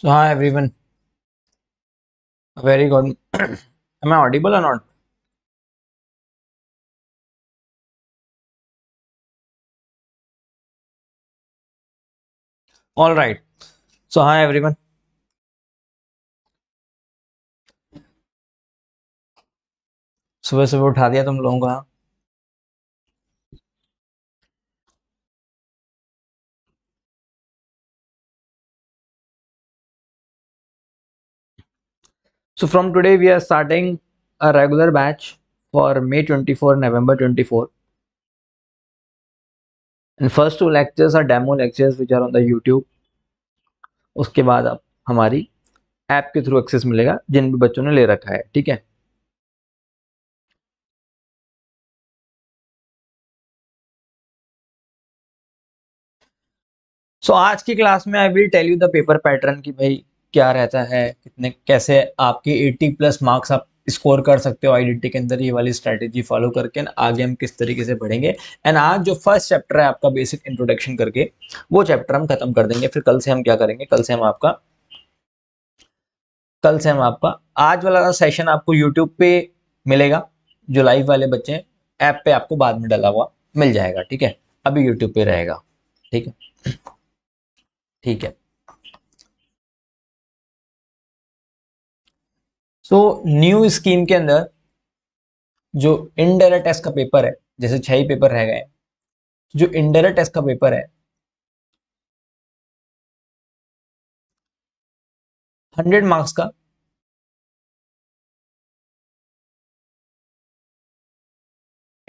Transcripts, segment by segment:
So hi everyone. Very good. Am I audible or not? All right. So hi everyone. सुबह सुबह उठा दिया तुम लोगों का So from today we are starting a regular batch for May 24, November 24. And first two lectures are demo lectures which are on the YouTube. उसके बाद आप हमारी ऐप के थ्रू एक्सेस मिलेगा जिन भी बच्चों ने ले रखा है ठीक है सो so, आज की क्लास में I will tell you the paper pattern की भाई क्या रहता है कितने कैसे आपके 80 प्लस मार्क्स आप स्कोर कर सकते हो आईडीटी के अंदर ये वाली स्ट्रैटेजी फॉलो करके एंड आगे हम किस तरीके से बढ़ेंगे एंड आज जो फर्स्ट चैप्टर है आपका बेसिक इंट्रोडक्शन करके वो चैप्टर हम खत्म कर देंगे फिर कल से हम क्या करेंगे कल से हम आपका कल से हम आपका आज वाला सेशन आपको यूट्यूब पे मिलेगा जो लाइव वाले बच्चे हैं ऐप पे आपको बाद में डाला हुआ मिल जाएगा ठीक है अभी यूट्यूब पे रहेगा ठीक है ठीक है सो न्यू स्कीम के अंदर जो इनडायरेक्ट टेस्ट का पेपर है जैसे छह ही पेपर रह गए तो जो इनडायरेक्ट टेस्ट का पेपर है हंड्रेड मार्क्स का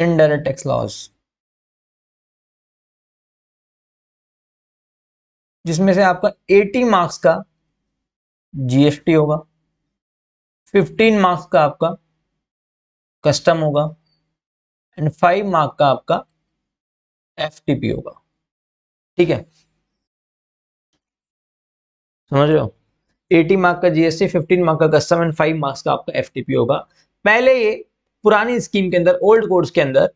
इनडायरेक्ट टैक्स लॉस जिसमें से आपका 80 मार्क्स का जीएसटी होगा फिफ्टीन मार्क्स का आपका कस्टम होगा एंड फाइव मार्क का आपका एफ होगा ठीक है समझ रहे हो 80 मार्क का जीएसटी फिफ्टीन मार्क का कस्टम एंड फाइव मार्क्स का आपका एफटीपी होगा पहले ये पुरानी स्कीम के अंदर ओल्ड कोर्स के अंदर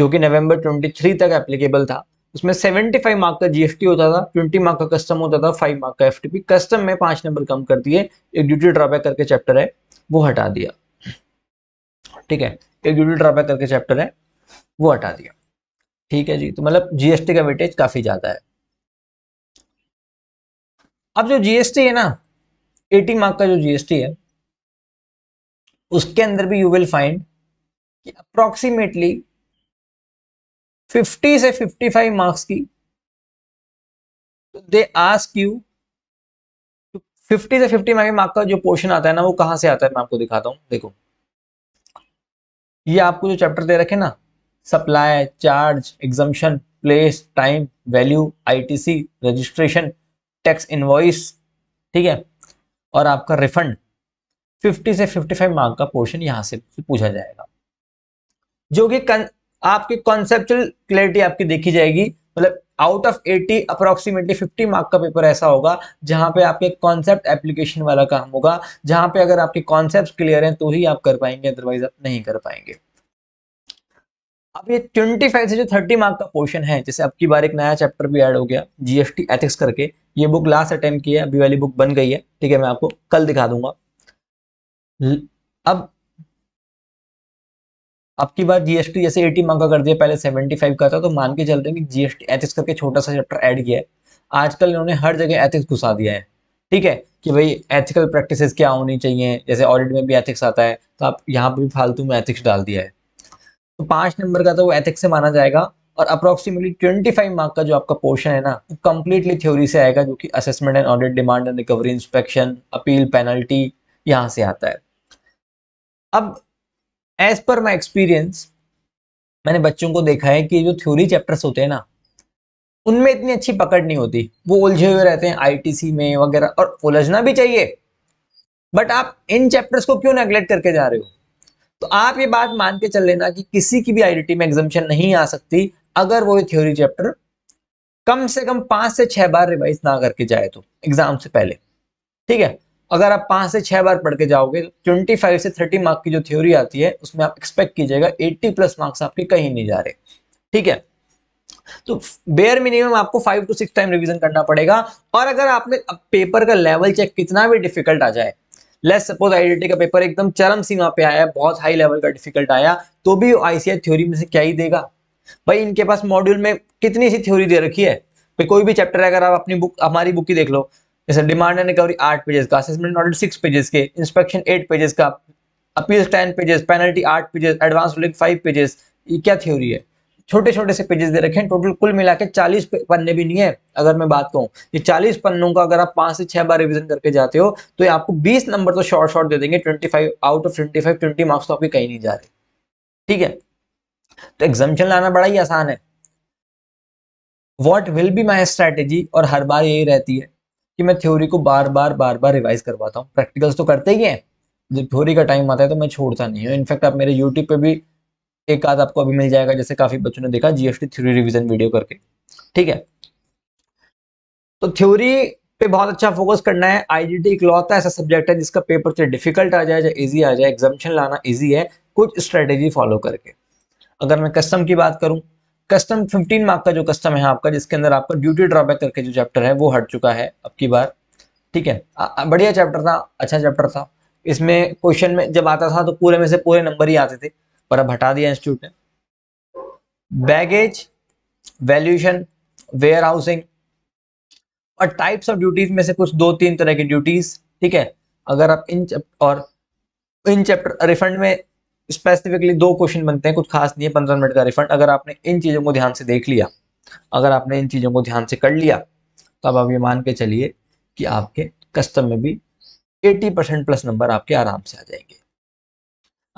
जो कि नवंबर 23 तक एप्लीकेबल था उसमें 75 मार्क का जीएसटी होता था 20 मार्क का कस्टम होता था 5 मार्क का एफटीपी कस्टम में पांच नंबर कम कर दिए एक ड्यूटी ड्रॉबैक करके चैप्टर है वो हटा दिया ठीक है एक ड्यूटी ड्रॉबैक करके चैप्टर है वो हटा दिया ठीक है जी तो मतलब जीएसटी का वेटेज काफी ज्यादा है अब जो जीएसटी है ना एटी मार्क का जो जीएसटी है उसके अंदर भी यू विल फाइंड अप्रोक्सीमेटली 50 से 55 मार्क्स की तो दे आस्क यू 50 से 50 मार्क मार्क का जो पोर्शन आता है ना वो कहां से आता है मैं आपको दिखाता हूं देखो ये आपको जो चैप्टर दे रखे ना supply charge exemption place time value ITC registration tax invoice ठीक है और आपका रिफंड 50 से 55 मार्क का पोर्शन यहां से पूछा जाएगा जो कि आपकी कॉन्सेप्चुअल क्लैरिटी आपकी देखी जाएगी मतलब आउट ऑफ 80 अप्रोक्सीमेटली 50 मार्क का पेपर ऐसा होगा जहां पे आपके कॉन्सेप्ट एप्लीकेशन वाला काम होगा जहां पे अगर आपके कॉन्सेप्ट क्लियर हैं तो ही आप कर पाएंगे अदरवाइज आप नहीं कर पाएंगे अब ये 25 से जो 30 मार्क का पोर्शन है जैसे अब की बार एक नया चैप्टर भी ऐड हो गया जीएसटी एथिक्स करके ये बुक लास्ट अटेम्प्ट की है अभी वाली बुक बन गई है ठीक है मैं आपको कल दिखा दूंगा अब आपकी बात जीएसटी जैसे 80 मांगा कर दिया पहले 75 का था तो मान के चलते हैं कि जीएसटी एथिक्स करके छोटा सा चैप्टर ऐड किया है आजकल इन्होंने हर जगह एथिक्स घुसा दिया है ठीक है कि भाई एथिकल प्रैक्टिसेस क्या होनी चाहिए जैसे ऑडिट में भी एथिक्स आता है तो आप यहाँ पर भी फालतू में एथिक्स डाल दिया है तो पाँच नंबर का तो वो एथिक्स से माना जाएगा और अप्रोक्सीमेटली 25 मार्क का जो आपका पोर्शन है ना वो कम्प्लीटली थ्योरी से आएगा जो कि assessment and audit demand and recovery inspection appeal penalty यहाँ से आता है अब एज पर माई एक्सपीरियंस मैंने बच्चों को देखा है कि जो थ्योरी चैप्टर्स होते हैं ना उनमें इतनी अच्छी पकड़ नहीं होती वो उलझे हुए रहते हैं आईटीसी में वगैरह और उलझना भी चाहिए बट आप इन चैप्टर्स को क्यों नेग्लेक्ट करके जा रहे हो तो आप ये बात मान के चल लेना कि किसी की भी आईडीटी में एग्जामेशन नहीं आ सकती अगर वो थ्योरी चैप्टर कम से कम पांच से छह बार रिवाइज ना करके जाए तो एग्जाम से पहले ठीक है अगर आप पांच से छह बार पढ़ के जाओगे ट्वेंटी तो फाइव से थर्टी मार्क की जो थ्योरी आती है उसमें आप एक्सपेक्ट कीजिएगा एट्टी प्लस मार्क्स आपके कहीं नहीं जा रहे ठीक है तो बेयर मिनिमम आपको five to six time revision करना पड़ेगा और अगर आपने पेपर का लेवल चेक कितना भी डिफिकल्ट आ जाए लेस सपोज आईडीटी का पेपर एकदम चरम सीमा पे आया बहुत हाई लेवल का डिफिकल्ट आया तो भी आईसीआई थ्योरी में से क्या ही देगा भाई इनके पास मॉड्यूल में कितनी सी थ्योरी दे रखी है कोई भी चैप्टर अगर आप अपनी बुक हमारी बुक की देख लो जैसे डिमांड एंड रिकवरी आठ पेजेस का असेसमेंट ऑडिट सिक्स पेजेस के इंस्पेक्शन एट पेजेस का अपील टेन पेजेस पेनल्टी आठ pages advance ruling five pages ये क्या थ्योरी है छोटे छोटे से पेजेस दे रखे हैं टोटल कुल मिला के चालीस पन्ने भी नहीं है अगर मैं बात कहूँ ये चालीस पन्नों का अगर आप पांच से छह बार रिविजन करके जाते हो तो ये आपको बीस नंबर तो शॉर्ट शॉर्ट दे देंगे twenty five out of twenty five twenty marks तो आपके कहीं नहीं जा रहे ठीक है तो एग्जामेशन लाना बड़ा ही आसान है what will be my strategy और हर बार यही रहती है कि मैं थ्योरी को बार बार बार बार रिवाइज करवाता हूँ प्रैक्टिकल्स तो करते ही हैं जब थ्योरी का टाइम आता है तो मैं छोड़ता नहीं हूँ इनफैक्ट आप मेरे यूट्यूब पर भी एक आध आपको अभी मिल जाएगा जैसे काफ़ी बच्चों ने देखा जीएसटी थ्योरी रिविजन वीडियो करके ठीक है तो थ्योरी पे बहुत अच्छा फोकस करना है आईजीटी इकलौता ऐसा सब्जेक्ट है जिसका पेपर चाहे डिफिकल्ट आ जाए चाहे इजी आ जाए एग्जामेशन लाना इजी है कुछ स्ट्रेटेजी फॉलो करके अगर मैं कस्टम की बात करूं कस्टम 15 मार्क का जो कस्टम है आपका जिसके अंदर आपका ड्यूटी ड्रॉबैक करके जो चैप्टर है वो हट चुका है अब की बार ठीक है बढ़िया चैप्टर था अच्छा चैप्टर था इसमें क्वेश्चन में जब आता था तो पूरे में से पूरे नंबर ही आते थे पर अब हटा दिया इंस्टीट्यूट ने बैगेज वैल्यूशन वेयर हाउसिंग और टाइप्स ऑफ ड्यूटीज में से कुछ दो तीन तरह की ड्यूटीज ठीक है अगर आप इन और इन चैप्टर रिफंड में स्पेसिफिकली दो क्वेश्चन बनते हैं कुछ खास नहीं है पंद्रह मिनट का रिफंड अगर आपने इन चीज़ों को ध्यान से देख लिया अगर आपने इन चीज़ों को ध्यान से कर लिया तो आप ये मान के चलिए कि आपके कस्टम में भी 80 परसेंट प्लस नंबर आपके आराम से आ जाएंगे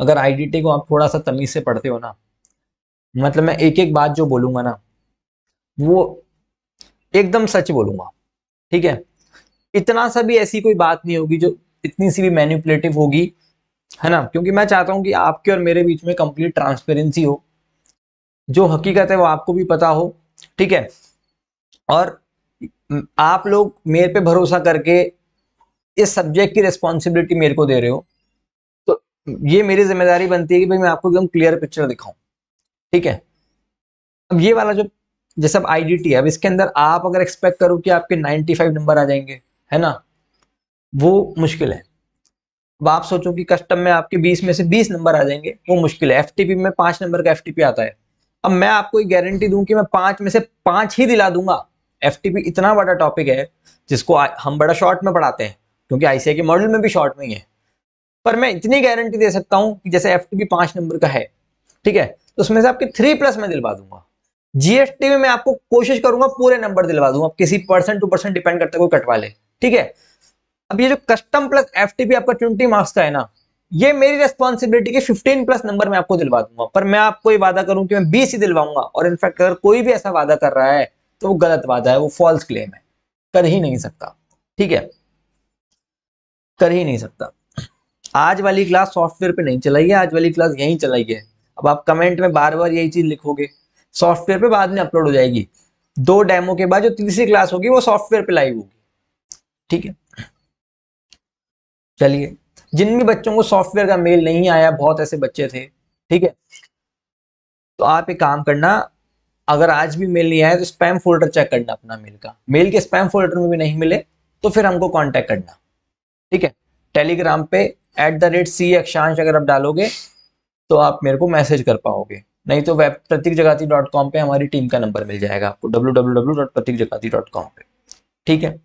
अगर आईडीटी को आप थोड़ा सा तमीज से पढ़ते हो ना मतलब मैं एक एक बात जो बोलूंगा ना वो एकदम सच बोलूंगा ठीक है इतना सा भी ऐसी कोई बात नहीं होगी जो इतनी सी भी मैन्यूपुलेटिव होगी है ना क्योंकि मैं चाहता हूं कि आपके और मेरे बीच में कंप्लीट ट्रांसपेरेंसी हो जो हकीकत है वो आपको भी पता हो ठीक है और आप लोग मेरे पे भरोसा करके इस सब्जेक्ट की रिस्पॉन्सिबिलिटी मेरे को दे रहे हो तो ये मेरी जिम्मेदारी बनती है कि भाई मैं आपको एकदम क्लियर पिक्चर दिखाऊं ठीक है अब ये वाला जो जैसे अब आई है अब इसके अंदर आप अगर एक्सपेक्ट करो कि आपके 95 नंबर आ जाएंगे है ना वो मुश्किल है अब आप सोचो कि कस्टम में आपके 20 में से 20 नंबर आ जाएंगे वो मुश्किल है एफटीपी में पांच नंबर का एफटीपी आता है अब मैं आपको गारंटी दूं कि मैं पांच में से पांच ही दिला दूंगा एफटीपी इतना बड़ा टॉपिक है जिसको हम बड़ा शॉर्ट में पढ़ाते हैं क्योंकि आईसीआई के मॉडल में भी शॉर्ट में ही है पर मैं इतनी गारंटी दे सकता हूँ कि जैसे एफ टी नंबर का है ठीक है तो उसमें से आपके थ्री प्लस में दिलवा दूंगा जीएसटी में मैं आपको कोशिश करूंगा पूरे नंबर दिलवा दूंगा किसी पर्सन टू परसेंट डिपेंड करते हुए कटवा ले ठीक है अब ये जो कस्टम प्लस एफ आपका ट्वेंटी मार्क्स का है ना ये मेरी रेस्पॉन्सिबिलिटी के 15 प्लस नंबर में आपको दिलवा दूंगा पर मैं आपको ये वादा करूं कि मैं 20 ही दिलवाऊंगा और इनफैक्ट अगर कोई भी ऐसा वादा कर रहा है तो वो गलत वादा है वो फॉल्स क्लेम है कर ही नहीं सकता ठीक है कर ही नहीं सकता आज वाली क्लास सॉफ्टवेयर पे नहीं चलाइए आज वाली क्लास यही चलाइए अब आप कमेंट में बार बार यही चीज लिखोगे सॉफ्टवेयर पे बाद में अपलोड हो जाएगी दो डेमो के बाद जो तीसरी क्लास होगी वो सॉफ्टवेयर पे लाइव होगी ठीक है चलिए जिन भी बच्चों को सॉफ्टवेयर का मेल नहीं आया बहुत ऐसे बच्चे थे ठीक है तो आप एक काम करना अगर आज भी मेल नहीं आया तो स्पैम फोल्डर चेक करना अपना मेल का मेल के स्पैम फोल्डर में भी नहीं मिले तो फिर हमको कांटेक्ट करना ठीक है टेलीग्राम पे एट द रेट सी अक्षांश अगर आप डालोगे तो आप मेरे को मैसेज कर पाओगे नहीं तो web Prateek Jagati dot com पर हमारी टीम का नंबर मिल जाएगा आपको W W W dot Prateek Jagati dot com पर ठीक है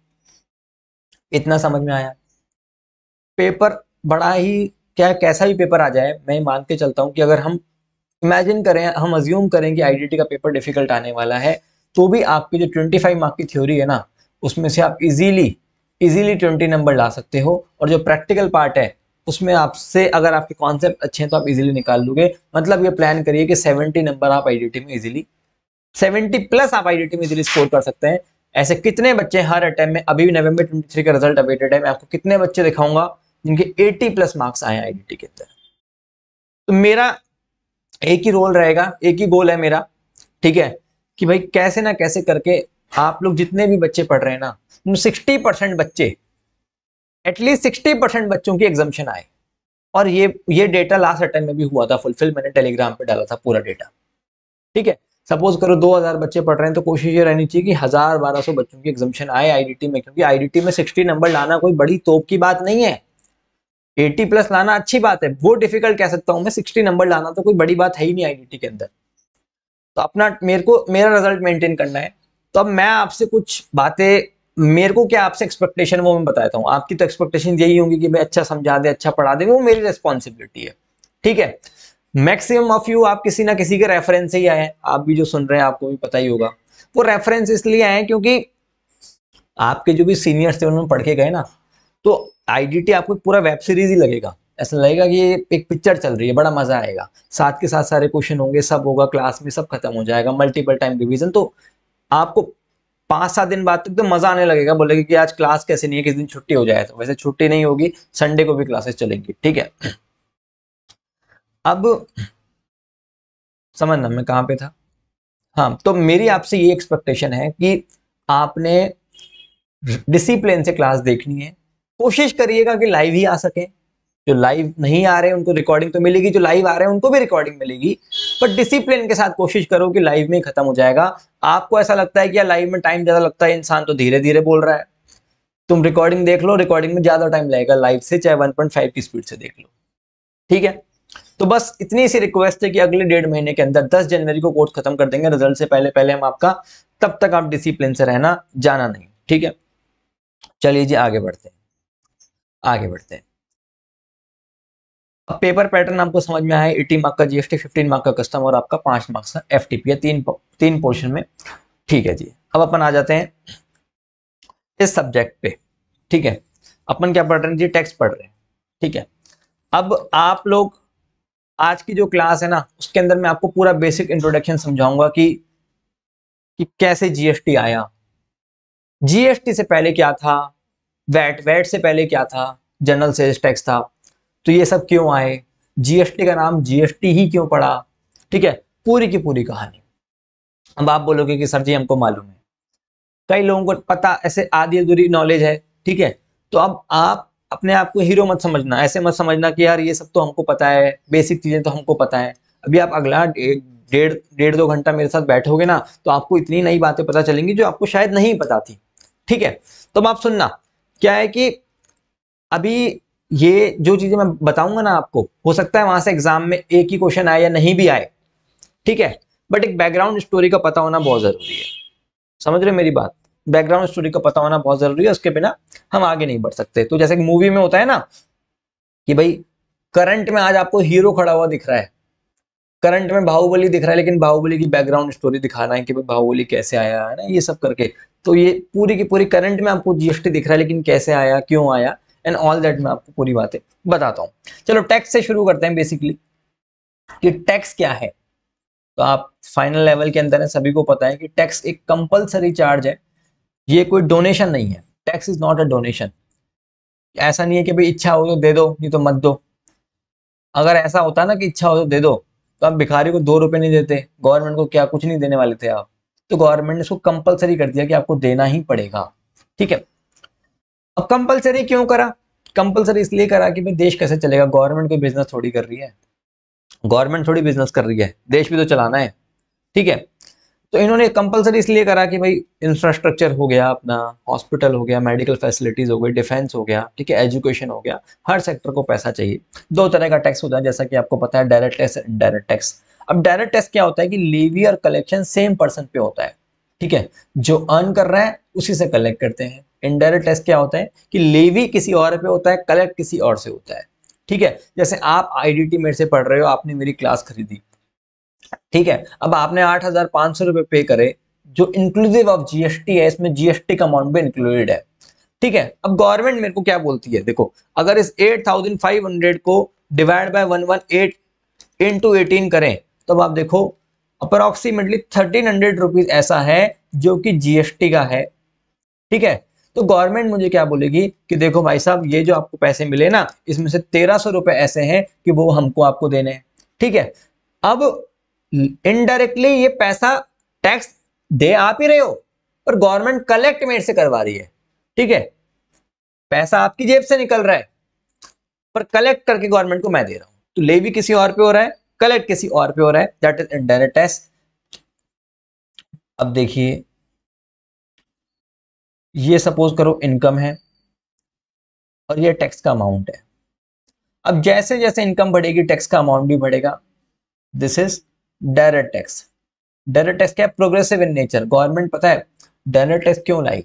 इतना समझ में आया पेपर बड़ा ही क्या कैसा भी पेपर आ जाए मैं मान के चलता हूँ कि अगर हम इमेजिन करें हम अज्यूम करें कि आई का पेपर डिफिकल्ट आने वाला है तो भी आपकी जो 25 मार्क की थ्योरी है ना उसमें से आप इजीली इजीली 20 नंबर ला सकते हो और जो प्रैक्टिकल पार्ट है उसमें आपसे अगर आपके कॉन्सेप्ट अच्छे हैं तो आप इजीली निकाल लोगे मतलब ये प्लान करिए कि 70 नंबर आप आईडीटी में इजीली 70 प्लस आप आई में इजीली स्कोर कर सकते हैं ऐसे कितने बच्चे हर अटैम्प में अभी भी नवंबर ट्वेंटी का रिजल्ट अवेटेड है मैं आपको कितने बच्चे दिखाऊंगा जिनके 80 प्लस मार्क्स आए आईडीटी के अंदर तो मेरा एक ही रोल रहेगा एक ही गोल है मेरा ठीक है कि भाई कैसे ना कैसे करके आप लोग जितने भी बच्चे पढ़ रहे हैं ना सिक्सटी परसेंट बच्चे एटलीस्ट सिक्सटी परसेंट बच्चों की एग्जामेशन आए और ये ये डेटा लास्ट अटेम्प में भी हुआ था फुलफिल मैंने टेलीग्राम पे डाला था पूरा डेटा ठीक है सपोज करो 2000 बच्चे पढ़ रहे हैं तो कोशिश ये रहनी चाहिए कि हजार बारह सौ बच्चों की एग्जामेशन आए आईडीटी में क्योंकि आईडीटी में 60 नंबर लाना कोई बड़ी तोप की बात नहीं है एटी प्लस लाना अच्छी बात है वो डिफिकल्ट कह सकता हूँ मैं सिक्सटी नंबर लाना तो कोई बड़ी बात है ही नहीं आईडीटी के अंदर तो अपना मेरे को मेरा रिजल्ट मेंटेन करना है तो अब मैं आपसे कुछ बातें मेरे को क्या आपसे एक्सपेक्टेशन वो मैं बताता हूँ आपकी तो एक्सपेक्टेशन यही होंगी कि मैं अच्छा समझा दे अच्छा पढ़ा दे वो मेरी रिस्पॉन्सिबिलिटी है ठीक है मैक्सिमम ऑफ यू आप किसी ना किसी के रेफरेंस से ही आए हैं आप भी जो सुन रहे हैं आपको भी पता ही होगा वो रेफरेंस इसलिए आए क्योंकि आपके जो भी सीनियर्स थे उन्होंने पढ़ के गए ना तो आईडीटी आपको पूरा वेब सीरीज ही लगेगा ऐसा लगेगा कि एक पिक्चर चल रही है बड़ा मजा आएगा साथ के साथ सारे क्वेश्चन होंगे सब होगा क्लास में सब खत्म हो जाएगा मल्टीपल टाइम रिविजन तो आपको पांच सात दिन बाद तक तो मजा आने लगेगा बोलेगा कि आज क्लास कैसे नहीं है किस दिन छुट्टी हो जाए तो वैसे छुट्टी नहीं होगी संडे को भी क्लासेस चलेंगी ठीक है अब समझना मैं कहां पे था हाँ तो मेरी आपसे ये एक्सपेक्टेशन है कि आपने डिसिप्लिन से क्लास देखनी है कोशिश करिएगा कि लाइव ही आ सके जो लाइव नहीं आ रहे उनको रिकॉर्डिंग तो मिलेगी जो लाइव आ रहे हैं उनको भी रिकॉर्डिंग मिलेगी बट डिसिप्लिन के साथ कोशिश करो कि लाइव में खत्म हो जाएगा आपको ऐसा लगता है कि लाइव में टाइम ज़्यादा लगता है इंसान तो धीरे धीरे बोल रहा है तुम रिकॉर्डिंग देख लो रिकॉर्डिंग में ज़्यादा टाइम लगेगा लाइव से चाहे वन की स्पीड से देख लो ठीक है तो बस इतनी सी रिक्वेस्ट है कि अगले डेढ़ महीने के अंदर दस जनवरी को कोर्स खत्म कर देंगे रिजल्ट से पहले पहले हम आपका तब तक आप डिसिप्लिन से रहना जाना नहीं ठीक है चलिए जी आगे बढ़ते हैं आगे बढ़ते हैं अब पेपर पैटर्न आपको समझ में आया एटी मार्क का जीएसटी फिफ्टीन मार्क का कस्टम और आपका पांच मार्क्स का एफ टीपी तीन तीन पोर्शन में ठीक है जी अब अपन आ जाते हैं इस सब्जेक्ट पे ठीक है अपन क्या पढ़ रहे हैं जी टेक्स्ट पढ़ रहे हैं ठीक है अब आप लोग आज की जो क्लास है ना उसके अंदर मैं आपको पूरा बेसिक इंट्रोडक्शन समझाऊंगा कि कि कैसे जीएसटी आया जीएसटी से पहले क्या था वैट वैट से पहले क्या था जनरल सेल्स टैक्स था तो ये सब क्यों आए जीएसटी का नाम जीएसटी ही क्यों पड़ा ठीक है पूरी की पूरी कहानी अब आप बोलोगे कि सर जी हमको मालूम है कई लोगों को पता ऐसे आधी अधूरी नॉलेज है ठीक है तो अब आप अपने आप को हीरो मत समझना ऐसे मत समझना कि यार ये सब तो हमको पता है बेसिक चीज़ें तो हमको पता है अभी आप अगला डेढ़ डेढ़ दो घंटा मेरे साथ बैठोगे ना तो आपको इतनी नई बातें पता चलेंगी जो आपको शायद नहीं पता थी ठीक है तो अब आप सुनना क्या है कि अभी ये जो चीज़ें मैं बताऊंगा ना आपको हो सकता है वहां से एग्जाम में एक ही क्वेश्चन आए या नहीं भी आए ठीक है बट एक बैकग्राउंड स्टोरी का पता होना बहुत ज़रूरी है समझ रहे मेरी बात बैकग्राउंड स्टोरी का पता होना बहुत ज़रूरी है उसके बिना हम आगे नहीं बढ़ सकते तो जैसे मूवी में होता है ना कि भाई करंट में आज आपको हीरो खड़ा हुआ दिख रहा है करंट में बाहुबली दिख रहा है लेकिन बाहुबली की बैकग्राउंड स्टोरी दिखाना है कि भाई बाहुबली कैसे आया है ना ये सब करके तो ये पूरी की पूरी करंट में आपको जीएसटी दिख रहा है लेकिन कैसे आया क्यों आया एंड ऑल दैट मैं आपको पूरी बातें बताता हूँ चलो टैक्स से शुरू करते हैं बेसिकली कि टैक्स क्या है तो आप फाइनल लेवल के अंदर है सभी को पता है कि टैक्स एक कंपलसरी चार्ज है ये कोई डोनेशन नहीं है tax is not a donation ऐसा नहीं है कि भाई इच्छा हो तो दे दो नहीं तो मत दो अगर ऐसा होता ना कि इच्छा हो तो दे दो तो आप भिखारी को दो रुपए नहीं देते गवर्नमेंट को क्या कुछ नहीं देने वाले थे आप तो गवर्नमेंट ने उसको कंपलसरी कर दिया कि आपको देना ही पड़ेगा ठीक है अब कंपलसरी क्यों करा कंपलसरी इसलिए करा कि भाई देश कैसे चलेगा गवर्नमेंट कोई बिजनेस थोड़ी कर रही है गवर्नमेंट थोड़ी बिजनेस कर रही है देश भी तो चलाना है ठीक है तो इन्होंने कंपलसरी इसलिए करा कि भाई इंफ्रास्ट्रक्चर हो गया अपना हॉस्पिटल हो गया मेडिकल फैसिलिटीज हो गई डिफेंस हो गया ठीक है एजुकेशन हो गया हर सेक्टर को पैसा चाहिए दो तरह का टैक्स होता है जैसा कि आपको पता है डायरेक्ट टैक्स इनडायरेक्ट टैक्स अब डायरेक्ट टैक्स क्या होता है कि लेवी और कलेक्शन सेम पर्सन पे होता है ठीक है जो अर्न कर रहा है उसी से कलेक्ट करते हैं इनडायरेक्ट टैक्स क्या होता है कि लेवी किसी और पे होता है कलेक्ट किसी और से होता है ठीक है जैसे आप आईडीटी मेरे से पढ़ रहे हो आपने मेरी क्लास खरीदी ठीक है अब आपने आठ हजार पांच सौ रुपए पे करे जो इंक्लूसिव ऑफ जीएसटी है इसमें जीएसटी का अमाउंट भी इंक्लूडेड है ठीक है अब गवर्नमेंट मेरे को क्या बोलती है देखो अगर इस एट थाउजेंड फाइव हंड्रेड को divide by one one 118 into eighteen करें तो आप देखो अप्रोक्सीमेटली थर्टीन हंड्रेड रुपीज ऐसा है जो कि जीएसटी का है ठीक है तो गवर्नमेंट मुझे क्या बोलेगी कि देखो भाई साहब ये जो आपको पैसे मिले ना इसमें से तेरह सौ रुपए ऐसे हैं कि वो हमको आपको देने हैं ठीक है अब इनडायरेक्टली ये पैसा टैक्स दे आप ही रहे हो पर गवर्नमेंट कलेक्ट मेरे से करवा रही है ठीक है पैसा आपकी जेब से निकल रहा है पर कलेक्ट करके गवर्नमेंट को मैं दे रहा हूं तो ले भी किसी और पे हो रहा है कलेक्ट किसी और पे हो रहा है दैट इज इनडायरेक्ट टैक्स अब देखिए ये सपोज करो इनकम है और ये टैक्स का अमाउंट है अब जैसे जैसे इनकम बढ़ेगी टैक्स का अमाउंट भी बढ़ेगा this is direct tax direct tax क्या प्रोग्रेसिव इन नेचर गवर्नमेंट पता है डायरेक्ट टैक्स क्यों लाई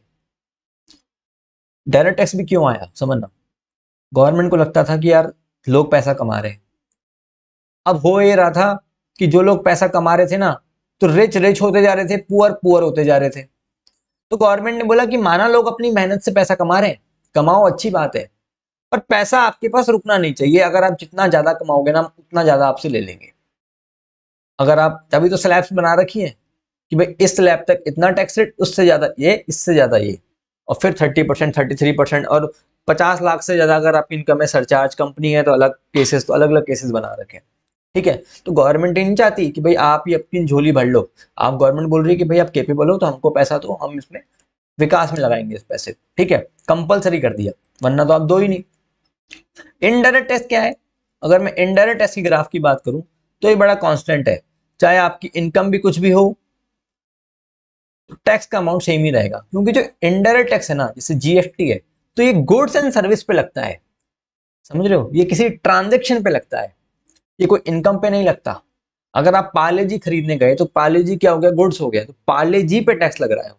डायरेक्ट टैक्स भी क्यों आया समझना गवर्नमेंट को लगता था कि यार लोग पैसा कमा रहे अब हो ये रहा था कि जो लोग पैसा कमा रहे थे ना तो रिच रिच होते जा रहे थे पुअर पुअर होते जा रहे थे तो गवर्नमेंट ने बोला कि माना लोग अपनी मेहनत से पैसा कमा रहे हैं कमाओ अच्छी बात है पर पैसा आपके पास रुकना नहीं चाहिए अगर आप जितना ज़्यादा कमाओगे ना उतना ज़्यादा आपसे ले लेंगे अगर आप तभी तो स्लैब्स बना रखी हैं कि भाई इस स्लैब तक इतना टैक्स रेट उससे ज़्यादा ये इससे ज़्यादा ये और फिर thirty percent thirty three percent और पचास लाख से ज़्यादा अगर आपकी इनकम है सरचार्ज कंपनी है तो अलग केसेस तो अलग अलग केसेस बना रखे हैं ठीक है तो गवर्नमेंट नहीं चाहती कि भाई आप ही अपनी झोली भर लो आप गवर्नमेंट बोल रही है कि भाई आप केपेबल हो तो हमको पैसा दो हम इसमें विकास में लगाएंगे इस पैसे ठीक है कंपलसरी कर दिया वरना तो आप दो ही नहीं इनडायरेक्ट टैक्स क्या है अगर मैं इनडायरेक्ट टैक्स की ग्राफ की बात करूं तो ये बड़ा कांस्टेंट है चाहे आपकी इनकम भी कुछ भी हो तो टैक्स का अमाउंट सेम ही रहेगा क्योंकि जो इनडायरेक्ट टैक्स है ना जैसे जीएसटी है तो ये गुड्स एंड सर्विस पे लगता है समझ रहे हो ये किसी ट्रांजेक्शन पे लगता है ये कोई इनकम पे नहीं लगता अगर आप पाले जी खरीदने गए तो पाले जी क्या हो गया गुड्स हो गया तो पाले जी पे टैक्स लग रहा है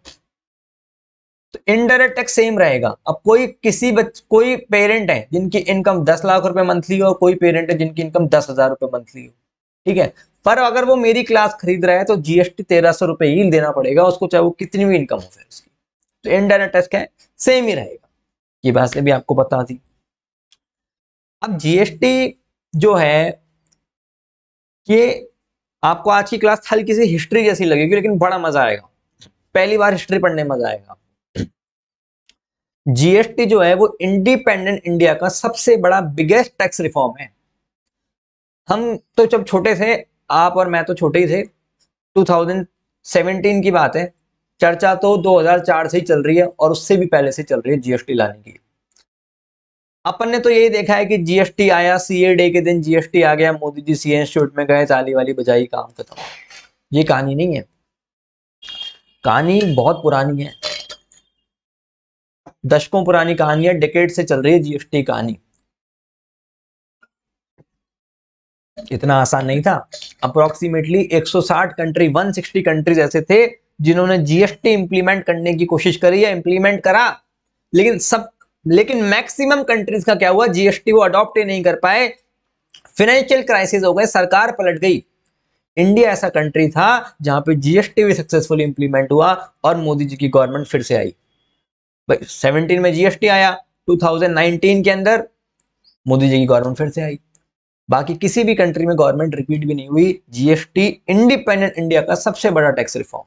तो इनडायरेक्ट टैक्स सेम रहेगा अब कोई किसी बच कोई पेरेंट है जिनकी इनकम दस लाख रुपए मंथली हो कोई पेरेंट है जिनकी इनकम दस हजार रुपए मंथली हो ठीक है पर अगर वो मेरी क्लास खरीद रहा है तो जीएसटी तेरह सौ रुपए ही देना पड़ेगा उसको चाहे वो कितनी भी इनकम हो फिर उसकी तो इनडायरेक्ट टैक्स क्या है सेम ही रहेगा ये बातें भी आपको बता दी अब जीएसटी जो है ये आपको आज की क्लास हल्की सी हिस्ट्री जैसी लगेगी लेकिन बड़ा मजा आएगा पहली बार हिस्ट्री पढ़ने में मजा आएगा जीएसटी जो है वो इंडिपेंडेंट इंडिया का सबसे बड़ा बिगेस्ट टैक्स रिफॉर्म है हम तो जब छोटे थे आप और मैं तो छोटे ही थे 2017 की बात है चर्चा तो 2004 से ही चल रही है और उससे भी पहले से चल रही है जीएसटी लाने की अपन ने तो यही देखा है कि जीएसटी आया सी डे के दिन जीएसटी आ गया मोदी जी सी इंस्टीट्यूट में गए ताली वाली बजाई काम खत्म ये कहानी नहीं है कहानी बहुत पुरानी है दशकों पुरानी कहानी है डिकेट से चल रही है जीएसटी कहानी इतना आसान नहीं था अप्रोक्सीमेटली 160 कंट्री 160 कंट्रीज ऐसे थे जिन्होंने जीएसटी इंप्लीमेंट करने की कोशिश करी या इंप्लीमेंट करा लेकिन सब लेकिन मैक्सिमम कंट्रीज का क्या हुआ जीएसटी वो अडॉप्ट नहीं कर पाए फाइनेंशियल क्राइसिस हो गए सरकार पलट गई इंडिया ऐसा कंट्री था जहां पे जीएसटी भी सक्सेसफुली इंप्लीमेंट हुआ और मोदी जी की गवर्नमेंट फिर से आई सेवनटीन में जीएसटी आया टू के अंदर मोदी जी की गवर्नमेंट फिर से आई बाकी किसी भी कंट्री में गवर्नमेंट रिपीट भी नहीं हुई जीएसटी इंडिपेंडेंट इंडिया का सबसे बड़ा टैक्स रिफॉर्म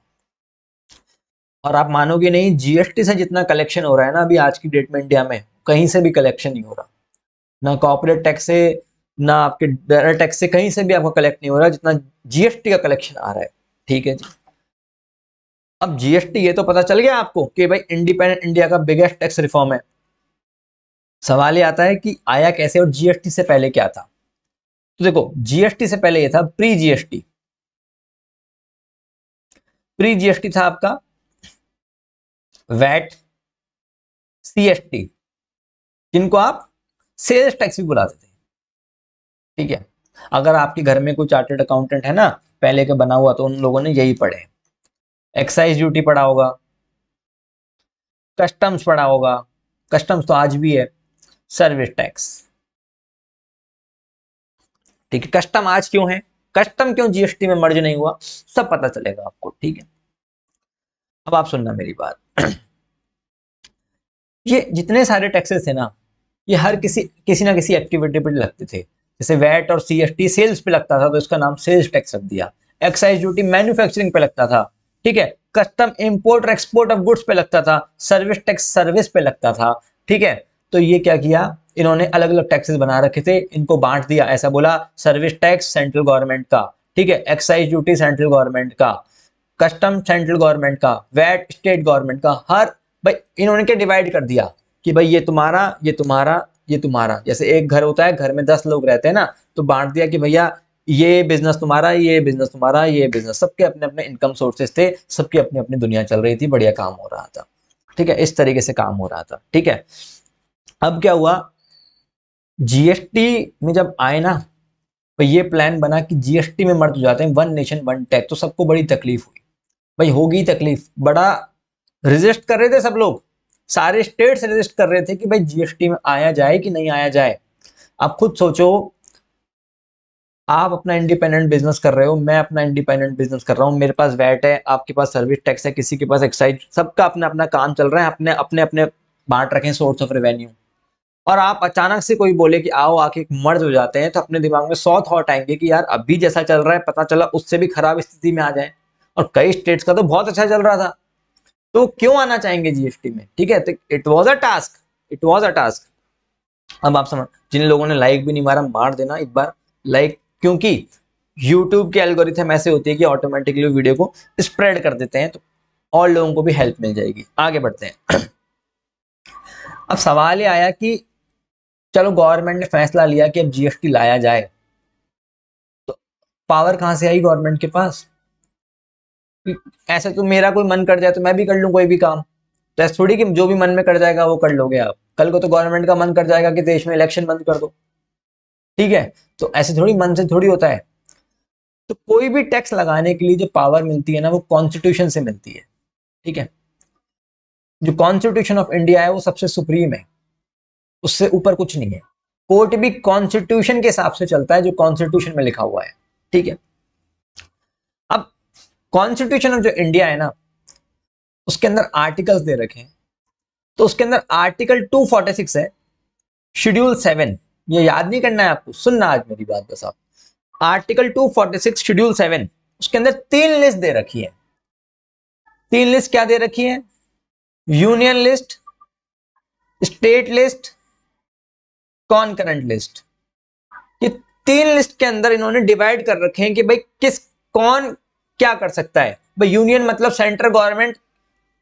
और आप मानोगे नहीं जीएसटी से जितना कलेक्शन हो रहा है ना अभी आज की डेट में इंडिया में कहीं से भी कलेक्शन नहीं हो रहा ना कॉपोरेट टैक्स से ना आपके डायरेक्ट टैक्स से कहीं से भी आपको कलेक्ट नहीं हो रहा जितना जीएसटी का कलेक्शन आ रहा है ठीक है जी अब जीएसटी ये तो पता चल गया आपको कि भाई इंडिपेंडेंट इंडिया का बिगेस्ट टैक्स रिफॉर्म है सवाल ये आता है कि आया कैसे और जीएसटी से पहले क्या था तो देखो जीएसटी से पहले ये था प्री जीएसटी प्री जीएसटी था आपका वैट सीएसटी जिनको आप सेल्स टैक्स भी बुलाते थे ठीक है अगर आपके घर में कोई चार्टेड अकाउंटेंट है ना पहले के बना हुआ तो उन लोगों ने यही पढ़े एक्साइज ड्यूटी पढ़ा होगा कस्टम्स पढ़ा होगा कस्टम्स तो आज भी है सर्विस टैक्स ठीक है कस्टम आज क्यों है कस्टम क्यों जीएसटी में मर्ज नहीं हुआ सब पता चलेगा आपको ठीक है अब आप सुनना मेरी बात ये जितने सारे टैक्सेस है ना ये हर किसी किसी ना किसी एक्टिविटी पर लगते थे जैसे वैट और सीएसटी सेल्स पे लगता था तो इसका नाम सेल्स टैक्स रख दिया एक्साइज ड्यूटी मैन्युफैक्चरिंग पे लगता था ठीक है कस्टम इंपोर्ट और एक्सपोर्ट ऑफ गुड्स पे लगता था सर्विस टैक्स सर्विस पे लगता था ठीक है तो ये क्या किया इन्होंने अलग अलग टैक्सेस बना रखे थे इनको बांट दिया ऐसा बोला सर्विस टैक्स सेंट्रल गवर्नमेंट का ठीक है एक्साइज ड्यूटी सेंट्रल गवर्नमेंट का कस्टम सेंट्रल गवर्नमेंट का वैट स्टेट गवर्नमेंट का हर भाई इन्होंने क्या डिवाइड कर दिया कि भाई ये तुम्हारा ये तुम्हारा ये तुम्हारा जैसे एक घर होता है घर में दस लोग रहते हैं ना तो बांट दिया कि भैया ये बिजनेस तुम्हारा ये बिजनेस तुम्हारा ये बिजनेस सबके अपने अपने इनकम सोर्सेज थे सबकी अपनी अपनी दुनिया चल रही थी बढ़िया काम हो रहा था ठीक है इस तरीके से काम हो रहा था ठीक है अब क्या हुआ जीएसटी में जब आए ना तो ये प्लान बना कि जीएसटी में मर्ज हो जाते हैं वन नेशन वन टैक्स तो सबको बड़ी तकलीफ हुई भाई होगी तकलीफ बड़ा रजिस्ट कर रहे थे सब लोग सारे स्टेट्स रजिस्ट कर रहे थे कि भाई जीएसटी में आया जाए कि नहीं आया जाए आप खुद सोचो आप अपना इंडिपेंडेंट बिजनेस कर रहे हो मैं अपना इंडिपेंडेंट बिजनेस कर रहा हूँ मेरे पास वैट है आपके पास सर्विस टैक्स है किसी के पास एक्साइज सबका अपना अपना काम चल रहा है अपने अपने अपने बांट रखे सोर्स ऑफ रेवेन्यू और आप अचानक से कोई बोले कि आओ आके मर्ज हो जाते हैं तो अपने दिमाग में सौ थॉट आएंगे कि यार अभी जैसा चल रहा है पता चला उससे भी खराब स्थिति में आ जाए और कई स्टेट्स का तो बहुत अच्छा चल रहा था तो क्यों आना चाहेंगे जीएसटी में ठीक है तो it was a task it was a task अब आप समझ जिन लोगों ने लाइक भी नहीं मारा मार देना एक बार लाइक क्योंकि यूट्यूब के एल्गोरिथम ऐसे होती है कि ऑटोमेटिकली वीडियो को स्प्रेड कर देते हैं तो और लोगों को भी हेल्प मिल जाएगी आगे बढ़ते हैं अब सवाल ये आया कि चलो गवर्नमेंट ने फैसला लिया कि अब जीएसटी लाया जाए तो पावर कहां से आई गवर्नमेंट के पास ऐसे तो मेरा कोई मन कर जाए तो मैं भी कर लू कोई भी काम तो ऐसे थोड़ी कि जो भी मन में कर जाएगा वो कर लोगे आप कल को तो गवर्नमेंट का मन कर जाएगा कि देश में इलेक्शन बंद कर दो ठीक है तो ऐसे थोड़ी मन से थोड़ी होता है तो कोई भी टैक्स लगाने के लिए जो पावर मिलती है ना वो कॉन्स्टिट्यूशन से मिलती है ठीक है जो कॉन्स्टिट्यूशन ऑफ इंडिया है वो सबसे सुप्रीम है उससे ऊपर कुछ नहीं है कोर्ट भी कॉन्स्टिट्यूशन के हिसाब से चलता है जो कॉन्स्टिट्यूशन में लिखा हुआ है ठीक है अब कॉन्स्टिट्यूशन ऑफ जो इंडिया है ना उसके अंदर आर्टिकल्स दे रखे हैं तो उसके अंदर आर्टिकल 246 है शेड्यूल सेवन ये याद नहीं करना है आपको सुनना आज मेरी बात बस आप आर्टिकल 246 शेड्यूल सेवन उसके अंदर तीन लिस्ट दे रखी है तीन लिस्ट क्या दे रखी है union list state list concurrent list ये तीन लिस्ट के अंदर इन्होंने डिवाइड कर रखे हैं कि भाई किस कौन क्या कर सकता है भाई यूनियन मतलब सेंट्रल गवर्नमेंट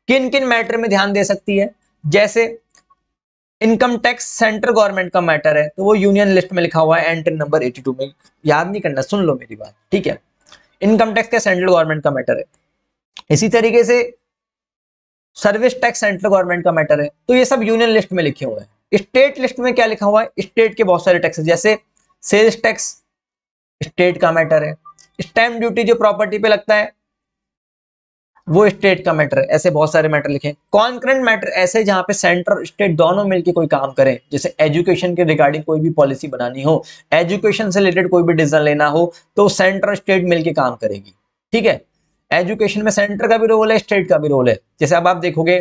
किन किन मैटर में ध्यान दे सकती है जैसे इनकम टैक्स सेंट्रल गवर्नमेंट का मैटर है तो वो यूनियन लिस्ट में लिखा हुआ है एंट्री नंबर 82 में याद नहीं करना सुन लो मेरी बात ठीक है इनकम टैक्स क्या सेंट्रल गवर्नमेंट का मैटर है इसी तरीके से सर्विस टैक्स सेंट्रल गवर्नमेंट का मैटर है तो ये सब यूनियन लिस्ट में लिखे हुए हैं स्टेट लिस्ट में क्या लिखा हुआ है स्टेट के बहुत सारे टैक्स जैसे सेल्स टैक्स स्टेट का मैटर है स्टैम्प ड्यूटी जो प्रॉपर्टी पे लगता है वो स्टेट का मैटर है ऐसे बहुत सारे मैटर लिखे कॉन्क्रेंट मैटर ऐसे जहां पे सेंटर और स्टेट दोनों मिलकर कोई काम करें जैसे एजुकेशन के रिगार्डिंग कोई भी पॉलिसी बनानी हो एजुकेशन से रिलेटेड कोई भी डिसीजन लेना हो तो सेंटर स्टेट मिलकर काम करेगी ठीक है एजुकेशन में सेंटर का भी रोल है स्टेट का भी रोल है जैसे अब आप देखोगे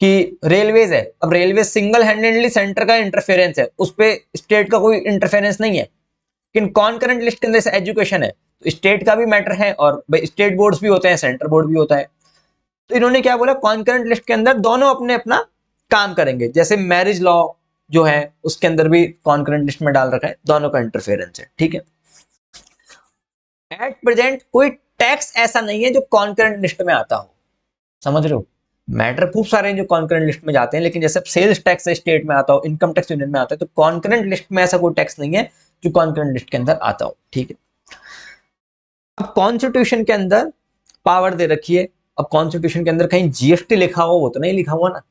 कि रेलवेज है अब रेलवे सिंगल हैंडेडली सेंटर का इंटरफेरेंस है उस पर स्टेट का कोई इंटरफेरेंस नहीं है लेकिन कौन करंट लिस्ट के अंदर से एजुकेशन है तो स्टेट का भी मैटर है और स्टेट बोर्ड्स भी होते हैं सेंटर बोर्ड भी होता है तो इन्होंने क्या बोला कॉन्करेंट लिस्ट के अंदर दोनों अपने अपना काम करेंगे जैसे मैरिज लॉ जो है उसके अंदर भी कॉन्करेंट लिस्ट में डाल रखा है दोनों का इंटरफेरेंस है ठीक है एट प्रेजेंट कोई टैक्स ऐसा नहीं है जो कॉन्करेंट लिस्ट में आता हो समझ रहे हो मैटर खूब सारे हैं जो कॉन्करेंट लिस्ट में जाते हैं लेकिन जैसे सेल्स टैक्स स्टेट में आता हो इनकम टैक्स यूनियन में आता है तो कॉन्करेंट लिस्ट में ऐसा कोई टैक्स नहीं है जो कॉन्करेंट लिस्ट के अंदर आता हो ठीक है अब कॉन्स्टिट्यूशन के अंदर पावर दे रखी है अब कॉन्स्टिट्यूशन के अंदर कहीं जीएसटी लिखा हुआ वो तो नहीं लिखा हुआ ना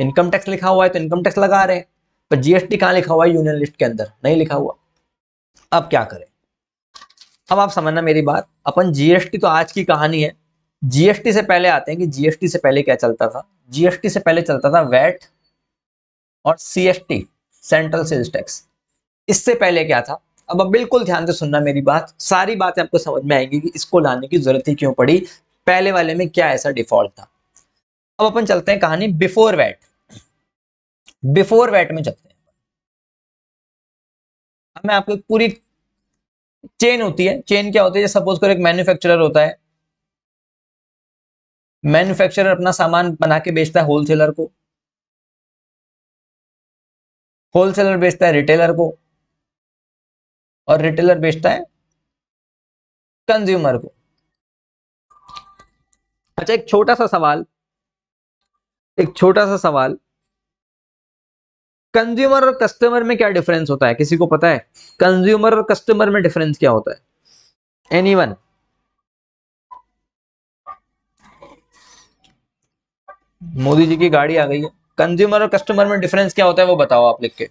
इनकम टैक्स लिखा हुआ है तो इनकम टैक्स लगा रहे हैं पर जीएसटी कहाँ लिखा हुआ है यूनियन लिस्ट के अंदर नहीं लिखा हुआ अब क्या करें अब आप समझना मेरी बात अपन जीएसटी तो आज की कहानी है जीएसटी से पहले आते हैं कि जीएसटी से पहले क्या चलता था जीएसटी से पहले चलता था वैट और सीएसटी सेंट्रल सेल्स टैक्स इससे पहले क्या था अब अब बिल्कुल ध्यान से सुनना मेरी बात सारी बातें आपको समझ में आएंगी कि इसको लाने की जरूरत ही क्यों पड़ी पहले वाले में क्या ऐसा डिफॉल्ट था अब अपन चलते हैं कहानी बिफोर वैट बिफोर वैट में चलते हैं अब मैं आपको पूरी चेन होती है चेन क्या होती है सपोज करो एक मैन्युफैक्चरर होता है मैन्युफैक्चरर अपना सामान बना के बेचता है होलसेलर को होलसेलर बेचता है रिटेलर को और रिटेलर बेचता है कंज्यूमर को अच्छा एक छोटा सा सवाल एक छोटा सा सवाल कंज्यूमर और कस्टमर में क्या डिफरेंस होता है किसी को पता है कंज्यूमर और कस्टमर में डिफरेंस क्या होता है एनीवन मोदी जी की गाड़ी आ गई है कंज्यूमर और कस्टमर में डिफरेंस क्या होता है वो बताओ आप लिख के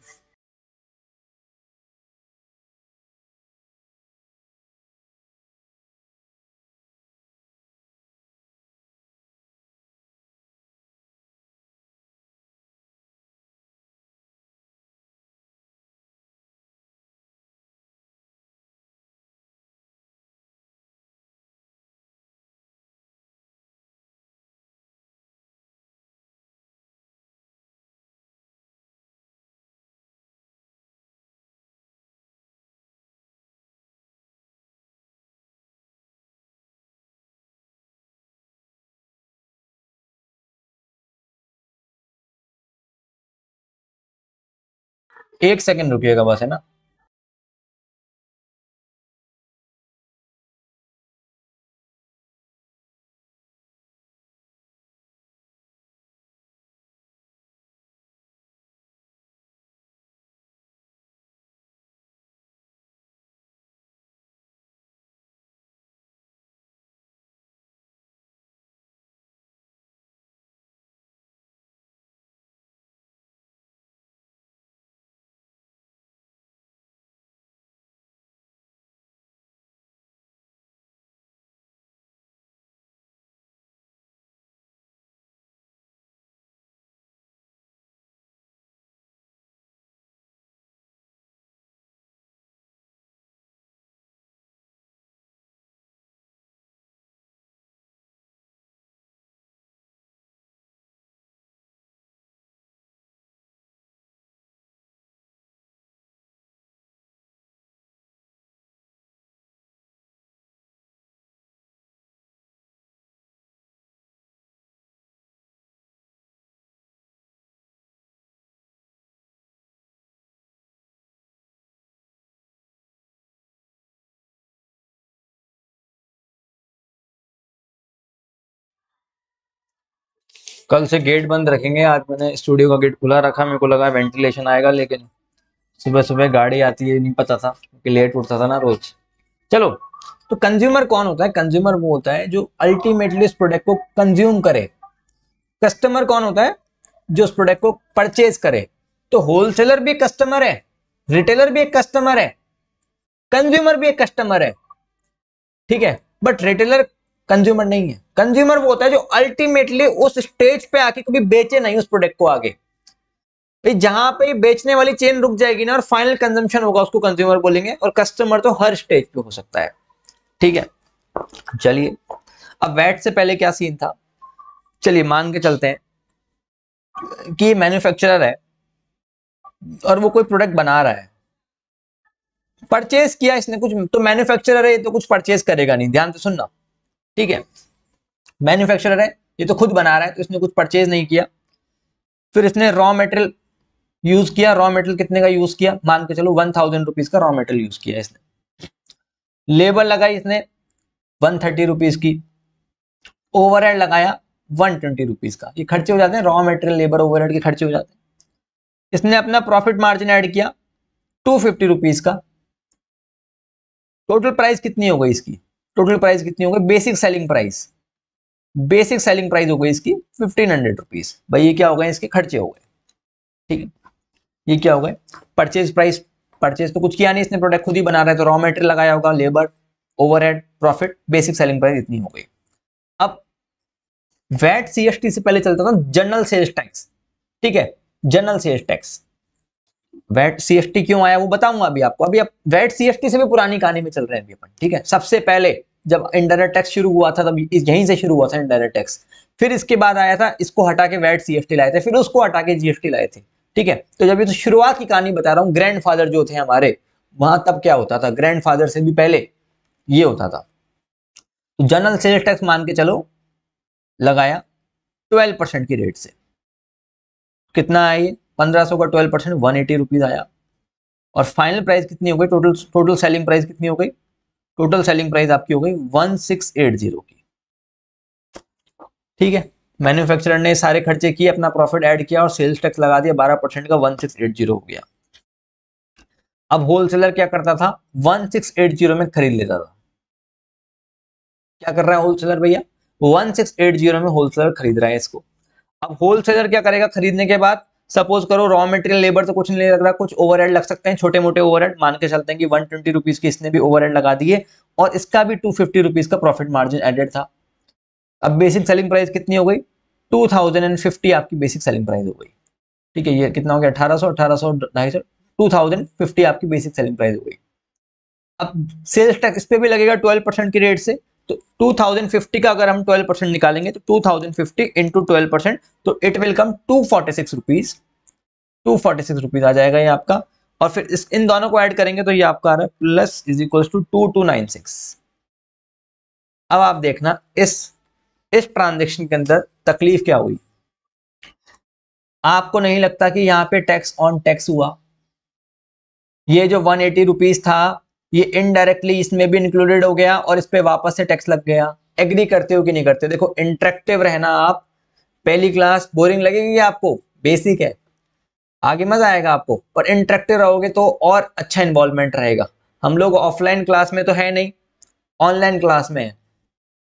एक सेकंड रुकिएगा बस है ना कल से गेट बंद रखेंगे आज मैंने स्टूडियो का गेट खुला रखा मेरे को लगा वेंटिलेशन आएगा लेकिन सुबह सुबह गाड़ी आती है नहीं पता था कि लेट उठता था ना रोज चलो तो कंज्यूमर कौन होता है कंज्यूमर वो होता है जो अल्टीमेटली उस प्रोडक्ट को कंज्यूम करे कस्टमर कौन होता है जो उस प्रोडक्ट को परचेज करे तो होलसेलर भी कस्टमर है रिटेलर भी एक कस्टमर है कंज्यूमर भी एक कस्टमर है ठीक है बट रिटेलर कंज्यूमर नहीं है कंज्यूमर वो होता है जो अल्टीमेटली उस स्टेज पे आके कभी बेचे नहीं उस प्रोडक्ट को आगे जहां पे बेचने वाली चेन रुक जाएगी ना और फाइनल कंजम्पशन होगा उसको कंज्यूमर बोलेंगे और कस्टमर तो हर स्टेज पे हो सकता है ठीक है चलिए अब वैट से पहले क्या सीन था चलिए मान के चलते हैं कि मैन्युफैक्चरर है और वो कोई प्रोडक्ट बना रहा है परचेज किया इसने कुछ तो मैन्युफैक्चरर है तो कुछ परचेज करेगा नहीं ध्यान से सुनना ठीक है मैन्युफैक्चरर है ये तो खुद बना रहा है तो इसने कुछ परचेज नहीं किया फिर इसने रॉ मेटेरियल यूज किया रॉ मेटेरियल कितने का यूज किया मान के चलो वन थाउजेंड रुपीज का रॉ मेटेरियल यूज किया इसने लेबर लगाई इसने वन थर्टी रुपीज की ओवरहेड लगाया वन ट्वेंटी रुपीज का ये खर्चे हो जाते हैं रॉ मेटेरियल लेबर ओवरहेड के खर्चे हो जाते हैं इसने अपना प्रॉफिट मार्जिन ऐड किया टू फिफ्टी रुपीज का टोटल प्राइस कितनी हो गई इसकी टोटल प्राइस कितनी होगी basic selling price basic selling price हो गई इसकी फिफ्टीन हंड्रेड रुपीज भाई ये क्या हो गए इसके खर्चे हो गए ठीक है ये क्या हो गए परचेज प्राइस परचेज तो कुछ किया नहीं इसने प्रोडक्ट खुद ही बना रहा है तो रॉ मेटेरियल लगाया होगा labour over profit basic selling price इतनी हो गई अब वैट सी से पहले चलता था जनरल सेल्स टैक्स ठीक है general sales tax VAT CFT क्यों आया वो बताऊंगा अभी आपको अभी आप वेट सीएफटी से भी पुरानी कहानी में चल रहे हैं अभी अपन ठीक है सबसे पहले जब इंडायरेक्ट टैक्स शुरू हुआ था तब यहीं से शुरू हुआ था इंडायरेक्ट टैक्स फिर इसके बाद आया था इसको हटा के वेट सीएफटी लाए थे फिर उसको हटा के जीएसटी लाए थे ठीक है तो जब ये तो शुरुआत की कहानी बता रहा हूँ ग्रैंडफादर जो थे हमारे वहां तब क्या होता था ग्रैंडफादर से भी पहले ये होता था जनरल सेल्स टैक्स मान के चलो लगाया ट्वेल्व परसेंट की रेट से कितना आई 1500 का 12 परसेंट वन एटी रुपीज़ आया और फाइनल प्राइस कितनी हो गई टोटल टोटल सेलिंग प्राइस कितनी हो गई टोटल सेलिंग प्राइस आपकी हो गई 1680 की ठीक है मैन्युफैक्चरर ने सारे खर्चे किए अपना प्रॉफिट ऐड किया और सेल्स टैक्स लगा दिया 12 परसेंट का 1680 हो गया अब होलसेलर क्या करता था वन में खरीद लेता था क्या कर रहा है होलसेलर भैया वन में होलसेलर खरीद रहा है इसको अब होलसेलर क्या करेगा खरीदने के बाद सपोज करो रॉ मटेरियल लेबर तो कुछ नहीं लग रहा कुछ ओवर लग सकते हैं छोटे मोटे ओवर मान के चलते हैं कि वन ट्वेंटी रुपीज के इसने भी ओवर लगा दिए और इसका भी टू फिफ्टी रुपीज का प्रॉफिट मार्जिन एडेड था अब बेसिक सेलिंग प्राइस कितनी हो गई टू थाउजेंड एंड फिफ्टी आपकी बेसिक सेलिंग प्राइस हो गई ठीक है ये कितना हो गया अठारह सौ अठारह सौ ढाई सौ टू थाउजेंड फिफ्टी आपकी बेसिक सेलिंग प्राइस हो गई अब सेल्स टैक्स पे भी लगेगा ट्वेल्व परसेंट की रेट से तो 2050 का अगर हम 12 परसेंट निकालेंगे तो 2050 इंटू ट्वेल्व परसेंट तो it will come to forty six rupees two forty six rupees आ जाएगा ये आपका और फिर इस इन दोनों को ऐड करेंगे तो ये आपका आ रहा है plus is equal to two two nine six अब आप देखना इस इस ट्रांजेक्शन के अंदर तकलीफ क्या हुई आपको नहीं लगता कि यहां पे टैक्स ऑन टैक्स हुआ ये जो वन एटी रुपीज था ये इनडायरेक्टली इसमें भी इंक्लूडेड हो गया और इस पर वापस से टैक्स लग गया एग्री करते हो कि नहीं करते देखो इंट्रेक्टिव रहना आप पहली क्लास बोरिंग लगेगी आपको बेसिक है आगे मजा आएगा आपको और इंट्रेक्टिव रहोगे तो और अच्छा इन्वॉल्वमेंट रहेगा हम लोग ऑफलाइन क्लास में तो है नहीं ऑनलाइन क्लास में है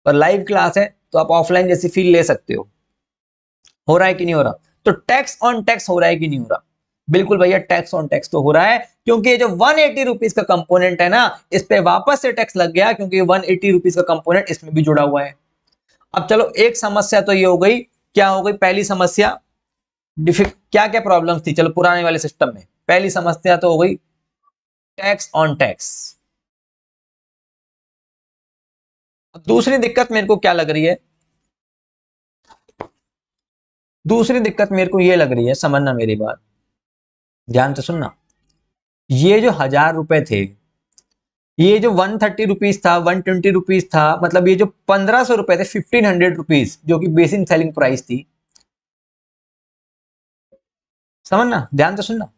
पर लाइव क्लास है तो आप ऑफलाइन जैसी फील ले सकते हो हो रहा है कि नहीं हो रहा तो टैक्स ऑन टैक्स हो रहा है कि नहीं हो रहा बिल्कुल भैया टैक्स ऑन टैक्स तो हो रहा है क्योंकि ये जो वन एटी रुपीज का कंपोनेंट है ना इस पे वापस से टैक्स लग गया क्योंकि वन एटी रुपीज का कंपोनेंट इसमें भी जुड़ा हुआ है अब चलो एक समस्या तो ये हो गई क्या हो गई पहली समस्या क्या क्या प्रॉब्लम थी चलो पुराने वाले सिस्टम में पहली समस्या तो हो गई टैक्स ऑन टैक्स दूसरी दिक्कत मेरे को क्या लग रही है दूसरी दिक्कत मेरे को ये लग रही है समझना मेरी बात ध्यान से सुनना ये जो हजार रुपए थे ये जो वन थर्टी रुपीज था वन ट्वेंटी रुपीज था मतलब ये जो पंद्रह सौ रुपए थे फिफ्टीन हंड्रेड रुपीज जो कि बेसिन सेलिंग प्राइस थी समझना ध्यान से सुनना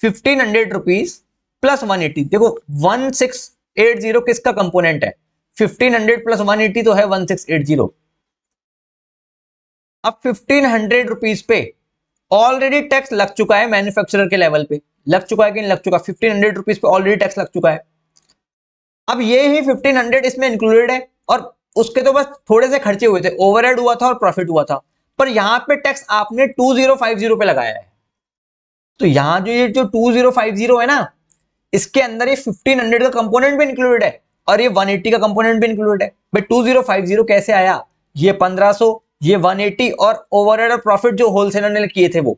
fifteen hundred rupees plus one eighty देखो वन सिक्स एट जीरो किसका कंपोनेंट है fifteen hundred plus one eighty तो है वन सिक्स एट जीरो अब फिफ्टीन हंड्रेड रुपीज पे ऑलरेडी टैक्स लग चुका है मैन्युफैक्चरर के लेवल पे लग चुका है कि नहीं लग चुका फिफ्टीन हंड्रेड रुपीज पे ऑलरेडी टैक्स लग चुका है अब ये ही फिफ्टीन हंड्रेड इसमें इंक्लूडेड है और उसके तो बस थोड़े से खर्चे हुए थे ओवरहेड हुआ था और प्रॉफिट हुआ था पर यहाँ पे टैक्स आपने टू जीरो फाइव जीरो पे लगाया है तो यहाँ जो ये जो टू जीरो फाइव जीरो है ना इसके अंदर ये फिफ्टीन हंड्रेड का कंपोनेंट भी इंक्लूडेड है और ये वन एट्टी का कंपोनेंट भी इंक्लूडेड है भाई टू जीरो फाइव जीरो कैसे आया ये पंद्रह सौ ये 180 और ओवरऑल प्रॉफिट जो होलसेलर ने किए थे वो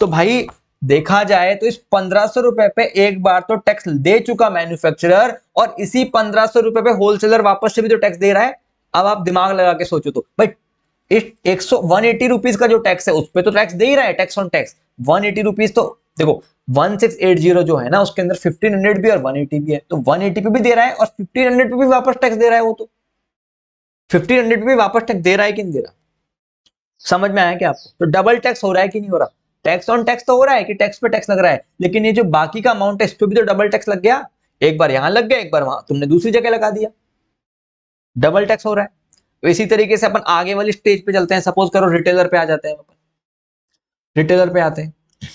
तो भाई देखा जाए तो इस पंद्रह सौ रुपए पे एक बार तो टैक्स दे चुका मैन्युफैक्चरर और इसी पंद्रह सौ रुपए पे होलसेलर वापस से भी तो टैक्स दे रहा है अब आप दिमाग लगा के सोचो तो भाई इस एक सौ वन एटी रुपीज का जो टैक्स है उस पर तो टैक्स दे ही रहा है tax on tax one eighty rupees तो देखो वन सिक्स एट जीरो जो है ना उसके अंदर फिफ्टीन हंड्रेड भी और वन एटी भी है तो वन एटी पे भी दे रहा है और फिफ्टीन हंड्रेड पे भी वापस टैक्स दे रहा है वो तो फिफ्टीन हंड्रेड भी वापस टैक्स दे रहा है कि नहीं दे रहा समझ में आया क्या आपको तो डबल टैक्स हो रहा है कि नहीं हो रहा टैक्स ऑन टैक्स तो हो रहा है कि टैक्स पे टैक्स लग रहा है लेकिन ये जो बाकी का अमाउंट है इस पर भी तो डबल टैक्स लग गया एक बार यहां लग गया एक बार वहां तुमने दूसरी जगह लगा दिया डबल टैक्स हो रहा है तो इसी तरीके से अपन आगे वाली स्टेज पे चलते हैं सपोज करो रिटेलर पे आ जाते हैं अपन रिटेलर पे आते हैं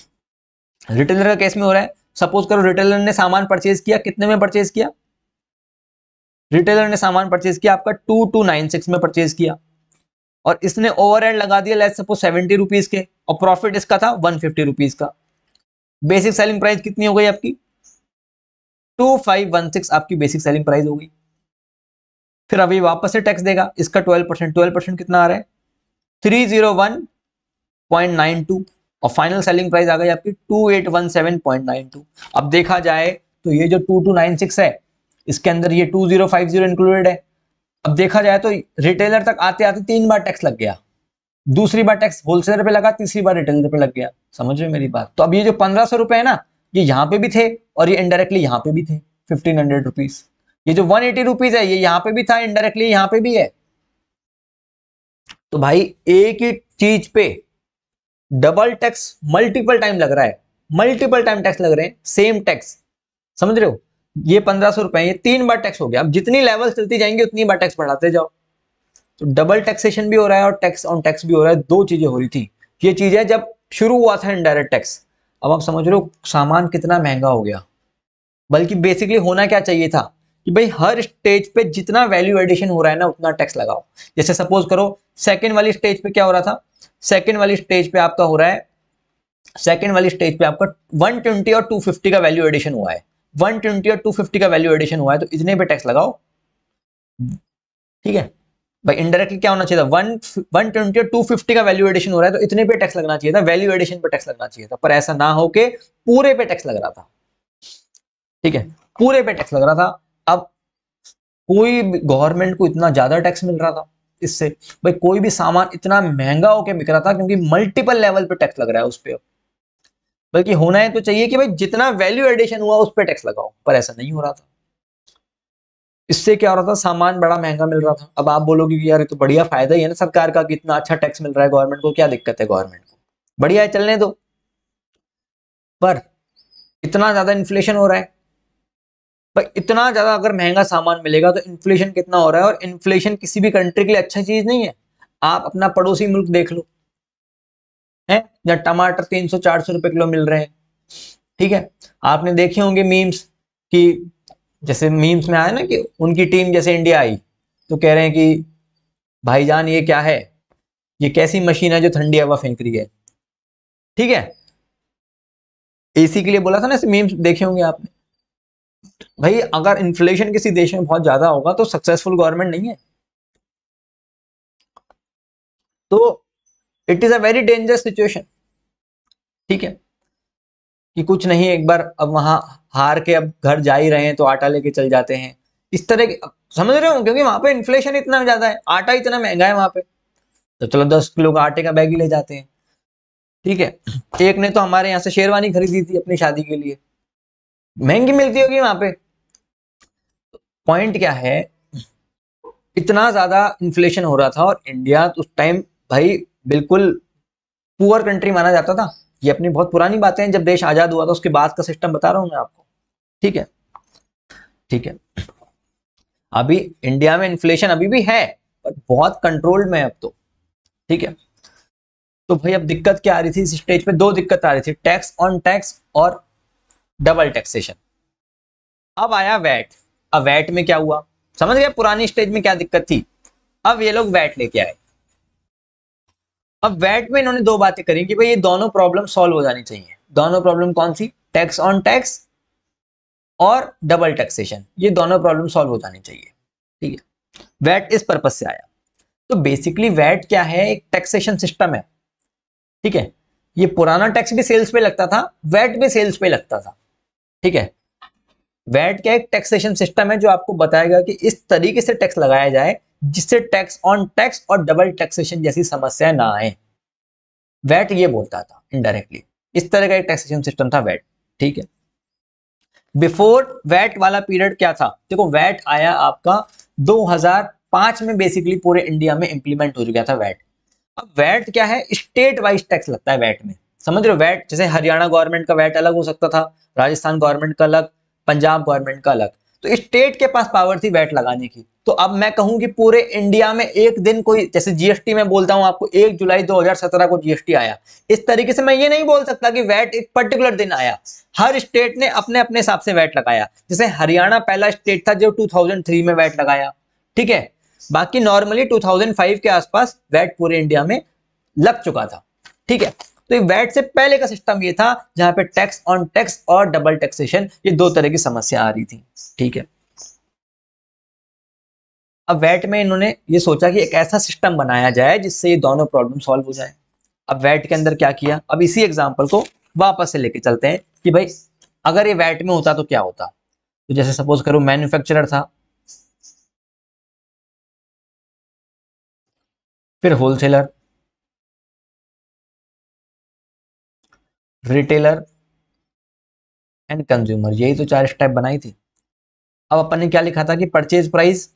रिटेलर का केस में हो रहा है सपोज करो रिटेलर ने सामान परचेज किया कितने में परचेज किया रिटेलर ने सामान परचेज किया आपका टू टू नाइन सिक्स में परचेज किया और इसने ओवर लगा दिया लेट सपोज सेवेंटी रुपीज के और प्रॉफिट इसका था वन फिफ्टी रुपीज का बेसिक सेलिंग प्राइस कितनी हो गई आपकी टू फाइव वन सिक्स आपकी बेसिक सेलिंग प्राइस हो गई फिर अभी वापस से टैक्स देगा इसका ट्वेल्व परसेंट ट्वेल्व परसेंट कितना आ रहा है three zero one point nine two और फाइनल सेलिंग प्राइस आ गई आपकी two eight one seven point nine two अब देखा जाए तो ये जो टू टू नाइन सिक्स है इसके अंदर ये two zero five zero included है अब देखा जाए तो रिटेलर तक आते आते तीन बार टैक्स लग गया दूसरी बार टैक्स होलसेलर पे लगा तीसरी बार रिटेलर पे लग गया समझ रहे मेरी बात तो अब ये जो पंद्रह सौ रुपए है ना ये यहाँ पे भी थे और ये इनडायरेक्टली यहाँ पे भी थे फिफ्टीन हंड्रेड रुपीज ये जो वन एटी रुपीज है ये यहाँ पे भी था इनडायरेक्टली यहाँ पे भी है तो भाई एक ही चीज पे डबल टैक्स मल्टीपल टाइम लग रहा है मल्टीपल टाइम टैक्स लग रहे हैं सेम टैक्स समझ रहे हो ये पंद्रह सौ रुपए ये तीन बार टैक्स हो गया अब जितनी लेवल चलती जाएंगी उतनी बार टैक्स बढ़ाते जाओ तो डबल टैक्सेशन भी हो रहा है और टैक्स ऑन टैक्स भी हो रहा है दो चीजें हो रही थी ये चीज है जब शुरू हुआ था इनडायरेक्ट टैक्स अब आप समझ लो सामान कितना महंगा हो गया बल्कि बेसिकली होना क्या चाहिए था कि भाई हर स्टेज पे जितना वैल्यू एडिशन हो रहा है ना उतना टैक्स लगाओ जैसे सपोज करो सेकेंड वाली स्टेज पे क्या हो रहा था सेकेंड वाली स्टेज पे आपका हो रहा है सेकेंड वाली स्टेज पे आपका 120 और 250 का वैल्यू एडिशन हुआ है वन ट्वेंटी और टू फिफ्टी का वैल्यू एडिशन हुआ है तो इतने पे टैक्स लगाओ ठीक है भाई इंडायरेक्टली क्या होना चाहिए था वन वन ट्वेंटी और टू फिफ्टी का वैल्यू एडिशन हो रहा है तो इतने पे टैक्स लगना चाहिए था वैल्यू एडिशन पे टैक्स लगना चाहिए था पर ऐसा ना हो के पूरे पे टैक्स लग रहा था ठीक है पूरे पे टैक्स लग रहा था अब कोई गवर्नमेंट को इतना ज्यादा टैक्स मिल रहा था इससे भाई कोई भी सामान इतना महंगा होके बिक रहा था क्योंकि मल्टीपल लेवल पे टैक्स लग रहा है उस पर बल्कि होना है तो चाहिए कि भाई जितना वैल्यू एडिशन हुआ उस पर टैक्स लगाओ पर ऐसा नहीं हो रहा था इससे क्या हो रहा था सामान बड़ा महंगा मिल रहा था अब आप बोलोगे कि यार ये तो बढ़िया फायदा ही है ना सरकार का कितना अच्छा टैक्स मिल रहा है गवर्नमेंट को क्या दिक्कत है गवर्नमेंट को बढ़िया है चलने दो पर इतना ज्यादा इन्फ्लेशन हो रहा है पर इतना ज्यादा अगर महंगा सामान मिलेगा तो इन्फ्लेशन कितना हो रहा है और इन्फ्लेशन किसी भी कंट्री के लिए अच्छा चीज नहीं है आप अपना पड़ोसी मुल्क देख लो है जहाँ टमाटर तीन सौ चार सौ रुपए किलो मिल रहे हैं ठीक है आपने देखे होंगे मीम्स कि जैसे मीम्स में आया ना कि उनकी टीम जैसे इंडिया आई तो कह रहे हैं कि भाईजान ये क्या है ये कैसी मशीन है जो ठंडी हवा फेंक रही है ठीक है एसी के लिए बोला था ना मीम्स देखे होंगे आपने भाई अगर इन्फ्लेशन किसी देश में बहुत ज्यादा होगा तो सक्सेसफुल गवर्नमेंट नहीं है तो it is a very dangerous situation ठीक है कि कुछ नहीं एक बार अब वहां हार के अब घर जा ही रहे हैं तो आटा लेके चल जाते हैं इस तरह के समझ रहे हो क्योंकि वहां पे इन्फ्लेशन इतना ज्यादा है आटा इतना महंगा है वहां पे तो चलो दस किलो का आटे का बैग ही ले जाते हैं ठीक है एक ने तो हमारे यहाँ से शेरवानी खरीदी थी अपनी शादी के लिए महंगी मिलती होगी वहां पे पॉइंट क्या है इतना ज्यादा इन्फ्लेशन हो रहा था और इंडिया उस टाइम भाई बिल्कुल पुअर कंट्री माना जाता था ये अपनी बहुत पुरानी बातें हैं जब देश आजाद हुआ था उसके बाद का सिस्टम बता रहा हूं मैं आपको ठीक है ठीक है अभी इंडिया में इन्फ्लेशन अभी भी है पर बहुत कंट्रोल्ड में है अब तो ठीक है तो भाई अब दिक्कत क्या आ रही थी इस स्टेज पे दो दिक्कत आ रही थी टैक्स ऑन टैक्स और डबल टैक्सेशन अब आया वैट अब वैट में क्या हुआ समझ गया पुरानी स्टेज में क्या दिक्कत थी अब ये लोग वैट लेके आए अब वैट में इन्होंने दो बातें करी कि भाई ये दोनों प्रॉब्लम सॉल्व हो जानी चाहिए दोनों प्रॉब्लम कौन सी टैक्स ऑन टैक्स और डबल टैक्सेशन ये दोनों प्रॉब्लम सॉल्व हो जानी चाहिए ठीक है वैट इस पर्पज से आया तो बेसिकली वैट क्या है एक टैक्सेशन सिस्टम है ठीक है ये पुराना टैक्स भी सेल्स पे लगता था वैट भी सेल्स पे लगता था ठीक है वैट क्या एक टैक्सेशन सिस्टम है जो आपको बताएगा कि इस तरीके से टैक्स लगाया जाए जिससे टैक्स ऑन टैक्स और डबल टैक्सेशन जैसी समस्या ना आए वैट ये बोलता था इनडायरेक्टली इस तरह का एक टैक्सेशन सिस्टम था वैट ठीक है बिफोर वैट वाला पीरियड क्या था देखो वैट आया आपका 2005 में बेसिकली पूरे इंडिया में इंप्लीमेंट हो चुका था वैट अब वैट क्या है स्टेट वाइज टैक्स लगता है वैट में समझ रहे हो वैट जैसे हरियाणा गवर्नमेंट का वैट अलग हो सकता था राजस्थान गवर्नमेंट का अलग पंजाब गवर्नमेंट का अलग तो स्टेट के पास पावर थी वैट लगाने की तो अब मैं कहूं कि पूरे इंडिया में एक दिन कोई जैसे जीएसटी में बोलता हूं आपको एक जुलाई 2017 को जीएसटी आया इस तरीके से मैं ये नहीं बोल सकता कि वैट एक पर्टिकुलर दिन आया हर स्टेट ने अपने अपने हिसाब से वैट लगाया जैसे हरियाणा पहला स्टेट था जो 2003 में वैट लगाया ठीक है बाकी नॉर्मली टू के आसपास वैट पूरे इंडिया में लग चुका था ठीक है तो वैट से पहले का सिस्टम यह था जहां पर टैक्स ऑन टैक्स और डबल टैक्सेशन ये दो तरह की समस्या आ रही थी ठीक है अब वैट में इन्होंने ये सोचा कि एक ऐसा सिस्टम बनाया जाए जिससे ये दोनों प्रॉब्लम सॉल्व हो जाए अब वैट के अंदर क्या किया अब इसी एग्जाम्पल को वापस से लेके चलते हैं कि भाई अगर ये वैट में होता तो क्या होता तो जैसे सपोज करो मैन्युफैक्चरर था फिर होलसेलर रिटेलर एंड कंज्यूमर यही तो चार स्टेप बनाई थी अब अपन ने क्या लिखा था कि परचेज प्राइस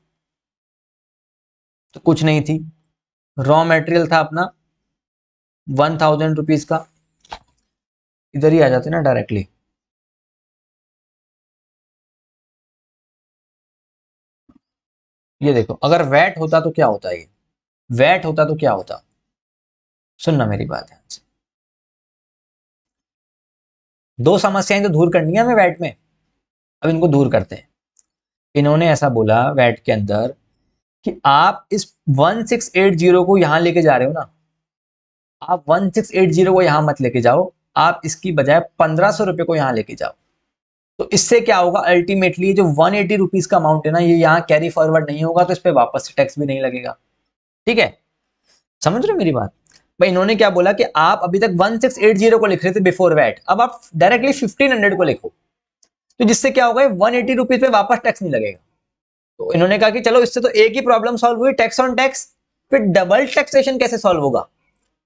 तो कुछ नहीं थी रॉ मेटेरियल था अपना वन थाउजेंड रुपीज का इधर ही आ जाते ना डायरेक्टली ये देखो अगर वैट होता तो क्या होता ये वैट होता तो क्या होता सुनना मेरी बात है दो समस्याएं तो दूर करनी है हमें वैट में अब इनको दूर करते हैं इन्होंने ऐसा बोला वैट के अंदर कि आप इस 1680 को यहां लेके जा रहे हो ना आप 1680 को यहां मत लेके जाओ आप इसकी बजाय पंद्रह सौ रुपए को यहां लेके जाओ तो इससे क्या होगा अल्टीमेटली जो वन एटी रुपीज़ का अमाउंट है ना ये यहाँ कैरी फॉरवर्ड नहीं होगा तो इस पर वापस टैक्स भी नहीं लगेगा ठीक है समझ रहे हो मेरी बात भाई इन्होंने क्या बोला कि आप अभी तक 1680 को लिख रहे थे बिफोर वैट अब आप डायरेक्टली 1500 को लिखो तो जिससे क्या होगा वन एटी रुपीज पे वापस टैक्स नहीं लगेगा तो इन्होंने कहा कि चलो इससे तो एक ही प्रॉब्लम सॉल्व हुई टैक्स ऑन टैक्स फिर डबल टैक्सेशन कैसे सॉल्व होगा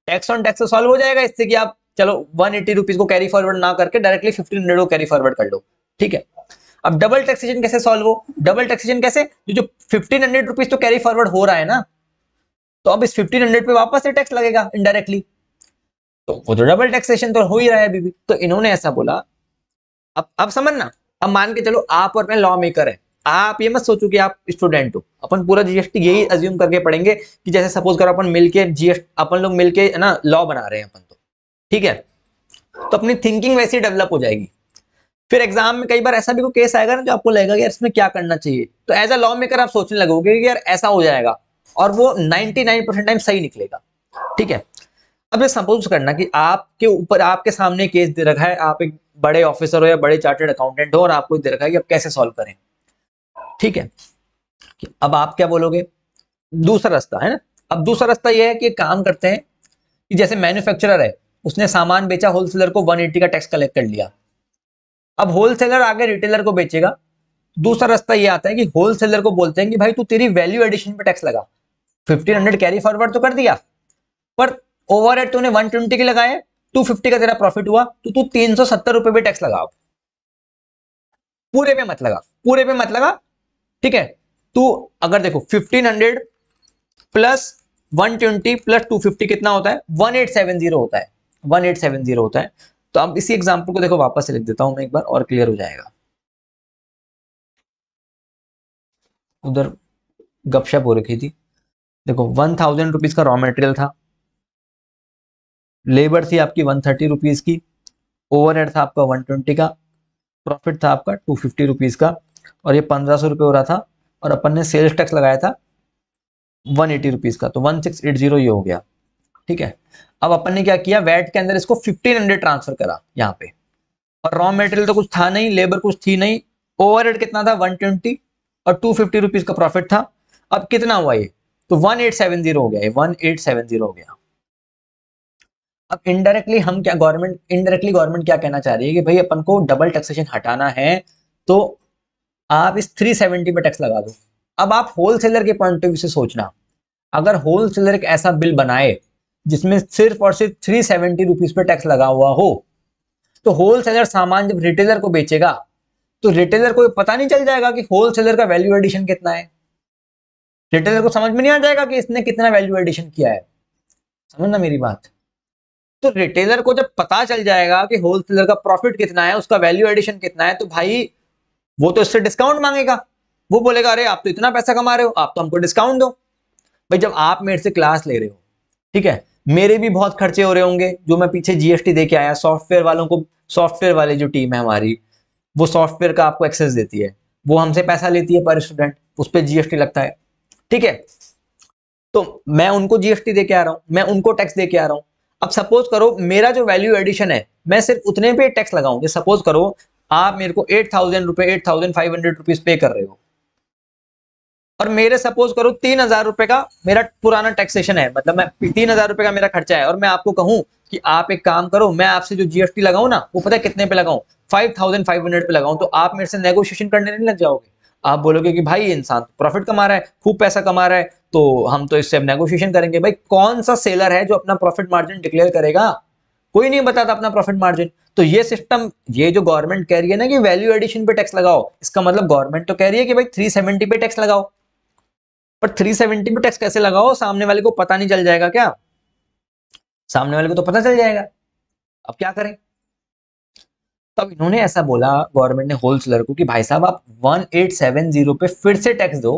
टैक्स ऑन टैक्स सॉल्व हो जाएगा इससे कि आप चलो वन एट्टी को कैरी फॉरवर्ड ना करके डायरेक्टली फिफ्टीन हंड्रेड को कैरी फॉरवर्ड कर लो ठीक है अब डबल टैक्सेशन कैसे सॉल्व हो डबल टैक्सेशन कैसे जो जो फिफ्टीन हंड्रेड रुपीज तो कैरी फॉरवर्ड हो रहा है ना तो अब इस फिफ्टीन हंड्रेड पे वापस से टैक्स लगेगा इनडायरेक्टली तो वो तो डबल टैक्सेशन तो हो ही रहा है अभी भी तो इन्होंने ऐसा बोला अब अब समझना अब मान के चलो आप और मैं लॉ मेकर है आप ये मत सोचो कि आप स्टूडेंट हो अपन पूरा जीएसटी यही अज्यूम करके पढ़ेंगे कि जैसे सपोज करो अपन मिलके जीएसटी अपन लोग मिलके है ना लॉ बना रहे हैं अपन तो ठीक है तो अपनी थिंकिंग वैसी डेवलप हो जाएगी फिर एग्जाम में कई बार ऐसा भी कोई केस आएगा ना जो आपको लगेगा कि यार इसमें क्या करना चाहिए तो एज अ लॉ मेकर आप सोचने लगोगे कि यार ऐसा हो जाएगा और वो 99 परसेंट टाइम सही निकलेगा ठीक है अब ये सपोज करना कि आपके ऊपर आपके सामने केस दे रखा है आप एक बड़े ऑफिसर हो या बड़े चार्टेड अकाउंटेंट हो और आपको दे रखा है कि आप कैसे सॉल्व करें ठीक है अब आप क्या बोलोगे दूसरा रास्ता है ना अब दूसरा रास्ता यह है कि काम करते हैं कि जैसे मैन्युफैक्चरर है उसने सामान बेचा होलसेलर को 180 का टैक्स कलेक्ट कर लिया अब होलसेलर आगे रिटेलर को बेचेगा दूसरा रास्ता ये आता है कि होलसेलर को बोलते हैं कि भाई तू तेरी वैल्यू एडिशन पे टैक्स लगा 1500 कैरी फॉरवर्ड तो कर दिया पर ओवर हेड तूने 120 के लगाए 250 का तेरा प्रॉफिट हुआ तो तू तीन सौ सत्तर रुपए भी टैक्स लगा पूरे पे मत लगा पूरे पे मत लगा ठीक है तो अगर देखो 1500 प्लस 120 प्लस 250 कितना होता है 1870 होता है 1870 होता है तो अब इसी एग्जाम्पल को देखो वापस से लिख देता हूं मैं एक बार और क्लियर हो जाएगा उधर गपशप हो रखी थी देखो वन थाउजेंड रुपीज का रॉ मटेरियल था लेबर थी आपकी वन थर्टी रुपीज की ओवरहेड था आपका वन ट्वेंटी का प्रॉफिट था आपका टू फिफ्टी रुपीज का और ये पंद्रह सौ रुपये हो रहा था और अपन ने सेल्स टैक्स लगाया था वन एटी रुपीज़ का तो वन सिक्स एट जीरो ये हो गया ठीक है अब अपन ने क्या किया वैट के अंदर इसको फिफ्टीन हंड्रेड ट्रांसफर करा यहाँ पे और रॉ मेटेरियल तो कुछ था नहीं लेबर कुछ थी नहीं ओवर कितना था वन ट्वेंटी और टू फिफ्टी रुपीज़ का प्रॉफिट था अब कितना हुआ ये तो वन एट सेवन जीरो हो गया ये वन एट सेवन जीरो हो गया अब इनडायरेक्टली हम क्या गवर्नमेंट इनडायरेक्टली गवर्नमेंट क्या कहना चाह रही है कि भाई अपन को डबल टैक्सेशन हटाना है तो आप इस 370 पे टैक्स लगा दो अब आप होलसेलर के पॉइंट ऑफ व्यू से सोचना अगर होलसेलर एक ऐसा बिल बनाए जिसमें सिर्फ और सिर्फ थ्री सेवेंटी रुपीज टैक्स लगा हुआ हो तो होलसेलर सामान जब रिटेलर को बेचेगा तो रिटेलर को पता नहीं चल जाएगा कि होलसेलर का वैल्यू एडिशन कितना है रिटेलर को समझ में नहीं आ जाएगा कि इसने कितना वैल्यू एडिशन किया है समझना मेरी बात तो रिटेलर को जब पता चल जाएगा कि होलसेलर का प्रॉफिट कितना है उसका वैल्यू एडिशन कितना है तो भाई वो तो इससे डिस्काउंट मांगेगा वो बोलेगा अरे आप तो इतना पैसा कमा रहे हो आप तो हमको डिस्काउंट दो भाई जब आप मेरे से क्लास ले रहे हो ठीक है मेरे भी बहुत खर्चे हो रहे होंगे जो मैं पीछे जीएसटी दे आया सॉफ्टवेयर वालों को सॉफ्टवेयर वाले जो टीम है हमारी वो सॉफ्टवेयर का आपको एक्सेस देती है वो हमसे पैसा लेती है पर स्टूडेंट उस पर जीएसटी लगता है ठीक है तो मैं उनको जीएसटी दे आ रहा हूँ मैं उनको टैक्स दे आ रहा हूँ अब सपोज करो मेरा जो वैल्यू एडिशन है मैं सिर्फ उतने पे टैक्स लगाऊंगे सपोज करो आप मेरे को एट थाउजेंड रुपये eight thousand five hundred rupees पे कर रहे हो और मेरे सपोज करो तीन हजार रुपए का मेरा पुराना टैक्सेशन है मतलब मैं तीन हजार रुपए का मेरा खर्चा है और मैं आपको कहूं कि आप एक काम करो मैं आपसे जो जीएसटी लगाऊ ना वो पता है कितने पे लगाऊ फाइव थाउजेंड फाइव हंड्रेड पे लगाऊ तो आप मेरे से नेगोशिएशन करने नहीं लग जाओगे आप बोलोगे कि भाई इंसान प्रॉफिट तो कमा रहा है खूब पैसा कमा रहा है तो हम तो इससे नेगोशिएशन करेंगे भाई कौन सा सेलर है जो अपना प्रॉफिट मार्जिन डिक्लेयर करेगा कोई नहीं बताता अपना प्रॉफिट मार्जिन तो ये सिस्टम ये जो गवर्नमेंट कह रही है ना कि वैल्यू एडिशन पे टैक्स लगाओ इसका मतलब गवर्नमेंट तो कह रही है कि भाई थ्री सेवेंटी पे टैक्स लगाओ पर थ्री सेवेंटी पे टैक्स कैसे लगाओ सामने वाले को पता नहीं चल जाएगा क्या सामने वाले को तो पता चल जाएगा अब क्या करें तब इन्होंने ऐसा बोला गवर्नमेंट ने होलसेलर को कि भाई साहब आप 1870 पे फिर से टैक्स दो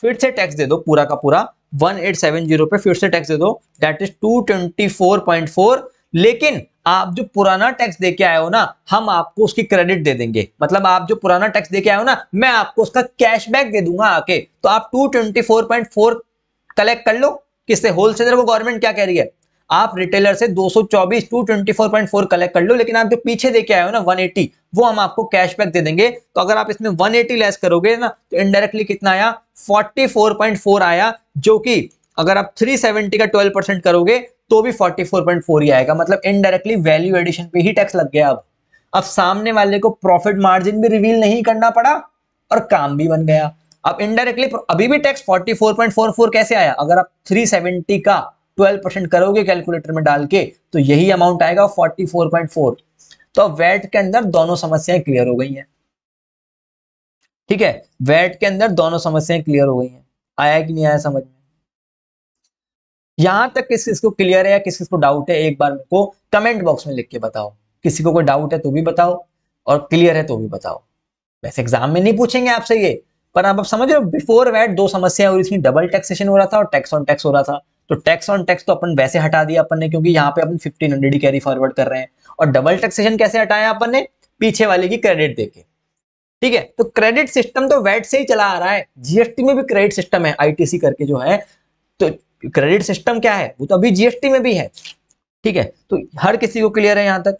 फिर से टैक्स दे दो पूरा का पूरा 1870 पे फिर से टैक्स दे दो दैट इज 224.4 लेकिन आप जो पुराना टैक्स दे के आए हो ना हम आपको उसकी क्रेडिट दे देंगे मतलब आप जो पुराना टैक्स दे के आए हो ना मैं आपको उसका कैशबैक दे दूंगा आके तो आप 224.4 कलेक्ट कर लो किससे होलसेलर को गवर्नमेंट क्या कह रही है आप रिटेलर से 224 224.4 कलेक्ट कर लो लेकिन आप जो पीछे दे के आए हो ना 180 वो हम आपको कैशबैक दे देंगे तो अगर आप इसमें 180 लेस करोगे ना तो इनडायरेक्टली कितना आया 44.4 आया जो कि अगर आप 370 का 12 परसेंट करोगे तो भी 44.4 ही आएगा मतलब इनडायरेक्टली वैल्यू एडिशन पे ही टैक्स लग गया अब अब सामने वाले को प्रॉफिट मार्जिन भी रिवील नहीं करना पड़ा और काम भी बन गया अब इनडायरेक्टली अभी भी टैक्स 44.44 कैसे आया अगर आप 370 का 12 परसेंट करोगे कैलकुलेटर में डाल के तो यही अमाउंट आएगा 44.4 तो वैट के अंदर दोनों समस्याएं क्लियर हो गई हैं ठीक है वैट के अंदर दोनों समस्याएं क्लियर हो गई हैं आया कि नहीं आया समझ में यहां तक किस किस को क्लियर है या किस को डाउट है एक बार मेरे कमेंट बॉक्स में लिख के बताओ किसी को कोई डाउट है तो भी बताओ और क्लियर है तो भी बताओ वैसे एग्जाम में नहीं पूछेंगे आपसे ये पर आप, समझ रहे हो बिफोर वैट दो समस्या और इसमें डबल टैक्सेशन हो रहा था और टैक्स ऑन टैक्स हो रहा था तो टैक्स ऑन टैक्स तो अपन वैसे हटा दिया अपन ने क्योंकि यहाँ पे अपन 1500 ही कैरी फॉरवर्ड कर रहे हैं और डबल टैक्सेशन कैसे हटाया अपन ने पीछे वाले की क्रेडिट देके ठीक है तो क्रेडिट सिस्टम तो वैट से ही चला आ रहा है जीएसटी में भी क्रेडिट सिस्टम है आईटीसी करके जो है तो क्रेडिट सिस्टम क्या है वो तो अभी जीएसटी में भी है ठीक है तो हर किसी को क्लियर है यहां तक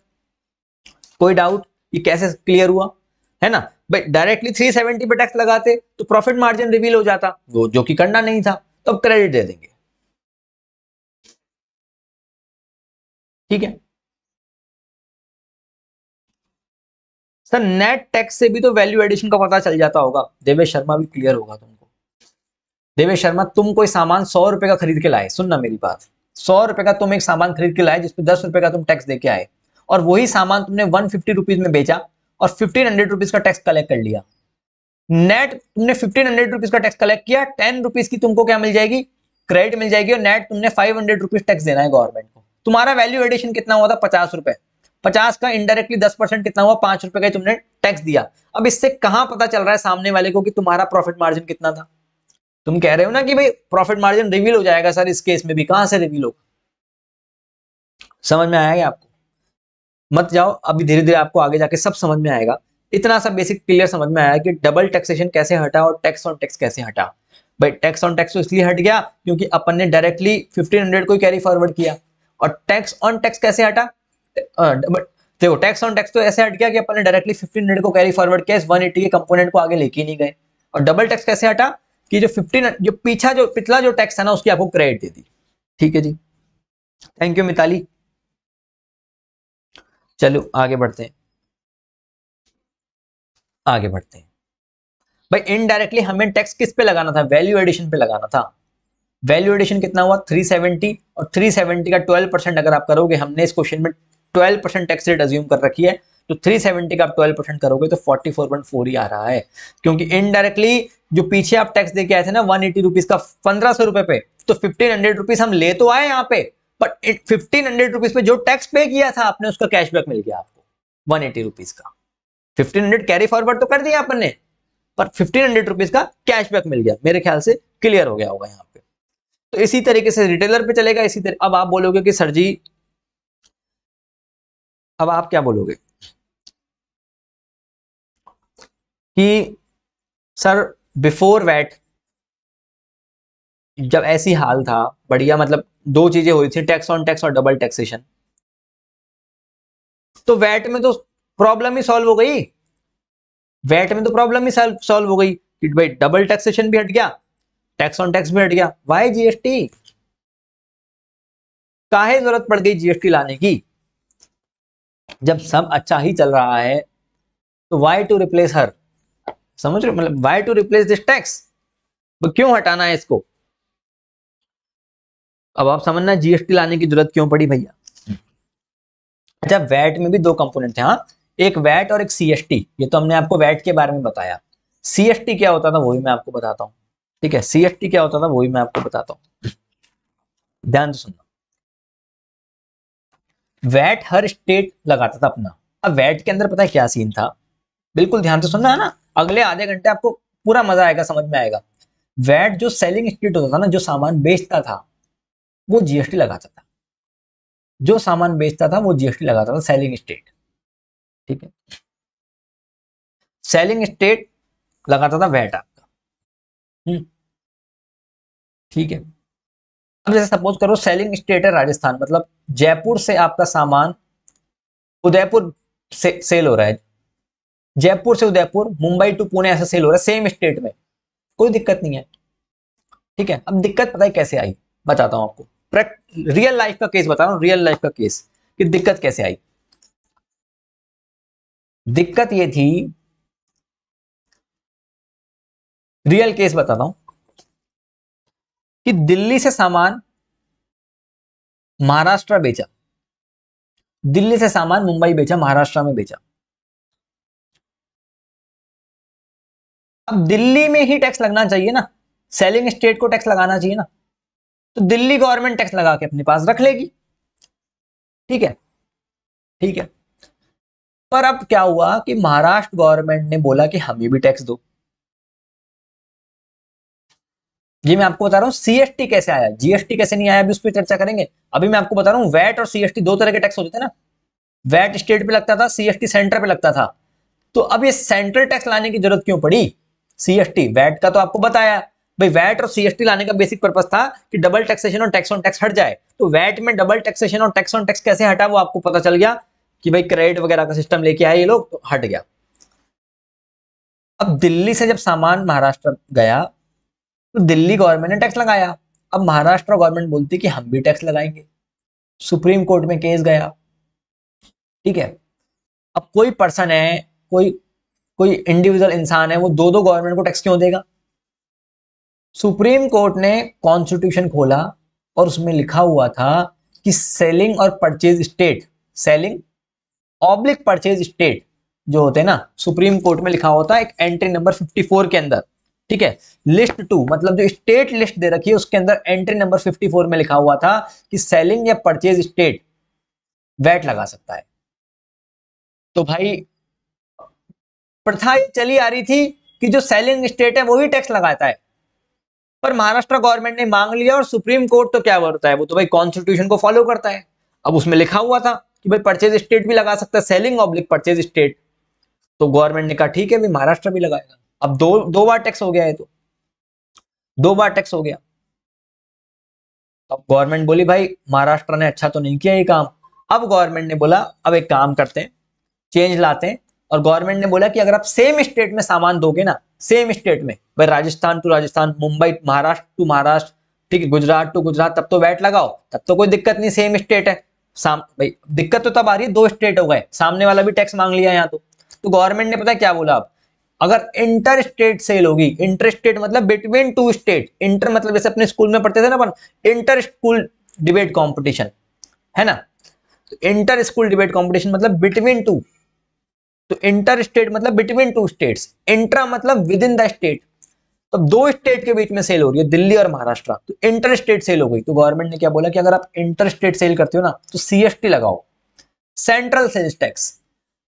कोई डाउट ये कैसे क्लियर हुआ है ना भाई डायरेक्टली 370 पे टैक्स लगाते तो प्रॉफिट मार्जिन रिवील हो जाता वो जो कि करना नहीं था तो अब क्रेडिट दे देंगे ठीक है सर नेट टैक्स से भी तो वैल्यू एडिशन का पता चल जाता होगा देवेश शर्मा भी क्लियर होगा तुम देवेश शर्मा तुम कोई सामान सौ रुपए का खरीद के लाए सुनना मेरी बात सौ रुपए का तुम एक सामान खरीद के लाए जिसपे दस रुपए का तुम टैक्स देके आए और वही सामान तुमने वन फिफ्टी रुपीज में बेचा और फिफ्टीन हंड्रेड रुपीज का टैक्स कलेक्ट कर लिया नेट तुमने फिफ्टीन हंड्रेड रुपीज का टैक्स कलेक्ट किया टेन रुपीज की तुमको क्या मिल जाएगी क्रेडिट मिल जाएगी और नेट तुमने फाइव हंड्रेड रुपीज टैक्स देना है गवर्नमेंट को तुम्हारा वैल्यू एडिशन कितना हुआ था पचास रुपए पचास का इंडायरेक्टली दस परसेंट कितना हुआ पांच रुपए का तुमने टैक्स दिया अब इससे कहां पता चल रहा है सामने वाले को कि तुम्हारा प्रॉफिट मार्जिन कितना था तुम कह रहे हो ना कि भाई प्रॉफिट मार्जिन रिवील हो जाएगा सर इस केस में भी कहां से रिवील होगा समझ में आया आपको मत जाओ अभी धीरे धीरे आपको आगे जाके सब समझ में आएगा इतना सा बेसिक क्लियर समझ में आया कि डबल टैक्सेशन कैसे हटा और टैक्स ऑन टैक्स कैसे हटा भाई टैक्स ऑन टैक्स तो इसलिए हट गया क्योंकि अपन ने डायरेक्टली 1500 को कैरी फॉरवर्ड किया और टैक्स ऑन टैक्स कैसे हटा देखो टैक्स ऑन टैक्स तो ऐसे हट गया कि अपन ने डायरेक्टली 1500 को कैरी फॉरवर्ड किया इस 180 के कंपोनेंट को आगे लेके नहीं गए और डबल टैक्स कैसे हटा कि जो फिफ्टीन जो पीछा जो पिछला जो टैक्स था ना उसकी आपको क्रेडिट दे दी ठीक है जी थैंक यू मिताली चलो आगे बढ़ते हैं आगे बढ़ते हैं भाई इनडायरेक्टली हमें टैक्स किस पे लगाना था वैल्यू एडिशन पे लगाना था वैल्यू एडिशन कितना हुआ 370 और 370 का 12 परसेंट अगर आप करोगे हमने इस क्वेश्चन में 12 परसेंट टैक्स रेट अज्यूम कर रखी है तो 370 का आप 12 परसेंट करोगे तो 44.4 ही आ रहा है क्योंकि इनडायरेक्टली जो पीछे आप टैक्स देके आए थे ना वन एटी रुपीज का पंद्रह सौ रुपए पे तो फिफ्टीन हंड्रेड रुपीज हम ले तो आए यहाँ पे बट फिफ्टीन हंड्रेड रुपीज पे जो टैक्स पे किया था आपने उसका कैशबैक मिल गया आपको वन एटी रुपीज का फिफ्टीन हंड्रेड कैरी फॉरवर्ड तो कर दिया अपन ने पर फिफ्टीन हंड्रेड रुपीज का कैशबैक मिल गया मेरे ख्याल से क्लियर हो गया होगा यहाँ पे तो इसी तरीके से रिटेलर पे चलेगा इसी तरह अब आप बोलोगे कि सर जी अब आप क्या बोलोगे कि सर बिफोर वैट जब ऐसी हाल था बढ़िया मतलब दो चीजें हुई थी टैक्स ऑन टैक्स और डबल टैक्सेशन तो वैट में तो प्रॉब्लम ही सॉल्व हो गई वैट में तो प्रॉब्लम ही सॉल्व हो गई कि भाई डबल टैक्सेशन भी हट गया टैक्स ऑन टैक्स भी हट गया वाई जीएसटी काहे जरूरत पड़ गई जीएसटी लाने की जब सब अच्छा ही चल रहा है तो वाई टू रिप्लेस हर समझ रहे मतलब why to replace this tax क्यों हटाना है इसको अब आप समझना जीएसटी लाने की जरूरत क्यों पड़ी भैया अच्छा वैट में भी दो कंपोनेंट थे हाँ एक वैट और एक सीएसटी ये तो हमने आपको वैट के बारे में बताया सीएसटी क्या होता था वही मैं आपको बताता हूँ ठीक है सीएसटी क्या होता था वही मैं आपको बताता हूँ ध्यान से सुनना वैट हर स्टेट लगाता था अपना अब वैट के अंदर पता है क्या सीन था बिल्कुल ध्यान से सुनना है ना अगले आधे घंटे आपको पूरा मजा आएगा समझ में आएगा वैट जो सेलिंग स्ट्रीट होता था ना जो सामान बेचता था वो जीएसटी लगाता था जो सामान बेचता था वो जीएसटी लगाता था सेलिंग स्टेट ठीक है सेलिंग स्टेट लगाता था वैट आपका हम्म। ठीक है अब जैसे सपोज करो सेलिंग स्टेट है राजस्थान मतलब जयपुर से आपका सामान उदयपुर से सेल हो रहा है जयपुर से उदयपुर मुंबई टू पुणे ऐसा सेल हो रहा है सेम स्टेट में कोई दिक्कत नहीं है ठीक है अब दिक्कत पता है कैसे आई बताता हूं आपको रियल लाइफ का केस बता रहा हूं रियल लाइफ का केस कि दिक्कत कैसे आई दिक्कत ये थी रियल केस बताता हूं कि दिल्ली से सामान महाराष्ट्र बेचा दिल्ली से सामान मुंबई बेचा महाराष्ट्र में बेचा अब दिल्ली में ही टैक्स लगना चाहिए ना सेलिंग स्टेट को टैक्स लगाना चाहिए ना तो दिल्ली गवर्नमेंट टैक्स लगा के अपने पास रख लेगी ठीक है ठीक है पर अब क्या हुआ कि महाराष्ट्र गवर्नमेंट ने बोला कि हमें भी टैक्स दो ये मैं आपको बता रहा हूँ सीएसटी कैसे आया जीएसटी कैसे नहीं आया अभी उस पर चर्चा करेंगे अभी मैं आपको बता रहा हूँ वैट और सीएसटी दो तरह के टैक्स होते थे ना वैट स्टेट पे लगता था सीएसटी सेंटर पे लगता था तो अब ये सेंट्रल टैक्स लाने की जरूरत क्यों पड़ी सीएसटी वैट का तो आपको बताया भाई वैट और सीएसटी लाने का बेसिक पर्पज था कि डबल टैक्सेशन और टैक्स ऑन टैक्स हट जाए तो वैट में डबल टैक्सेशन और टैक्स ऑन टैक्स कैसे हटा वो आपको पता चल गया कि भाई क्रेडिट वगैरह का सिस्टम लेके आए ये लोग तो हट गया अब दिल्ली से जब सामान महाराष्ट्र गया तो दिल्ली गवर्नमेंट ने टैक्स लगाया अब महाराष्ट्र गवर्नमेंट बोलती कि हम भी टैक्स लगाएंगे सुप्रीम कोर्ट में केस गया ठीक है अब कोई पर्सन है कोई कोई इंडिविजुअल इंसान है वो दो दो गवर्नमेंट को टैक्स क्यों देगा सुप्रीम कोर्ट ने कॉन्स्टिट्यूशन खोला और उसमें लिखा हुआ था कि सेलिंग और purchase state selling oblique purchase state जो होते हैं ना सुप्रीम कोर्ट में लिखा होता है एक एंट्री नंबर 54 के अंदर ठीक है लिस्ट टू मतलब जो स्टेट लिस्ट दे रखी है उसके अंदर एंट्री नंबर 54 में लिखा हुआ था कि सेलिंग या परचेज स्टेट वैट लगा सकता है तो भाई प्रथा चली आ रही थी कि जो सेलिंग स्टेट है वो ही टैक्स लगाता है पर महाराष्ट्र गवर्नमेंट ने मांग लिया और सुप्रीम कोर्ट तो क्या करता है वो तो भाई कॉन्स्टिट्यूशन को फॉलो करता है अब उसमें लिखा हुआ था कि भाई परचेज स्टेट भी लगा सकता है सेलिंग ऑब्लिक परचेज स्टेट तो गवर्नमेंट ने कहा ठीक है महाराष्ट्र भी लगाएगा अब दो दो बार टैक्स हो गया है तो दो बार टैक्स हो गया अब गवर्नमेंट बोली भाई महाराष्ट्र ने अच्छा तो नहीं किया ये काम अब गवर्नमेंट ने बोला अब एक काम करते हैं चेंज लाते हैं और गवर्नमेंट ने बोला कि अगर आप सेम स्टेट में सामान दोगे ना सेम स्टेट में भाई राजस्थान टू राजस्थान मुंबई महाराष्ट्र टू महाराष्ट्र ठीक गुजरात टू गुजरात तब तो वैट लगाओ तब तो कोई दिक्कत नहीं सेम स्टेट है साम भाई दिक्कत तो तब आ रही है दो स्टेट हो गए सामने वाला भी टैक्स मांग लिया यहाँ तो तो गवर्नमेंट ने पता है क्या बोला अब अगर इंटर स्टेट सेल होगी इंटर स्टेट मतलब बिटवीन टू स्टेट इंटर मतलब जैसे अपने स्कूल में पढ़ते थे ना अपन इंटर स्कूल डिबेट कॉम्पिटिशन है ना इंटर स्कूल डिबेट कंपटीशन मतलब बिटवीन टू तो इंटर स्टेट मतलब बिटवीन टू स्टेट्स इंट्रा मतलब विद इन द स्टेट तो दो स्टेट के बीच में सेल हो रही है दिल्ली और महाराष्ट्र तो इंटर स्टेट सेल हो गई तो गवर्नमेंट ने क्या बोला कि अगर आप इंटर स्टेट सेल करते हो ना तो सीएसटी लगाओ सेंट्रल सेल्स टैक्स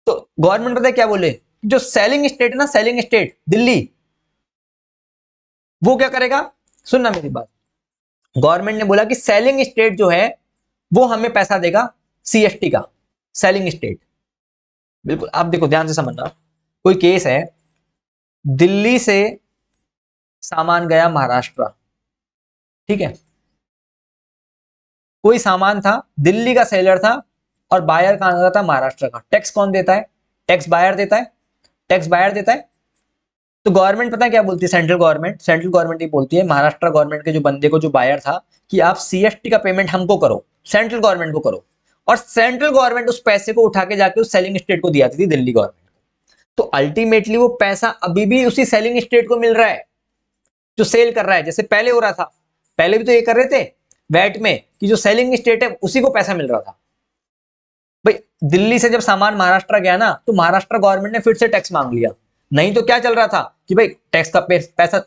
तो गवर्नमेंट बताया क्या बोले जो सेलिंग स्टेट है ना सेलिंग स्टेट दिल्ली वो क्या करेगा सुनना मेरी बात गवर्नमेंट ने बोला कि सेलिंग स्टेट जो है वो हमें पैसा देगा सीएसटी का सेलिंग स्टेट बिल्कुल आप देखो ध्यान से समझना कोई केस है दिल्ली से सामान गया महाराष्ट्र ठीक है कोई सामान था दिल्ली का सेलर था और बायर कहां का था महाराष्ट्र का टैक्स कौन देता है टैक्स बायर देता है टैक्स बायर देता है तो गवर्नमेंट पता है क्या बोलती है सेंट्रल गवर्नमेंट सेंट्रल गवर्नमेंट ये बोलती है महाराष्ट्र गवर्नमेंट के जो बंदे को जो बायर था कि आप सीएसटी का पेमेंट हमको करो सेंट्रल गवर्नमेंट को करो और सेंट्रल गवर्नमेंट उस पैसे को उठा के जाके उस सेलिंग स्टेट को दिया थी दिल्ली गवर्नमेंट तो अल्टीमेटली वो पैसा अभी भी उसी सेलिंग स्टेट को मिल रहा है जो सेल कर रहा है जैसे पहले हो रहा था पहले भी तो ये कर रहे थे वैट में कि जो सेलिंग स्टेट है उसी को पैसा मिल रहा था भाई दिल्ली से जब सामान महाराष्ट्र गया ना तो महाराष्ट्र गवर्नमेंट ने फिर से टैक्स मांग लिया नहीं तो क्या चल रहा था कि भाई टैक्स का पैसा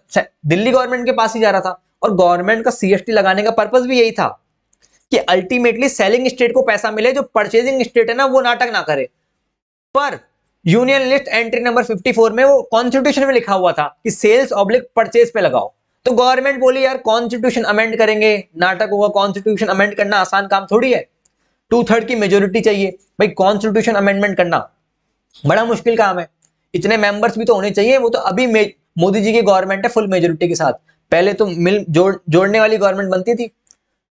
दिल्ली गवर्नमेंट के पास ही जा रहा था और गवर्नमेंट का सीएसटी लगाने का पर्पज भी यही था कि अल्टीमेटली सेलिंग स्टेट को पैसा मिले जो परचेजिंग स्टेट है ना वो नाटक ना करे पर यूनियन लिस्ट एंट्री नंबर 54 में वो कॉन्स्टिट्यूशन में लिखा हुआ था कि सेल्स ऑब्लिक परचेज पे लगाओ तो गवर्नमेंट बोली यार कॉन्स्टिट्यूशन अमेंड करेंगे नाटक होगा कॉन्स्टिट्यूशन अमेंड करना आसान काम थोड़ी है टू थर्ड की मेजोरिटी चाहिए भाई कॉन्स्टिट्यूशन अमेंडमेंट करना बड़ा मुश्किल काम है इतने मेंबर्स भी तो होने चाहिए वो तो अभी मोदी जी की गवर्नमेंट है फुल मेजोरिटी के साथ पहले तो मिल जोड़ जोड़ने वाली गवर्नमेंट बनती थी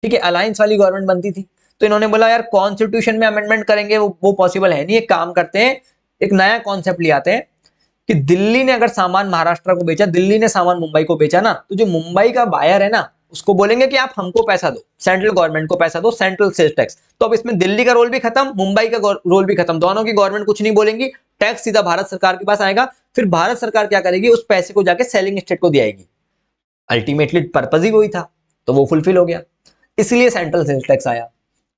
ठीक है अलायंस वाली गवर्नमेंट बनती थी तो इन्होंने बोला यार कॉन्स्टिट्यूशन में अमेंडमेंट करेंगे वो वो पॉसिबल है नहीं एक काम करते हैं एक नया कॉन्सेप्ट ले आते हैं कि दिल्ली ने अगर सामान महाराष्ट्र को बेचा दिल्ली ने सामान मुंबई को बेचा ना तो जो मुंबई का बायर है ना उसको बोलेंगे कि आप हमको पैसा दो सेंट्रल गवर्नमेंट को पैसा दो सेंट्रल सेल्स टैक्स तो अब इसमें दिल्ली का रोल भी खत्म मुंबई का रोल भी खत्म दोनों की गवर्नमेंट कुछ नहीं बोलेंगी टैक्स सीधा भारत सरकार के पास आएगा फिर भारत सरकार क्या करेगी उस पैसे को जाके सेलिंग स्टेट को दिया अल्टीमेटली पर्पज ही वही था तो वो फुलफिल हो गया इसलिए सेंट्रल सेल्स टैक्स आया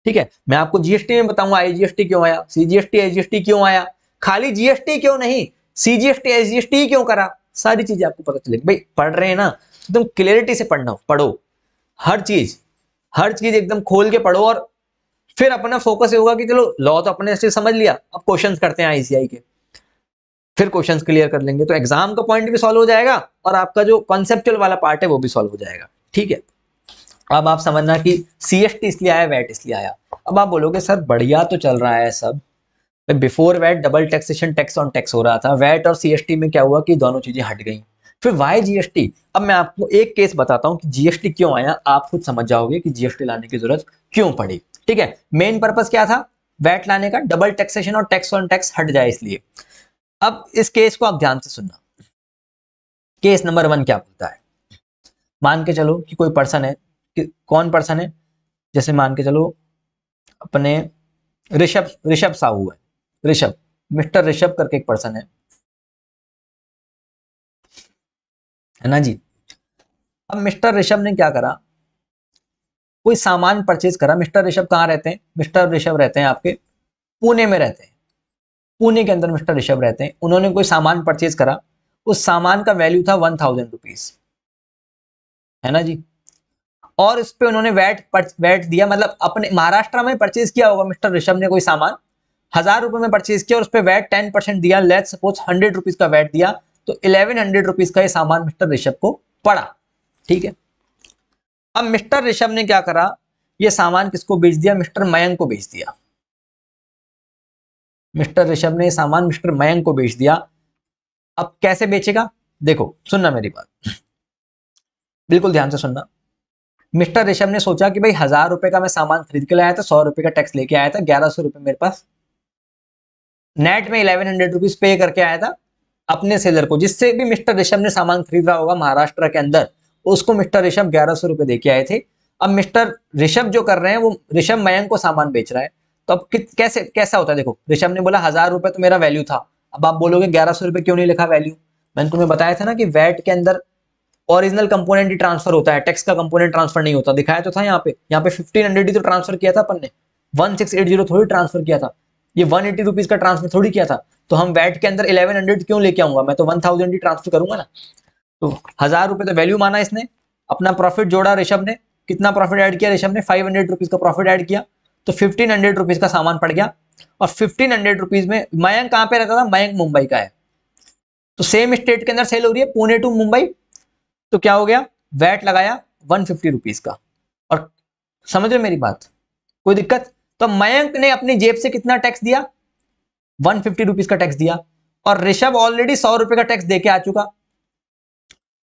ठीक है मैं आपको जीएसटी में बताऊंगा आईजीएसटी क्यों आया सीजीएसटी आईजीएसटी क्यों आया खाली जीएसटी क्यों नहीं सीजीएसटी आईजीएसटी क्यों करा सारी चीजें आपको पता चलेगी भाई पढ़ रहे हैं ना एकदम क्लियरिटी से पढ़ना पढ़ो हर चीज हर चीज एकदम खोल के पढ़ो और फिर अपना फोकस ये होगा कि चलो लॉ तो अपने से समझ लिया अब क्वेश्चंस करते हैं आईसीआई के फिर क्वेश्चंस क्लियर कर लेंगे तो एग्जाम का पॉइंट भी सॉल्व हो जाएगा और आपका जो कॉन्सेप्चुअल वाला पार्ट है वो भी सॉल्व हो जाएगा ठीक है अब आप समझना कि सी एस टी इसलिए आया वैट इसलिए आया अब आप बोलोगे सर बढ़िया तो चल रहा है सब before VAT double taxation tax on tax हो रहा था वैट और टी में क्या हुआ कि दोनों चीज़ें हट गई फिर वाई जीएसटी अब मैं आपको एक केस बताता हूँ कि जीएसटी क्यों आया आप खुद समझ जाओगे कि जीएसटी लाने की जरूरत क्यों पड़ी ठीक है मेन पर्पज क्या था वैट लाने का डबल टैक्सेशन और टैक्स ऑन टैक्स हट जाए इसलिए अब इस केस को आप ध्यान से सुनना केस नंबर वन क्या बोलता है मान के चलो कि कोई पर्सन है कौन पर्सन है जैसे मान के चलो अपने ऋषभ ऋषभ साहू है ऋषभ मिस्टर ऋषभ करके एक पर्सन है है ना जी अब मिस्टर ऋषभ ने क्या करा कोई सामान परचेज करा मिस्टर ऋषभ कहाँ रहते हैं मिस्टर ऋषभ रहते हैं आपके पुणे में रहते हैं पुणे के अंदर मिस्टर ऋषभ रहते हैं उन्होंने कोई सामान परचेज करा उस सामान का वैल्यू था वन थाउजेंड रुपीज है ना जी और इस पर उन्होंने वैट वैट दिया मतलब अपने महाराष्ट्र में परचेज किया होगा मिस्टर ऋषभ ने कोई सामान हजार रुपए में परचेज किया और उस पर वैट टेन परसेंट दिया लेट सपोज हंड्रेड रुपीज का वैट दिया तो इलेवन हंड्रेड रुपीज का ये सामान मिस्टर ऋषभ को पड़ा ठीक है अब मिस्टर ऋषभ ने क्या करा ये सामान किसको बेच दिया मिस्टर मयंक को बेच दिया मिस्टर ऋषभ ने सामान मिस्टर मयंक को बेच दिया अब कैसे बेचेगा देखो सुनना मेरी बात बिल्कुल ध्यान से सुनना मिस्टर ऋषभ ने सोचा कि भाई हजार रुपए का मैं सामान खरीद के लाया था सौ रुपए का टैक्स लेके आया था ग्यारह सौ रुपये मेरे पास नेट में इलेवन हंड्रेड रुपीज पे करके आया था अपने सेलर को जिससे भी मिस्टर ऋषभ ने सामान खरीदा होगा महाराष्ट्र के अंदर उसको मिस्टर ऋषभ ग्यारह सौ रुपए दे के आए थे अब मिस्टर ऋषभ जो कर रहे हैं वो ऋषभ मयंक को सामान बेच रहा है तो अब कैसे कैसा होता है देखो ऋषभ ने बोला हजार रुपये तो मेरा वैल्यू था अब आप बोलोगे ग्यारह सौ रुपये क्यों नहीं लिखा वैल्यू मैंने तुम्हें बताया था ना कि वैट के अंदर ओरिजिनल कंपोनेंट ही ट्रांसफर होता है टैक्स का कंपोनेंट ट्रांसफर नहीं होता दिखाया तो था यहाँ पे यहाँ पे फिफ्टीन हंड्रेड ही तो ट्रांसफर किया था अपन ने वन सिक्स एट जीरो थोड़ी ट्रांसफर किया था ये वन एटी रुपीज का ट्रांसफर थोड़ी किया था तो हम वैट के अंदर इलेवन हंड्रेड क्यों लेके आऊंगा मैं तो वन थाउजेंड ही ट्रांसफर करूंगा ना तो हजार रुपये तो वैल्यू माना इसने अपना प्रॉफिट जोड़ा ऋषभ ने कितना प्रॉफिट ऐड किया ऋषभ ने फाइव हंड्रेड रुपीज का प्रॉफिट ऐड किया तो फिफ्टीन हंड्रेड रुपीज का सामान पड़ गया और फिफ्टीन हंड्रेड रुपीज में मयंक कहाँ पे रहता था मयंक मुंबई का है तो सेम स्टेट के अंदर सेल हो रही है पुणे टू मुंबई तो क्या हो गया वैट लगाया वन फिफ्टी रुपीज का और समझ रहे मेरी बात कोई दिक्कत तो मयंक ने अपनी जेब से कितना टैक्स दिया वन फिफ्टी रुपीज का टैक्स दिया और ऋषभ ऑलरेडी सौ रुपए का टैक्स देके आ चुका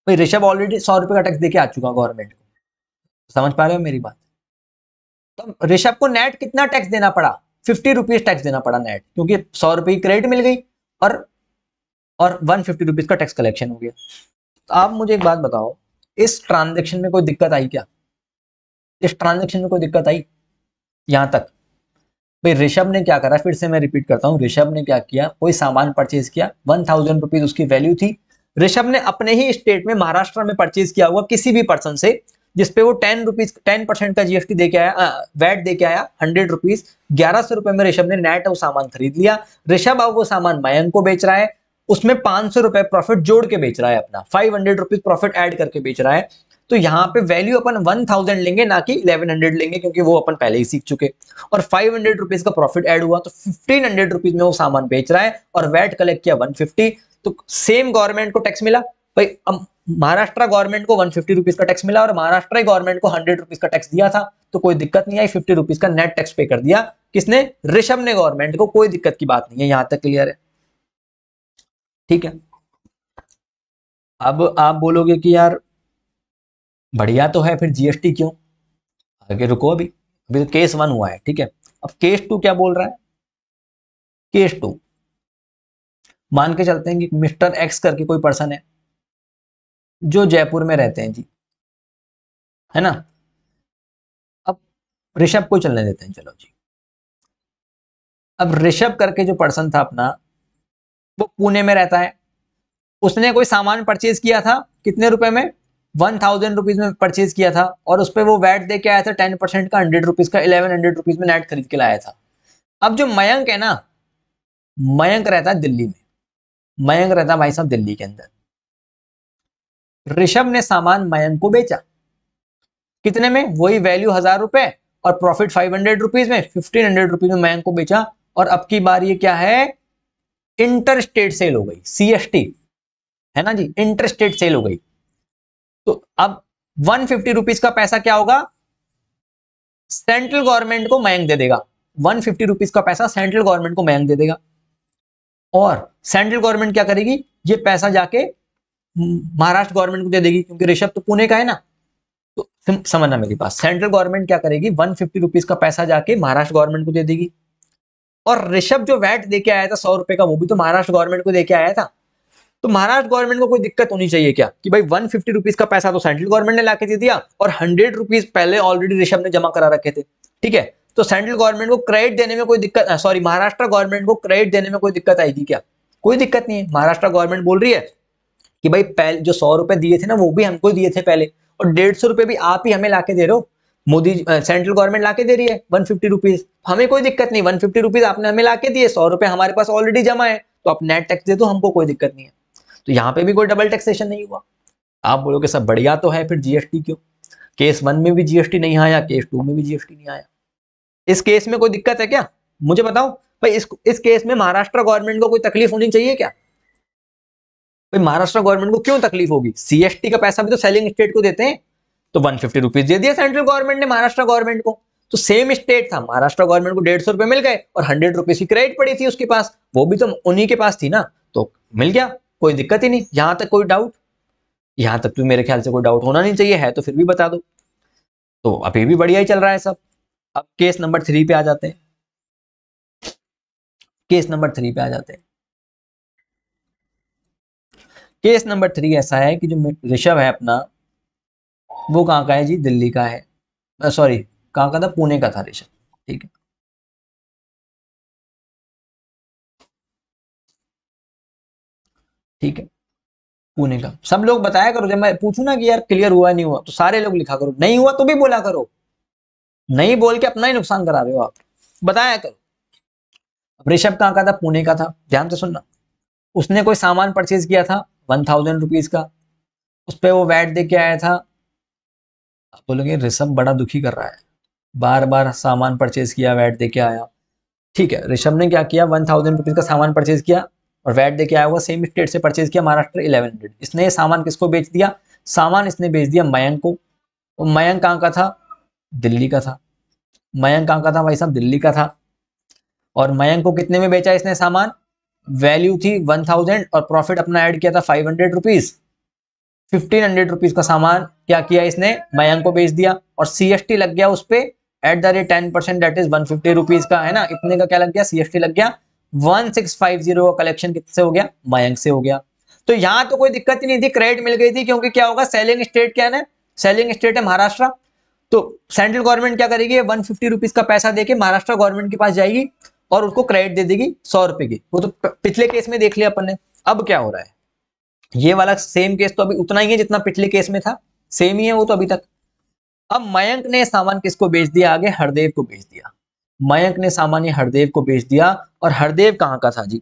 भाई ऋषभ ऑलरेडी सौ रुपए का टैक्स देके आ चुका गवर्नमेंट को समझ पा रहे हो मेरी बात तो ऋषभ को नेट कितना टैक्स देना पड़ा फिफ्टी रुपीज टैक्स देना पड़ा नेट क्योंकि सौ रुपए की क्रेडिट मिल गई और और वन फिफ्टी रुपीज का टैक्स कलेक्शन हो गया आप मुझे एक बात बताओ इस ट्रांजेक्शन में कोई दिक्कत आई क्या इस ट्रांजेक्शन में कोई दिक्कत आई यहां तक भाई ऋषभ ने क्या करा फिर से मैं रिपीट करता हूँ ऋषभ ने क्या किया कोई सामान परचेज किया वन थाउजेंड रुपीज उसकी वैल्यू थी ऋषभ ने अपने ही स्टेट में महाराष्ट्र में परचेज किया हुआ किसी भी पर्सन से जिसपे वो टेन रुपीज टेन परसेंट का जीएसटी दे के आया वैट दे के आया हंड्रेड रुपीज ग्यारह सौ रुपए में ऋषभ ने नेट वो सामान खरीद लिया ऋषभ अब वो सामान मयंक को बेच रहा है उसमें पांच सौ रुपए प्रॉफिट जोड़ के बेच रहा है अपना five hundred rupees profit add करके बेच रहा है तो यहाँ पे वैल्यू अपन वन थाउजेंड लेंगे ना कि इलेवन हंड्रेड लेंगे क्योंकि वो अपन पहले ही सीख चुके और फाइव हंड्रेड रुपीज का प्रॉफिट एड हुआ तो फिफ्टीन हंड्रेड रुपीज में वो सामान बेच रहा है और वैट कलेक्ट किया वन फिफ्टी तो सेम गवर्नमेंट को टैक्स मिला भाई अब महाराष्ट्र गवर्नमेंट को वन फिफ्टी रुपीज का टैक्स मिला और महाराष्ट्र गवर्नमेंट को हंड्रेड रुपीज का टैक्स दिया था तो कोई दिक्कत नहीं आई फिफ्टी रुपीज का नेट टैक्स पे कर दिया किसने ऋषभ ने गवर्नमेंट को कोई दिक्कत की बात नहीं है यहाँ तक क्लियर है ठीक है अब आप बोलोगे कि यार बढ़िया तो है फिर जीएसटी क्यों आगे रुको अभी अभी केस तो वन हुआ है ठीक है अब केस टू क्या बोल रहा है केस टू मान के चलते हैं कि मिस्टर एक्स करके कोई पर्सन है जो जयपुर में रहते हैं जी है ना अब ऋषभ को चलने देते हैं चलो जी अब ऋषभ करके जो पर्सन था अपना वो पुणे में रहता है उसने कोई सामान परचेज किया था कितने रुपए में वन थाउजेंड रुपीज में परचेज किया था और उस पर वो वैट दे के आया था टेन परसेंट का हंड्रेड रुपीज का इलेवन हंड्रेड रुपीज में नेट खरीद के लाया था अब जो मयंक है ना मयंक रहता है दिल्ली में मयंक रहता है भाई साहब दिल्ली के अंदर ऋषभ ने सामान मयंक को बेचा कितने में वही वैल्यू हजार रुपए और प्रॉफिट फाइव हंड्रेड रुपीज में फिफ्टीन हंड्रेड रुपीज में मयंक को बेचा और अब की बार ये क्या है इंटर स्टेट सेल हो गई सीएसटी है ना जी इंटर स्टेट सेल हो गई तो अब वन फिफ्टी रुपीज का पैसा क्या होगा सेंट्रल गवर्नमेंट को मैंग दे देगा वन फिफ्टी रुपीज का पैसा सेंट्रल गवर्नमेंट को मैंग दे देगा और सेंट्रल गवर्नमेंट क्या करेगी ये पैसा जाके महाराष्ट्र गवर्नमेंट को दे देगी क्योंकि ऋषभ तो पुणे का है ना तो समझना मेरी बात सेंट्रल गवर्नमेंट क्या करेगी वन फिफ्टी रुपीज का पैसा जाके महाराष्ट्र गवर्नमेंट को दे देगी और ऋषभ जो वैट देके आया था सौ रुपए का वो भी तो महाराष्ट्र गवर्नमेंट को देके आया था तो महाराष्ट्र गवर्नमेंट को कोई दिक्कत होनी चाहिए क्या कि भाई वन फिफ्टी रुपीज का पैसा तो सेंट्रल गवर्नमेंट ने लाके दे दिया और हंड्रेड रुपीज पहले ऑलरेडी ऋषभ ने जमा करा रखे थे ठीक है तो सेंट्रल गवर्नमेंट को क्रेडिट देने में कोई दिक्कत सॉरी महाराष्ट्र गवर्नमेंट को क्रेडिट देने में कोई दिक्कत आएगी क्या कोई दिक्कत नहीं है महाराष्ट्र गवर्नमेंट बोल रही है कि भाई पहले जो सौ रुपए दिए थे ना वो भी हमको दिए थे पहले और डेढ़ सौ रुपए भी आप ही हमें लाके दे रहे हो मोदी सेंट्रल गवर्नमेंट लाके दे रही है वन फिफ्टी रुपीज हमें कोई दिक्कत नहीं वन फिफ्टी रुपीज आपने हमें लाके दिए सौ रुपए हमारे पास ऑलरेडी जमा है तो आप नेट टैक्स दे दो हमको कोई दिक्कत नहीं है तो यहाँ पे भी कोई डबल टैक्सेशन नहीं हुआ आप बोलोगे सब बढ़िया तो है फिर जीएसटी क्यों केस वन में भी जीएसटी नहीं आया केस टू में भी जीएसटी नहीं आया इस केस में कोई दिक्कत है क्या मुझे बताओ भाई इस इस केस में महाराष्ट्र गवर्नमेंट को कोई तकलीफ होनी चाहिए क्या भाई महाराष्ट्र गवर्नमेंट को क्यों तकलीफ होगी सीएसटी का पैसा भी तो सेलिंग स्टेट को देते हैं तो वन फिफ्टी रुपीज दे दिया सेंट्रल गवर्नमेंट ने महाराष्ट्र गवर्नमेंट को तो सेम स्टेट था महाराष्ट्र गवर्नमेंट को डेढ़ सौ रुपए मिल गए और हंड्रेड रुपीज की क्रेडिट पड़ी थी उसके पास वो भी तो उन्हीं के पास थी ना तो मिल गया कोई दिक्कत ही नहीं यहां तक कोई डाउट यहां तक भी तो मेरे ख्याल से कोई डाउट होना नहीं चाहिए है तो फिर भी बता दो तो अभी भी बढ़िया ही चल रहा है सब अब केस नंबर थ्री पे आ जाते हैं केस नंबर थ्री पे आ जाते हैं केस नंबर थ्री ऐसा है कि जो ऋषभ है अपना वो कहाँ का है जी दिल्ली का है सॉरी कहाँ का था पुणे का था रेशम ठीक है ठीक है पुणे का सब लोग बताया करो जब मैं पूछू ना कि यार क्लियर हुआ नहीं हुआ तो सारे लोग लिखा करो नहीं हुआ तो भी बोला करो नहीं बोल के अपना ही नुकसान करा रहे हो आप बताया करो ऋषभ कहाँ का था पुणे का था ध्यान से सुनना उसने कोई सामान परचेज किया था वन थाउजेंड रुपीज का उस पर वो वैट दे के आया था आप बोलोगे ऋषभ बड़ा दुखी कर रहा है बार बार सामान परचेज किया वैट दे के आया ठीक है ऋषभ ने क्या किया वन थाउजेंड रुपीज़ का सामान परचेज किया और वैट दे के आया हुआ सेम स्टेट से परचेज किया महाराष्ट्र इलेवन हंड्रेड इसने ये सामान किसको बेच दिया सामान इसने बेच दिया मयंक को और मयंक कहाँ का था दिल्ली का था मयंक कहाँ का था भाई साहब दिल्ली का था और मयंक को कितने में बेचा इसने सामान वैल्यू थी वन थाउजेंड और प्रॉफिट अपना ऐड किया था five hundred rupees fifteen hundred rupees का सामान क्या किया इसने मयंक को बेच दिया और सीएसटी लग गया उस पर at the rate ten percent that is one fifty rupees का है ना इतने का क्या लग गया सीएसटी लग गया वन सिक्स फाइव जीरो का कलेक्शन किससे हो गया मयंक से हो गया तो यहाँ तो कोई दिक्कत ही नहीं थी क्रेडिट मिल गई थी क्योंकि क्या होगा सेलिंग स्टेट क्या है सेलिंग स्टेट है महाराष्ट्र तो सेंट्रल गवर्नमेंट क्या करेगी वन फिफ्टी रुपीज का पैसा देके महाराष्ट्र गवर्नमेंट के पास जाएगी और उसको क्रेडिट दे देगी सौ रुपए की वो तो पिछले केस में देख लिया अपन ने अब क्या हो रहा है ये वाला सेम केस तो अभी उतना ही है जितना पिछले केस में था सेम ही है वो तो अभी तक अब मयंक ने सामान किसको बेच दिया आगे हरदेव को बेच दिया मयंक ने सामान ये हरदेव को बेच दिया और हरदेव कहाँ का था जी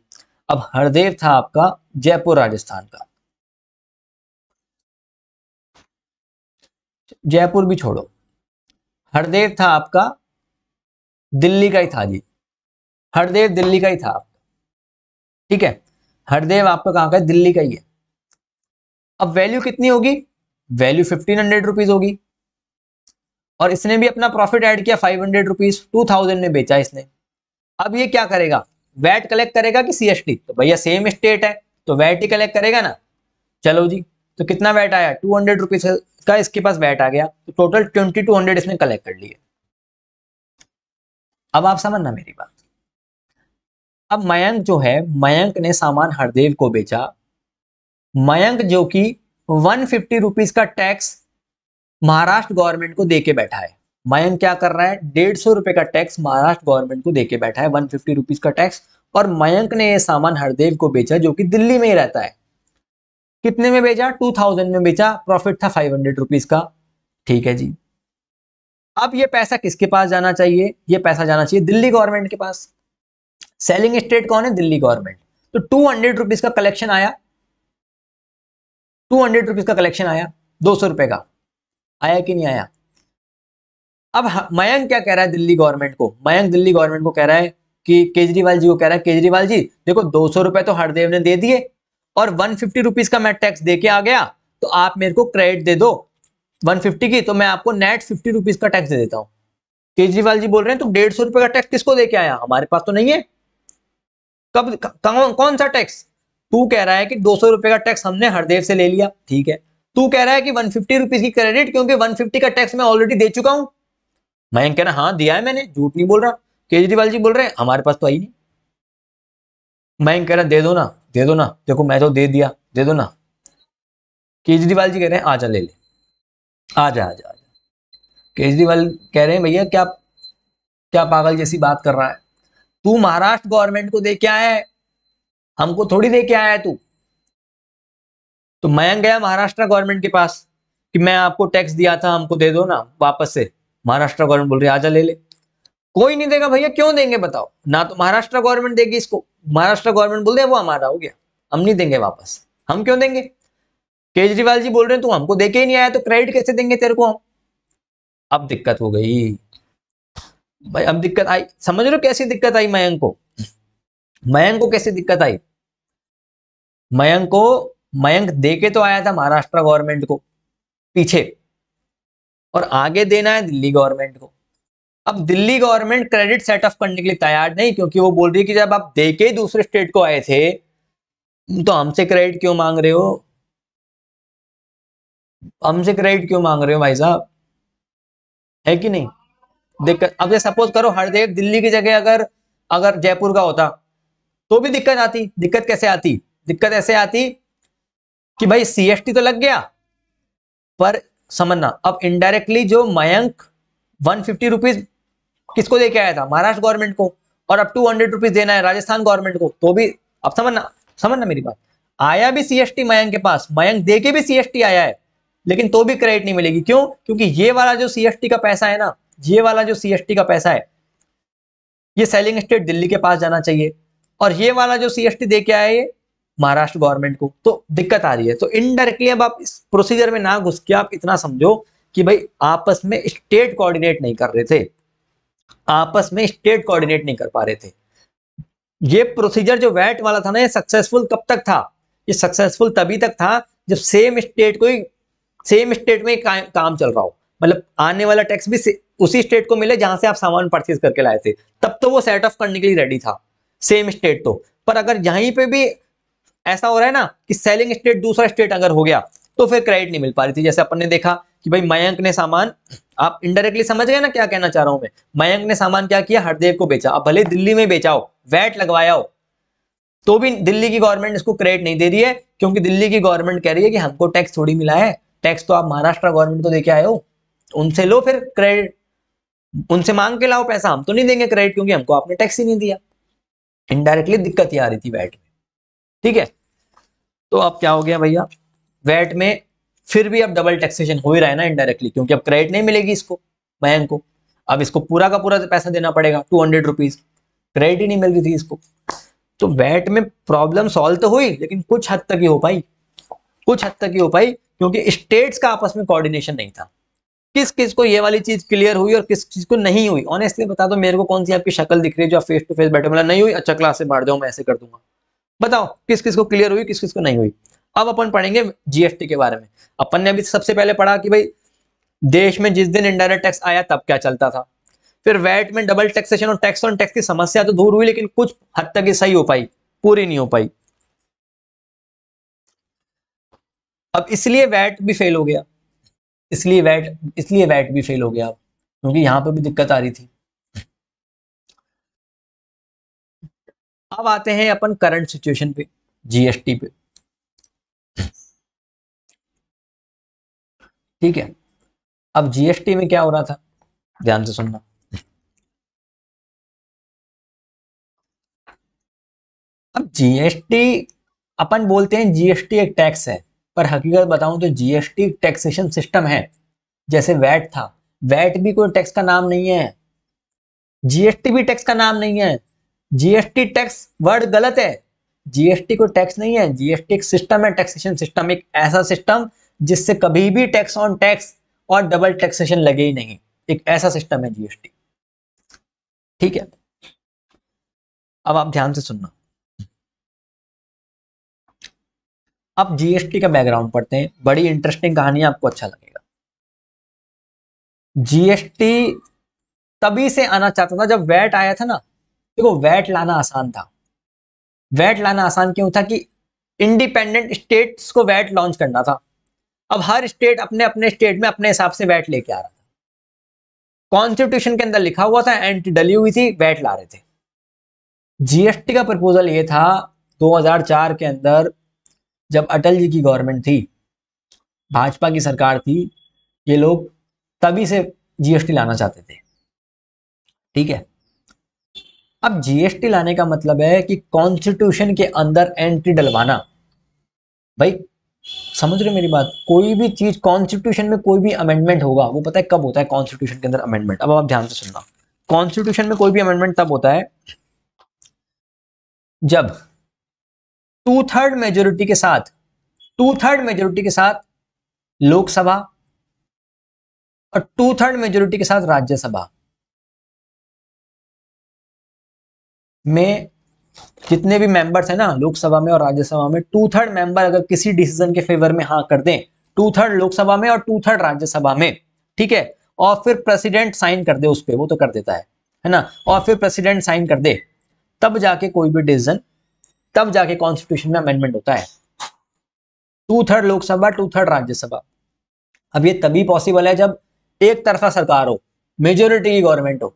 अब हरदेव था आपका जयपुर राजस्थान का जयपुर भी छोड़ो हरदेव था आपका दिल्ली का ही था जी हरदेव दिल्ली का ही था आपका ठीक है हरदेव आपका कहाँ का है दिल्ली का ही है अब वैल्यू कितनी होगी वैल्यू फिफ्टीन हंड्रेड रुपीज होगी और इसने भी अपना प्रॉफिट ऐड किया five hundred rupees two thousand में बेचा इसने अब ये क्या करेगा वैट कलेक्ट करेगा कि सीएसटी तो भैया सेम स्टेट है तो वैट ही कलेक्ट करेगा ना चलो जी तो कितना वैट आया टू हंड्रेड रुपीज का इसके पास वैट आ गया तो टोटल ट्वेंटी टू हंड्रेड इसने कलेक्ट कर लिया अब आप समझना मेरी बात अब मयंक जो है मयंक ने सामान हरदेव को बेचा मयंक जो कि 150 फिफ्टी रुपीज का टैक्स महाराष्ट्र गवर्नमेंट को दे के बैठा है मयंक क्या कर रहा है डेढ़ सौ रुपए का टैक्स महाराष्ट्र गवर्नमेंट को देके बैठा है वन फिफ्टी रुपीज का टैक्स और मयंक ने यह सामान हरदेव को बेचा जो कि दिल्ली में ही रहता है कितने में बेचा टू थाउजेंड में बेचा प्रॉफिट था फाइव हंड्रेड रुपीज का ठीक है जी अब यह पैसा किसके पास जाना चाहिए यह पैसा जाना चाहिए दिल्ली गवर्नमेंट के पास सेलिंग स्टेट कौन है दिल्ली गवर्नमेंट तो टू हंड्रेड रुपीज का कलेक्शन आया टू हंड्रेड रुपीज का कलेक्शन आया दो सौ रुपए का आया कि नहीं आया अब मयंक क्या कह रहा है दिल्ली गवर्नमेंट को मयंक दिल्ली गवर्नमेंट को कह रहा है कि केजरीवाल जी को कह रहा है केजरीवाल जी देखो दो सौ रुपए तो हरदेव ने दे दिए और वन फिफ्टी रुपीज का मैं टैक्स दे के आ गया तो आप मेरे को क्रेडिट दे दो वन फिफ्टी की तो मैं आपको नेट फिफ्टी रुपीज का टैक्स दे देता हूँ केजरीवाल जी बोल रहे हैं तुम तो डेढ़ सौ रुपए का टैक्स किसको दे के आया हमारे पास तो नहीं है कब कौन सा टैक्स तू कह रहा है कि दो सौ रुपए का टैक्स हमने हरदेव से ले लिया ठीक है तू कह रहा है कि वन फिफ्टी रुपीज की क्रेडिट क्योंकि वन फिफ्टी का टैक्स मैं ऑलरेडी दे चुका हूं मैं कह रहा हाँ दिया है मैंने झूठ नहीं बोल रहा केजरीवाल जी बोल रहे हैं हमारे पास तो आई नहीं मैं कह रहा दे दो ना दे दो ना देखो मैं तो दे दिया दे दो ना केजरीवाल जी कह रहे हैं आजा ले ले आजा आजा आजा केजरीवाल कह रहे हैं भैया क्या क्या पागल जैसी बात कर रहा है तू महाराष्ट्र गवर्नमेंट को दे क्या है हमको थोड़ी दे के आया है तू तो मयंक गया महाराष्ट्र गवर्नमेंट के पास कि मैं आपको टैक्स दिया था हमको दे दो ना वापस से महाराष्ट्र गवर्नमेंट बोल रही आजा ले ले कोई नहीं देगा भैया क्यों देंगे बताओ ना तो महाराष्ट्र गवर्नमेंट देगी इसको महाराष्ट्र गवर्नमेंट बोल दे वो हमारा हो गया हम नहीं देंगे वापस हम क्यों देंगे केजरीवाल जी बोल रहे हैं तू हमको देके ही नहीं आया तो क्रेडिट कैसे देंगे तेरे को हम अब दिक्कत हो गई भाई अब दिक्कत आई समझ लो कैसी दिक्कत आई मयंक को मयंक को कैसे दिक्कत आई मयंक को मयंक देके तो आया था महाराष्ट्र गवर्नमेंट को पीछे और आगे देना है दिल्ली गवर्नमेंट को अब Delhi government credit set off करने के लिए तैयार नहीं क्योंकि वो बोल रही है कि जब आप देके दूसरे स्टेट को आए थे तो हमसे क्रेडिट क्यों मांग रहे हो हमसे क्रेडिट क्यों मांग रहे हो भाई साहब है कि नहीं दिक्कत अब ये सपोज करो हर देख दिल्ली की जगह अगर अगर जयपुर का होता तो भी दिक्कत आती दिक्कत कैसे आती दिक्कत ऐसे आती कि भाई सीएसटी तो लग गया पर समझना अब इनडायरेक्टली जो मयंक वन फिफ्टी रुपीज किसको लेके आया था महाराष्ट्र गवर्नमेंट को और अब टू हंड्रेड रुपीज देना है राजस्थान गवर्नमेंट को तो भी अब समझना समझना मेरी बात आया भी सीएसटी मयंक के पास मयंक दे के भी सीएसटी आया है लेकिन तो भी क्रेडिट नहीं मिलेगी क्यों क्योंकि ये वाला जो सीएसटी का पैसा है ना ये वाला जो सीएसटी का पैसा है ये सेलिंग स्टेट दिल्ली के पास जाना चाहिए और ये वाला जो सीएसटी दे के आया ये महाराष्ट्र गवर्नमेंट को तो दिक्कत आ रही है तो इनडायरेक्टली अब आप इस प्रोसीजर में ना घुस के आप इतना समझो कि भाई आपस में स्टेट कोऑर्डिनेट नहीं कर रहे थे आपस में स्टेट कोऑर्डिनेट नहीं कर पा रहे थे ये प्रोसीजर जो वैट वाला था ना ये सक्सेसफुल कब तक था ये सक्सेसफुल तभी तक था जब सेम स्टेट को ही सेम स्टेट में काम चल रहा हो मतलब आने वाला टैक्स भी उसी स्टेट को मिले जहां से आप सामान परचेज करके लाए थे तब तो वो सेट ऑफ करने के लिए रेडी था सेम स्टेट तो पर अगर यहीं पे भी ऐसा हो रहा है ना कि सेलिंग स्टेट दूसरा स्टेट अगर हो गया तो फिर क्रेडिट नहीं मिल पा रही थी जैसे अपन ने देखा कि भाई मयंक ने सामान आप इनडायरेक्टली समझ गए ना क्या कहना चाह रहा हूं मैं मयंक ने सामान क्या किया हरदेव को बेचा अब भले दिल्ली में बेचाओ वैट लगवाया हो तो भी दिल्ली की गवर्नमेंट इसको क्रेडिट नहीं दे रही है क्योंकि दिल्ली की गवर्नमेंट कह रही है कि हमको टैक्स थोड़ी मिला है टैक्स तो आप महाराष्ट्र गवर्नमेंट को देके आए हो उनसे लो फिर क्रेडिट उनसे मांग के लाओ पैसा हम तो नहीं देंगे क्रेडिट क्योंकि हमको आपने टैक्स ही नहीं दिया इनडायरेक्टली दिक्कत ही आ रही थी वैट में ठीक है तो अब क्या हो गया भैया वैट में फिर भी अब डबल टैक्सेशन हो ही रहा है ना इनडायरेक्टली क्योंकि अब क्रेडिट नहीं मिलेगी इसको बैंक को अब इसको पूरा का पूरा पैसा देना पड़ेगा टू हंड्रेड रुपीज क्रेडिट ही नहीं मिल रही थी इसको तो वैट में प्रॉब्लम सॉल्व तो हुई लेकिन कुछ हद तक ही हो पाई कुछ हद तक ही हो पाई क्योंकि स्टेट्स का आपस में कोऑर्डिनेशन नहीं था किस किस को ये वाली चीज क्लियर हुई और किस चीज को नहीं हुई ऑनेस्टली बता दो मेरे को कौन सी आपकी शक्ल दिख रही है जो फेस टू फेस बैठे मतलब नहीं हुई अच्छा क्लास से बाहर जाओ मैं ऐसे कर दूंगा बताओ किस किस को क्लियर हुई किस किस को नहीं हुई अब अपन पढ़ेंगे जीएसटी के बारे में अपन ने अभी सबसे पहले पढ़ा कि भाई देश में जिस दिन इंडायरेक्ट टैक्स आया तब क्या चलता था फिर वैट में डबल टैक्सेशन और टैक्स ऑन टैक्स की समस्या तो दूर हुई लेकिन कुछ हद तक ही सही हो पाई पूरी नहीं हो पाई अब इसलिए वैट भी फेल हो गया इसलिए वैट इसलिए वैट भी फेल हो गया आप क्योंकि यहां पर भी दिक्कत आ रही थी अब आते हैं अपन करंट सिचुएशन पे जीएसटी पे ठीक है अब जीएसटी में क्या हो रहा था ध्यान से सुनना अब जीएसटी अपन बोलते हैं जीएसटी एक टैक्स है पर हकीकत बताऊं तो जीएसटी टैक्सेशन सिस्टम है जैसे वैट था वैट भी कोई टैक्स का नाम नहीं है जीएसटी भी टैक्स का नाम नहीं है जीएसटी टैक्स वर्ड गलत है जीएसटी कोई टैक्स नहीं है जीएसटी एक सिस्टम है टैक्सेशन सिस्टम एक ऐसा सिस्टम जिससे कभी भी टैक्स ऑन टैक्स और डबल टैक्सेशन लगे ही नहीं एक ऐसा सिस्टम है जीएसटी ठीक है अब आप ध्यान से सुनना आप जीएसटी का बैकग्राउंड पढ़ते हैं बड़ी इंटरेस्टिंग कहानी आपको अच्छा लगेगा जीएसटी तभी से आना चाहता था जब वैट आया था ना देखो वैट लाना आसान था वैट लाना आसान क्यों था कि इंडिपेंडेंट स्टेट्स को वैट लॉन्च करना था अब हर स्टेट अपने अपने स्टेट में अपने हिसाब से वैट लेके आ रहा था कॉन्स्टिट्यूशन के अंदर लिखा हुआ था एंटी डली हुई थी वैट ला रहे थे जीएसटी का प्रपोजल ये था 2004 के अंदर जब अटल जी की गवर्नमेंट थी भाजपा की सरकार थी ये लोग तभी से जीएसटी लाना चाहते थे ठीक है अब जीएसटी लाने का मतलब है कि कॉन्स्टिट्यूशन के अंदर एंट्री डलवाना भाई समझ रहे मेरी बात कोई भी चीज कॉन्स्टिट्यूशन में कोई भी अमेंडमेंट होगा वो पता है कब होता है कॉन्स्टिट्यूशन के अंदर अमेंडमेंट अब आप ध्यान से सुनना कॉन्स्टिट्यूशन में कोई भी अमेंडमेंट तब होता है जब टू थर्ड मेजोरिटी के साथ टू थर्ड मेजोरिटी के साथ लोकसभा और टू थर्ड मेजोरिटी के साथ राज्यसभा में जितने भी मेंबर्स हैं ना लोकसभा में और राज्यसभा में टू थर्ड मेंबर अगर किसी डिसीजन के फेवर में हाँ कर दें टू थर्ड लोकसभा में और टू थर्ड राज्यसभा में ठीक है और फिर प्रेसिडेंट साइन कर दे उस पर वो तो कर देता है है ना और फिर प्रेसिडेंट साइन कर दे तब जाके कोई भी डिसीजन तब जाके कॉन्स्टिट्यूशन में अमेंडमेंट होता है two third Lok Sabha two third Rajya Sabha अब ये तभी पॉसिबल है जब एक तरफा सरकार हो मेजोरिटी की गवर्नमेंट हो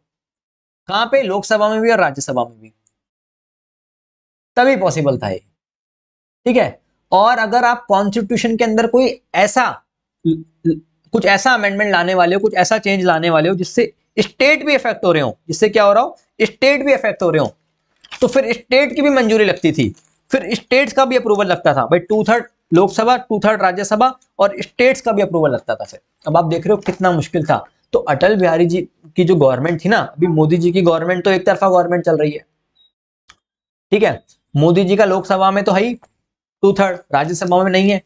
कहां पे लोकसभा में भी और राज्यसभा में भी तभी पॉसिबल था ये ठीक है और अगर आप कॉन्स्टिट्यूशन के अंदर कोई ऐसा कुछ ऐसा अमेंडमेंट लाने वाले हो कुछ ऐसा चेंज लाने वाले हो जिससे स्टेट भी इफेक्ट हो रहे हो जिससे क्या हो रहा हो स्टेट भी इफेक्ट हो रहे हो तो फिर स्टेट की भी मंजूरी लगती थी फिर स्टेट्स का भी अप्रूवल लगता था भाई two third Lok Sabha two third Rajya Sabha और स्टेट्स का भी अप्रूवल लगता था फिर अब आप देख रहे हो कितना मुश्किल था तो अटल बिहारी जी की जो गवर्नमेंट थी ना अभी मोदी जी की गवर्नमेंट तो एक तरफा गवर्नमेंट चल रही है ठीक है मोदी जी का लोकसभा में तो है ही टू थर्ड राज्यसभा में नहीं है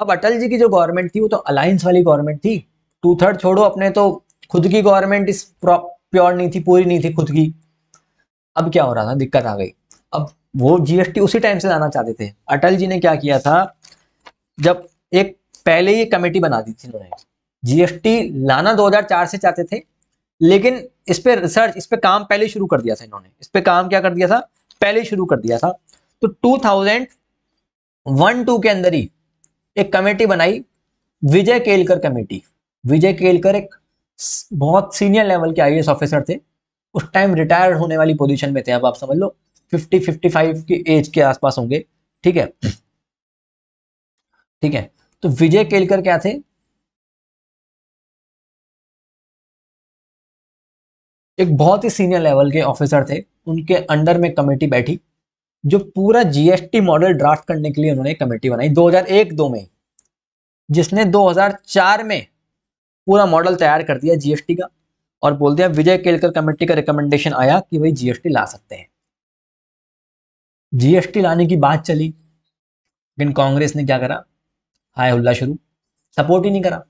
अब अटल जी की जो गवर्नमेंट थी वो तो अलायंस वाली गवर्नमेंट थी टू थर्ड छोड़ो अपने तो खुद की गवर्नमेंट इस प्योर नहीं थी पूरी नहीं थी खुद की अब क्या हो रहा था दिक्कत आ गई अब वो जीएसटी उसी टाइम से लाना चाहते थे अटल जी ने क्या किया था जब एक पहले ही कमेटी बना दी थी उन्होंने जीएसटी लाना 2004 से चाहते थे लेकिन इस पर रिसर्च इस पर काम पहले शुरू कर दिया था इन्होंने इस पर काम क्या कर दिया था पहले शुरू कर दिया था तो टू थाउजेंड वन टू के अंदर ही एक कमेटी बनाई विजय केलकर कमेटी विजय केलकर एक बहुत सीनियर लेवल के आई ऑफिसर थे उस टाइम रिटायर्ड होने वाली पोजीशन में थे अब आप समझ लो 50 55 की एज के आसपास होंगे ठीक है ठीक है तो विजय केलकर क्या थे एक बहुत ही सीनियर लेवल के ऑफिसर थे उनके अंडर में कमेटी बैठी जो पूरा जीएसटी मॉडल ड्राफ्ट करने के लिए उन्होंने कमेटी बनाई 2001 दो में जिसने 2004 में पूरा मॉडल तैयार कर दिया जीएसटी का और बोल दिया विजय केलकर कमेटी का रिकमेंडेशन आया कि भाई जीएसटी ला सकते हैं जीएसटी लाने की बात चली लेकिन कांग्रेस ने क्या करा हाय हुल्ला शुरू सपोर्ट ही नहीं करा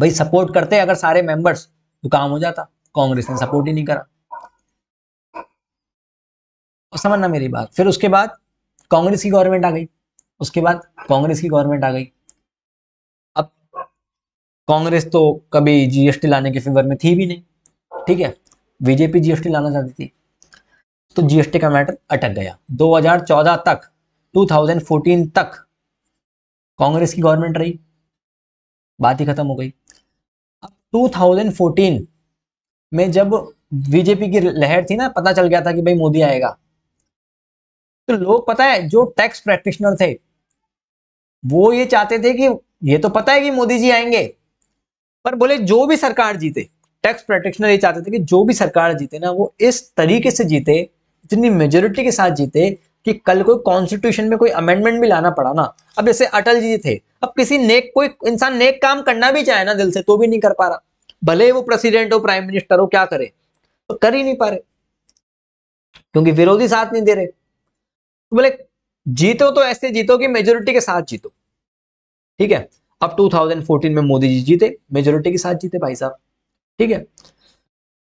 भाई सपोर्ट करते अगर सारे मेंबर्स तो काम हो जाता कांग्रेस ने सपोर्ट ही नहीं करा और तो समझना मेरी बात फिर उसके बाद कांग्रेस की गवर्नमेंट आ गई उसके बाद कांग्रेस की गवर्नमेंट आ गई कांग्रेस तो कभी जीएसटी लाने के फेवर में थी भी नहीं ठीक है बीजेपी जीएसटी लाना चाहती थी तो जीएसटी का मैटर अटक गया 2014 तक 2014 तक कांग्रेस की गवर्नमेंट रही बात ही खत्म हो गई अब 2014 में जब बीजेपी की लहर थी ना पता चल गया था कि भाई मोदी आएगा तो लोग पता है जो टैक्स प्रैक्टिशनर थे वो ये चाहते थे कि ये तो पता है कि मोदी जी आएंगे पर बोले जो भी सरकार जीते टैक्स प्रोटेक्शन ये चाहते थे कि जो भी सरकार जीते ना वो इस तरीके से जीते इतनी मेजोरिटी के साथ जीते कि कल को कॉन्स्टिट्यूशन में कोई अमेंडमेंट भी लाना पड़ा ना अब जैसे अटल जी थे अब किसी नेक कोई इंसान नेक काम करना भी चाहे ना दिल से तो भी नहीं कर पा रहा भले वो प्रेसिडेंट हो प्राइम मिनिस्टर हो क्या करे तो कर ही नहीं पा रहे क्योंकि विरोधी साथ नहीं दे रहे तो बोले जीतो तो ऐसे जीतो कि मेजोरिटी के साथ जीतो ठीक है अब 2014 में मोदी जी जीते मेजोरिटी के साथ जीते भाई साहब ठीक है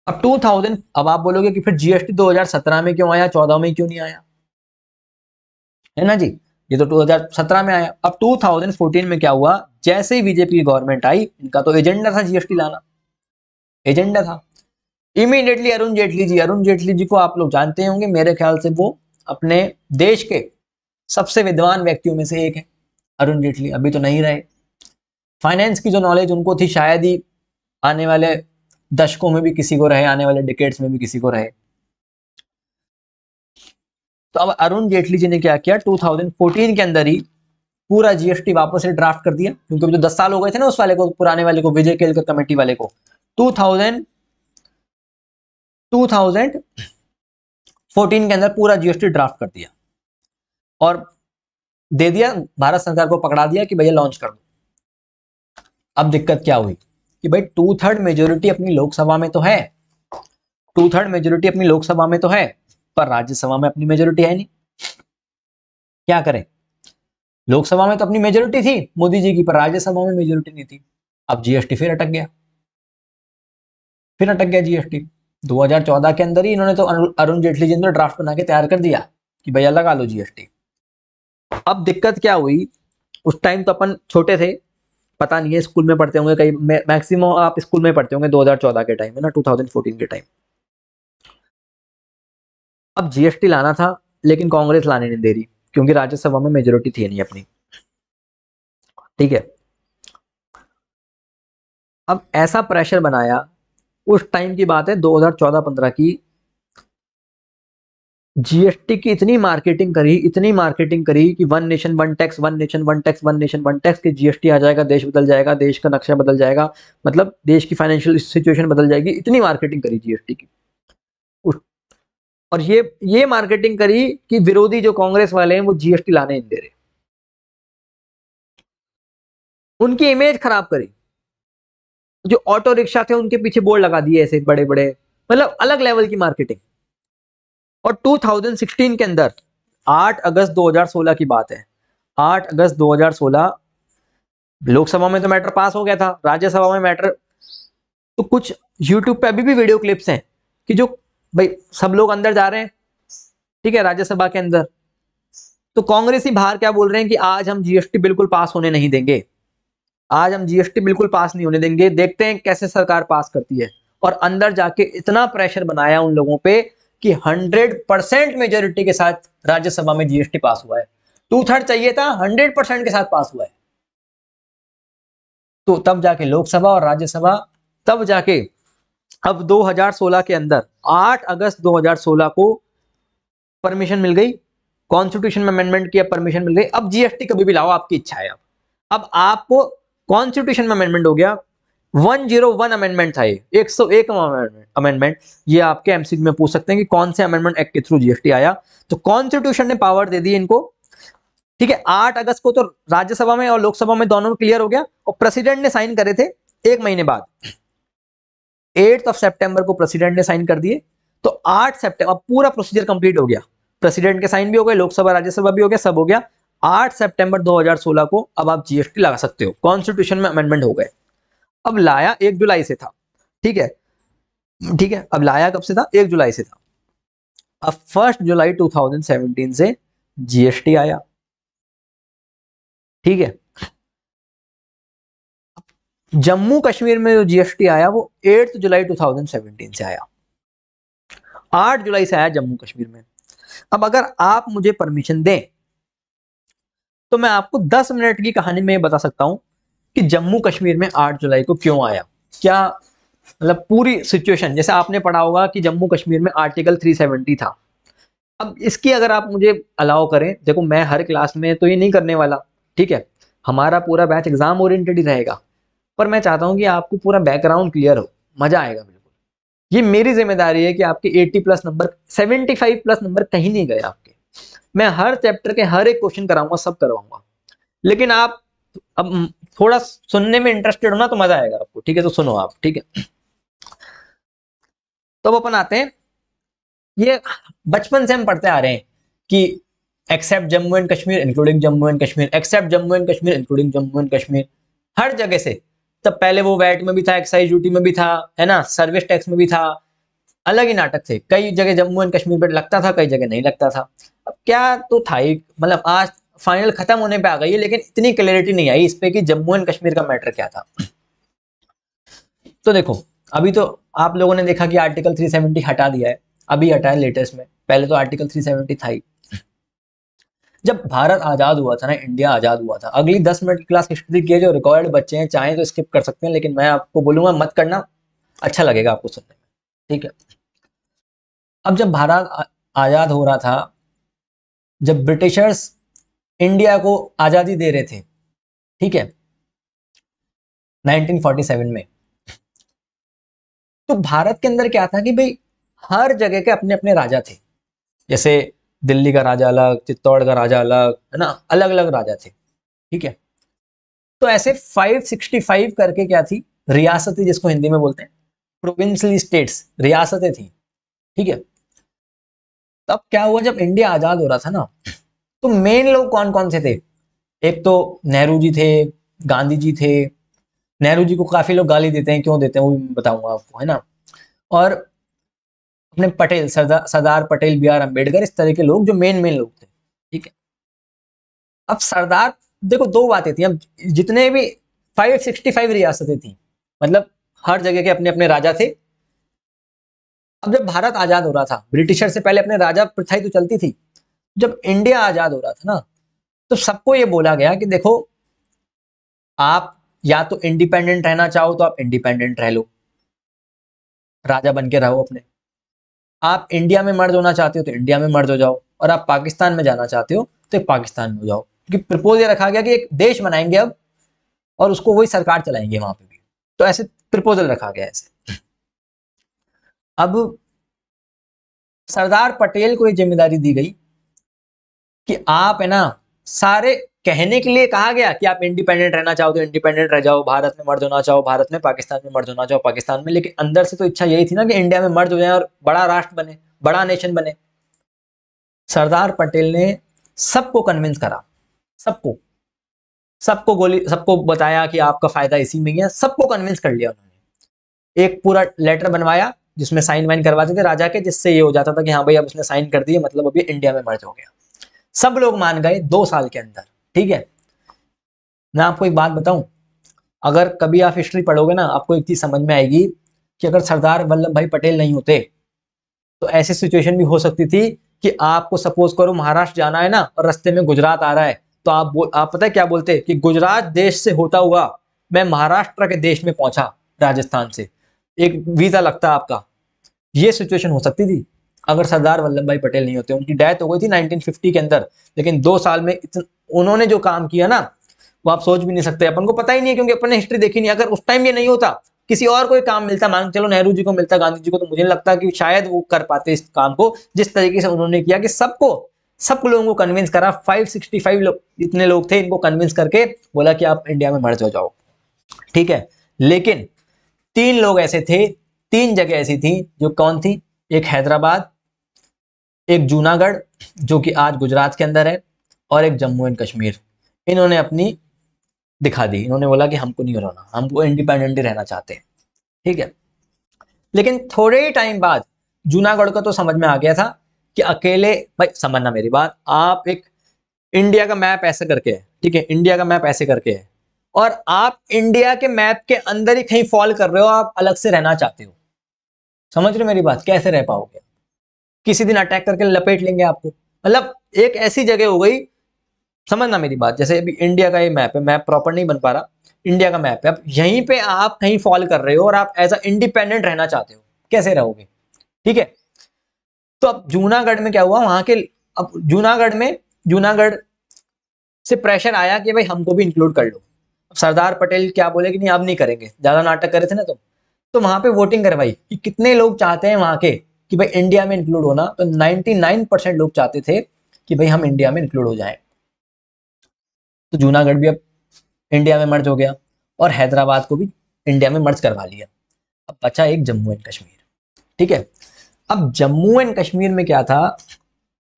अब 2000 अब आप बोलोगे कि फिर जीएसटी 2017 में क्यों आया 14 में क्यों नहीं आया है ना जी ये तो 2017 में आया अब 2014 में क्या हुआ जैसे ही बीजेपी की गवर्नमेंट आई इनका तो एजेंडा था जीएसटी लाना एजेंडा था इमीडिएटली अरुण जेटली जी अरुण जेटली जी को आप लोग जानते होंगे मेरे ख्याल से वो अपने देश के सबसे विद्वान व्यक्तियों में से एक है अरुण जेटली अभी तो नहीं रहे फाइनेंस की जो नॉलेज उनको थी शायद ही आने वाले दशकों में भी किसी को रहे आने वाले डिकेट्स में भी किसी को रहे तो अब अरुण जेटली जी ने क्या किया 2014 के अंदर ही पूरा जीएसटी वापस से ड्राफ्ट कर दिया क्योंकि जो दस साल हो गए थे ना उस वाले को पुराने वाले को विजय केलकर कमेटी वाले को 2000 2014 के अंदर पूरा जीएसटी ड्राफ्ट कर दिया और दे दिया भारत सरकार को पकड़ा दिया कि भैया लॉन्च कर दो अब दिक्कत क्या हुई कि भाई टू थर्ड मेजोरिटी अपनी लोकसभा में तो है टू थर्ड मेजोरिटी अपनी लोकसभा में तो है पर राज्यसभा में अपनी मेजोरिटी है नहीं क्या करें लोकसभा में तो अपनी मेजोरिटी थी मोदी जी की पर राज्यसभा में मेजोरिटी नहीं थी अब जीएसटी फिर अटक गया फिर अटक गया जीएसटी 2014 के अंदर ही इन्होंने तो अरुण जेटली जी ने ड्राफ्ट तो बना के तैयार कर दिया कि भैया लगा लो जीएसटी अब दिक्कत क्या हुई उस टाइम तो अपन छोटे थे पता नहीं है स्कूल में पढ़ते होंगे कई मैक्सिमम आप स्कूल में पढ़ते होंगे 2014 के टाइम है ना 2014 के टाइम अब जीएसटी लाना था लेकिन कांग्रेस लाने नहीं दे रही क्योंकि राज्यसभा में मेजोरिटी थी नहीं अपनी ठीक है अब ऐसा प्रेशर बनाया उस टाइम की बात है 2014-15 की जीएसटी की इतनी मार्केटिंग करी इतनी मार्केटिंग करी कि one nation one tax one nation one tax one nation one tax के जीएसटी आ जाएगा देश बदल जाएगा देश का नक्शा बदल जाएगा मतलब देश की फाइनेंशियल सिचुएशन बदल जाएगी इतनी मार्केटिंग करी जीएसटी की और ये ये मार्केटिंग करी कि विरोधी जो कांग्रेस वाले हैं वो जीएसटी लाने नहीं दे रहे उनकी इमेज खराब करी जो ऑटो रिक्शा थे उनके पीछे बोर्ड लगा दिए ऐसे बड़े बड़े मतलब अलग लेवल की मार्केटिंग और 2016 के अंदर 8 अगस्त 2016 की बात है 8 अगस्त 2016 लोकसभा में तो मैटर पास हो गया था राज्यसभा में मैटर तो कुछ यूट्यूब पे अभी भी वीडियो क्लिप्स हैं कि जो भाई सब लोग अंदर जा रहे हैं ठीक है राज्यसभा के अंदर तो कांग्रेस ही बाहर क्या बोल रहे हैं कि आज हम जीएसटी बिल्कुल पास होने नहीं देंगे आज हम जीएसटी बिल्कुल पास नहीं होने देंगे देखते हैं कैसे सरकार पास करती है और अंदर जाके इतना प्रेशर बनाया उन लोगों पे कि 100 परसेंट मेजोरिटी के साथ राज्यसभा में जीएसटी पास हुआ है टू थर्ड चाहिए था 100 परसेंट के साथ पास हुआ है तो तब जाके लोकसभा और राज्यसभा तब जाके अब 2016 के अंदर 8 अगस्त 2016 को परमिशन मिल गई कॉन्स्टिट्यूशन में अमेंडमेंट किया परमिशन मिल गई अब जीएसटी कभी भी लाओ आपकी इच्छा है अब अब आपको कॉन्स्टिट्यूशन में अमेंडमेंट हो गया 101 अमेंडमेंट था ये 101 अमेंडमेंट ये आपके एमसी में पूछ सकते हैं कि कौन से अमेंडमेंट एक्ट के थ्रू जीएसटी आया तो कॉन्स्टिट्यूशन ने पावर दे दी इनको ठीक है 8 अगस्त को तो राज्यसभा में और लोकसभा में दोनों क्लियर हो गया और प्रेसिडेंट ने साइन करे थे एक महीने बाद एट्थ ऑफ सेप्टेंबर को प्रेसिडेंट ने साइन कर दिए तो आठ सेप्टेम्बर पूरा प्रोसीजर कंप्लीट हो गया प्रेसिडेंट के साइन भी हो गए लोकसभा राज्यसभा भी हो गया सब हो गया आठ सेप्टेंबर दो को अब आप जीएसटी लगा सकते हो कॉन्स्टिट्यूशन में अमेंडमेंट हो गए अब लाया एक जुलाई से था ठीक है ठीक है अब लाया कब से था एक जुलाई से था अब फर्स्ट जुलाई 2017 से जीएसटी आया ठीक है जम्मू कश्मीर में जो जीएसटी आया वो एट जुलाई 2017 से आया आठ जुलाई से आया जम्मू कश्मीर में अब अगर आप मुझे परमिशन दें तो मैं आपको दस मिनट की कहानी में बता सकता हूं कि जम्मू कश्मीर में 8 जुलाई को क्यों आया क्या मतलब पूरी सिचुएशन जैसे आपने पढ़ा होगा कि जम्मू कश्मीर में आर्टिकल 370 था अब इसकी अगर आप मुझे अलाउ करें देखो मैं हर क्लास में तो ये नहीं करने वाला ठीक है हमारा पूरा बैच एग्जाम ओरिएंटेड ही रहेगा पर मैं चाहता हूँ कि आपको पूरा बैकग्राउंड क्लियर हो मजा आएगा बिल्कुल ये मेरी जिम्मेदारी है कि आपके eighty plus number five plus number कहीं नहीं गए आपके मैं हर चैप्टर के हर एक क्वेश्चन कराऊंगा सब करवाऊंगा लेकिन आप अब थोड़ा सुनने में इंटरेस्टेड हो ना तो मजा आएगा आपको ठीक है तो सुनो आप ठीक है तो अपन आते हैं ये बचपन से हम पढ़ते आ रहे हैं कि except Jammu and Kashmir including Jammu and Kashmir except Jammu and Kashmir including Jammu and Kashmir हर जगह से तब पहले वो वैट में भी था एक्साइज ड्यूटी में भी था है ना सर्विस टैक्स में भी था अलग ही नाटक थे कई जगह जम्मू एंड कश्मीर पर लगता था कई जगह नहीं लगता था अब क्या तो था ही मतलब आज फाइनल खत्म होने पे आ गई है लेकिन इतनी क्लैरिटी नहीं आई इस पर कि जम्मू एंड कश्मीर का मैटर क्या था तो देखो अभी तो आप लोगों ने देखा कि आर्टिकल 370 हटा दिया है अभी हटा है लेटेस्ट में पहले तो आर्टिकल 370 था ही जब भारत आज़ाद हुआ था ना इंडिया आज़ाद हुआ था अगली दस मिनट की क्लास हिस्ट्री के जो रिकॉर्ड बच्चे हैं चाहे तो स्किप कर सकते हैं लेकिन मैं आपको बोलूंगा मत करना अच्छा लगेगा आपको सुनने में ठीक है अब जब भारत आज़ाद हो रहा था जब ब्रिटिशर्स इंडिया को आज़ादी दे रहे थे ठीक है 1947 में तो भारत के अंदर क्या था कि भाई हर जगह के अपने अपने राजा थे जैसे दिल्ली का राजा अलग चित्तौड़ का राजा अलग है ना अलग अलग राजा थे ठीक है तो ऐसे 565 करके क्या थी रियासतें जिसको हिंदी में बोलते हैं प्रोविंशियल स्टेट्स रियासतें थी ठीक है तब क्या हुआ जब इंडिया आज़ाद हो रहा था ना तो मेन लोग कौन कौन से थे एक तो नेहरू जी थे गांधी जी थे नेहरू जी को काफी लोग गाली देते हैं क्यों देते हैं वो भी बताऊंगा आपको है ना और अपने पटेल सरदार पटेल बी आर अम्बेडकर इस तरह के लोग जो मेन मेन लोग थे ठीक है अब सरदार देखो दो बातें थी अब जितने भी 565 रियासतें थी मतलब हर जगह के अपने अपने राजा थे अब जब भारत आजाद हो रहा था ब्रिटिशर से पहले अपने राजा प्रथाई तो चलती थी जब इंडिया आजाद हो रहा था ना तो सबको ये बोला गया कि देखो आप या तो इंडिपेंडेंट रहना चाहो तो आप इंडिपेंडेंट रह लो राजा बन के रहो अपने आप इंडिया में मर्ज होना चाहते हो तो इंडिया में मर्ज हो जाओ और आप पाकिस्तान में जाना चाहते हो तो पाकिस्तान में हो जाओ क्योंकि प्रपोज ये रखा गया कि एक देश बनाएंगे अब और उसको वही सरकार चलाएंगे वहां पे भी तो ऐसे प्रपोजल रखा गया ऐसे अब सरदार पटेल को ये जिम्मेदारी दी गई कि आप है ना सारे कहने के लिए कहा गया कि आप इंडिपेंडेंट रहना चाहो तो इंडिपेंडेंट रह जाओ भारत में मर्ज होना चाहो भारत में पाकिस्तान में मर्ज होना चाहो पाकिस्तान में लेकिन अंदर से तो इच्छा यही थी ना कि इंडिया में मर्ज हो जाए और बड़ा राष्ट्र बने बड़ा नेशन बने सरदार पटेल ने सबको कन्विंस करा सबको सबको गोली सबको बताया कि आपका फायदा इसी में है सबको कन्विंस कर लिया उन्होंने एक पूरा लेटर बनवाया जिसमें साइन वाइन करवाते थे राजा के जिससे ये हो जाता था कि हाँ भाई अब उसने साइन कर दिया मतलब अभी इंडिया में मर्ज हो गया सब लोग मान गए दो साल के अंदर ठीक है मैं आपको एक बात बताऊं अगर कभी आप हिस्ट्री पढ़ोगे ना आपको एक चीज समझ में आएगी कि अगर सरदार वल्लभ भाई पटेल नहीं होते तो ऐसी सिचुएशन भी हो सकती थी कि आपको सपोज करो महाराष्ट्र जाना है ना और रस्ते में गुजरात आ रहा है तो आप बो, आप पता है क्या बोलते कि गुजरात देश से होता हुआ मैं महाराष्ट्र के देश में पहुंचा राजस्थान से एक वीजा लगता आपका ये सिचुएशन हो सकती थी अगर सरदार वल्लभ भाई पटेल नहीं होते उनकी डेथ हो गई थी 1950 के अंदर लेकिन दो साल में उन्होंने जो काम किया ना वो आप सोच भी नहीं सकते अपन को पता ही नहीं है क्योंकि अपन ने हिस्ट्री देखी नहीं अगर उस टाइम ये नहीं होता किसी और कोई काम मिलता मान चलो नेहरू जी को मिलता गांधी जी को तो मुझे नहीं लगता कि शायद वो कर पाते इस काम को जिस तरीके से उन्होंने किया कि सबको सब लोगों को कन्विंस करा 565 लोग जितने लोग थे इनको कन्विंस करके बोला कि आप इंडिया में मर्ज हो जाओ ठीक है लेकिन तीन लोग ऐसे थे तीन जगह ऐसी थी जो कौन थी एक हैदराबाद एक जूनागढ़ जो कि आज गुजरात के अंदर है और एक जम्मू एंड कश्मीर इन्होंने अपनी दिखा दी इन्होंने बोला कि हमको नहीं रहना हमको इंडिपेंडेंटली रहना चाहते हैं ठीक है लेकिन थोड़े ही टाइम बाद जूनागढ़ का तो समझ में आ गया था कि अकेले भाई समझना मेरी बात आप एक इंडिया का मैप ऐसे करके है ठीक है इंडिया का मैप ऐसे करके है और आप इंडिया के मैप के अंदर ही कहीं फॉल कर रहे हो आप अलग से रहना चाहते हो समझ रहे हो मेरी बात कैसे रह पाओगे किसी दिन अटैक करके लपेट लेंगे आपको मतलब एक ऐसी जगह हो गई समझना मेरी बात जैसे अभी इंडिया का ये मैप है मैप प्रॉपर नहीं बन पा रहा इंडिया का मैप है अब यहीं पे आप कहीं फॉल कर रहे हो और आप एज अ इंडिपेंडेंट रहना चाहते हो कैसे रहोगे ठीक है तो अब जूनागढ़ में क्या हुआ वहां के अब जूनागढ़ में जूनागढ़ से प्रेशर आया कि भाई हमको भी इंक्लूड कर लो सरदार पटेल क्या बोले कि नहीं अब नहीं करेंगे ज्यादा नाटक करे थे ना तुम तो वहां पे वोटिंग करवाई कि कितने लोग चाहते हैं वहां के कि भाई इंडिया में इंक्लूड होना तो 99 परसेंट लोग चाहते थे कि भाई हम इंडिया में इंक्लूड हो जाएं तो जूनागढ़ भी अब इंडिया में मर्ज हो गया और हैदराबाद को भी इंडिया में मर्ज करवा लिया अब बचा एक जम्मू एंड कश्मीर ठीक है अब जम्मू एंड कश्मीर में क्या था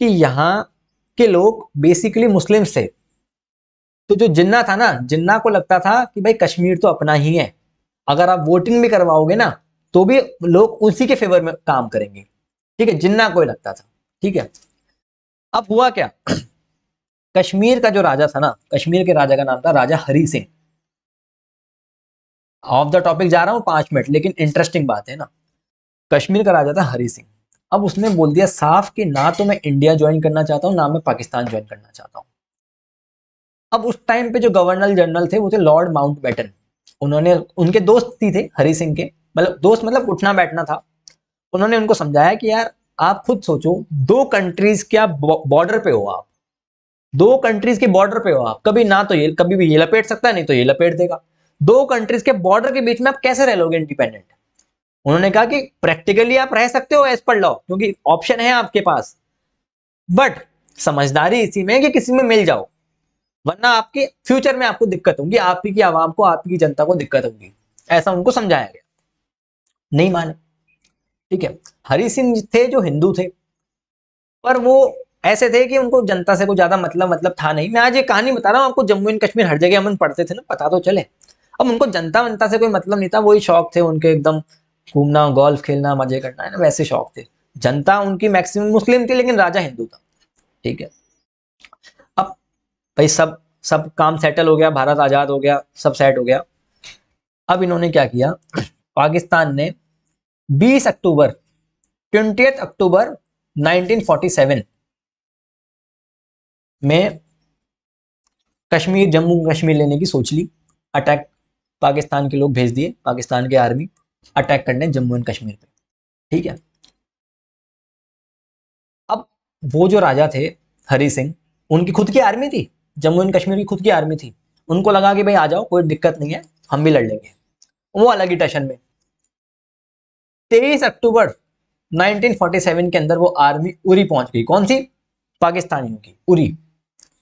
कि यहाँ के लोग बेसिकली मुस्लिम्स थे तो जो जिन्ना था ना जिन्ना को लगता था कि भाई कश्मीर तो अपना ही है अगर आप वोटिंग भी करवाओगे ना तो भी लोग उसी के फेवर में काम करेंगे ठीक है जिन्ना कोई लगता था ठीक है अब हुआ क्या कश्मीर का जो राजा था ना कश्मीर के राजा का नाम था Raja Hari Singh off the topic जा रहा हूं पांच मिनट लेकिन इंटरेस्टिंग बात है ना कश्मीर का राजा था हरी सिंह अब उसने बोल दिया साफ कि ना तो मैं इंडिया ज्वाइन करना चाहता हूं ना मैं पाकिस्तान ज्वाइन करना चाहता हूं अब उस टाइम पे जो गवर्नर जनरल थे वो थे लॉर्ड माउंट उन्होंने उनके दोस्त ही थे हरी सिंह के मतलब दोस्त मतलब उठना बैठना था उन्होंने उनको समझाया कि यार आप खुद सोचो दो कंट्रीज के आप बॉर्डर पे हो आप दो कंट्रीज के बॉर्डर पे हो आप कभी ना तो ये कभी भी ये लपेट सकता है नहीं तो ये लपेट देगा दो कंट्रीज के बॉर्डर के बीच में आप कैसे रह लोगे इंडिपेंडेंट उन्होंने कहा कि प्रैक्टिकली आप रह सकते हो एज पर लॉ क्योंकि ऑप्शन है आपके पास बट समझदारी इसी में कि किसी में मिल जाओ वरना आपके फ्यूचर में आपको दिक्कत होगी आपकी आवाम को आपकी जनता को दिक्कत होगी ऐसा उनको समझाया गया नहीं माने ठीक है हरि सिंह थे जो हिंदू थे पर वो ऐसे थे कि उनको जनता से कोई ज्यादा मतलब मतलब था नहीं मैं आज ये कहानी बता रहा हूँ आपको जम्मू एंड कश्मीर हर जगह हम पढ़ते थे ना पता तो चले अब उनको जनता वनता से कोई मतलब नहीं था वही शौक थे उनके एकदम घूमना गोल्फ खेलना मजे करना है ना वैसे शौक थे जनता उनकी मैक्सिमम मुस्लिम थी लेकिन राजा हिंदू था ठीक है अब भाई सब सब काम सेटल हो गया भारत आजाद हो गया सब सेट हो गया अब इन्होंने क्या किया पाकिस्तान ने 20 अक्टूबर ट्वेंटी अक्टूबर 1947 में कश्मीर जम्मू कश्मीर लेने की सोच ली अटैक पाकिस्तान के लोग भेज दिए पाकिस्तान के आर्मी अटैक करने जम्मू एंड कश्मीर पे ठीक है अब वो जो राजा थे हरी सिंह उनकी खुद की आर्मी थी जम्मू एंड कश्मीर की खुद की आर्मी थी उनको लगा कि भाई आ जाओ कोई दिक्कत नहीं है हम भी लड़ लेंगे वो अलग ही टशन में तेईस अक्टूबर 1947 के अंदर वो आर्मी उरी पहुंच गई कौन सी पाकिस्तानियों की उरी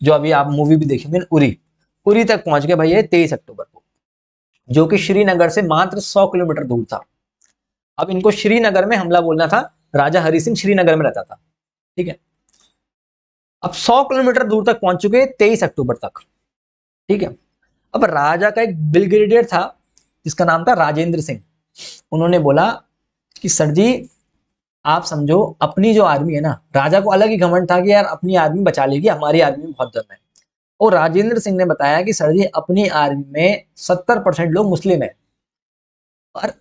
जो अभी आप मूवी भी देखेंगे उरी उरी तक पहुंच गए भाई ये तेईस अक्टूबर को जो कि श्रीनगर से मात्र सौ किलोमीटर दूर था अब इनको श्रीनगर में हमला बोलना था राजा हरि सिंह श्रीनगर में रहता था ठीक है अब सौ किलोमीटर दूर तक पहुंच चुके तेईस अक्टूबर तक ठीक है अब राजा का एक ब्रिगेडियर था जिसका नाम था राजेंद्र सिंह उन्होंने बोला कि सर जी आप समझो अपनी जो आर्मी है ना राजा को अलग ही घमंड था कि यार अपनी आर्मी बचा लेगी हमारी आर्मी बहुत दम है और राजेंद्र सिंह ने बताया कि सर जी अपनी आर्मी में सत्तर परसेंट लोग मुस्लिम है और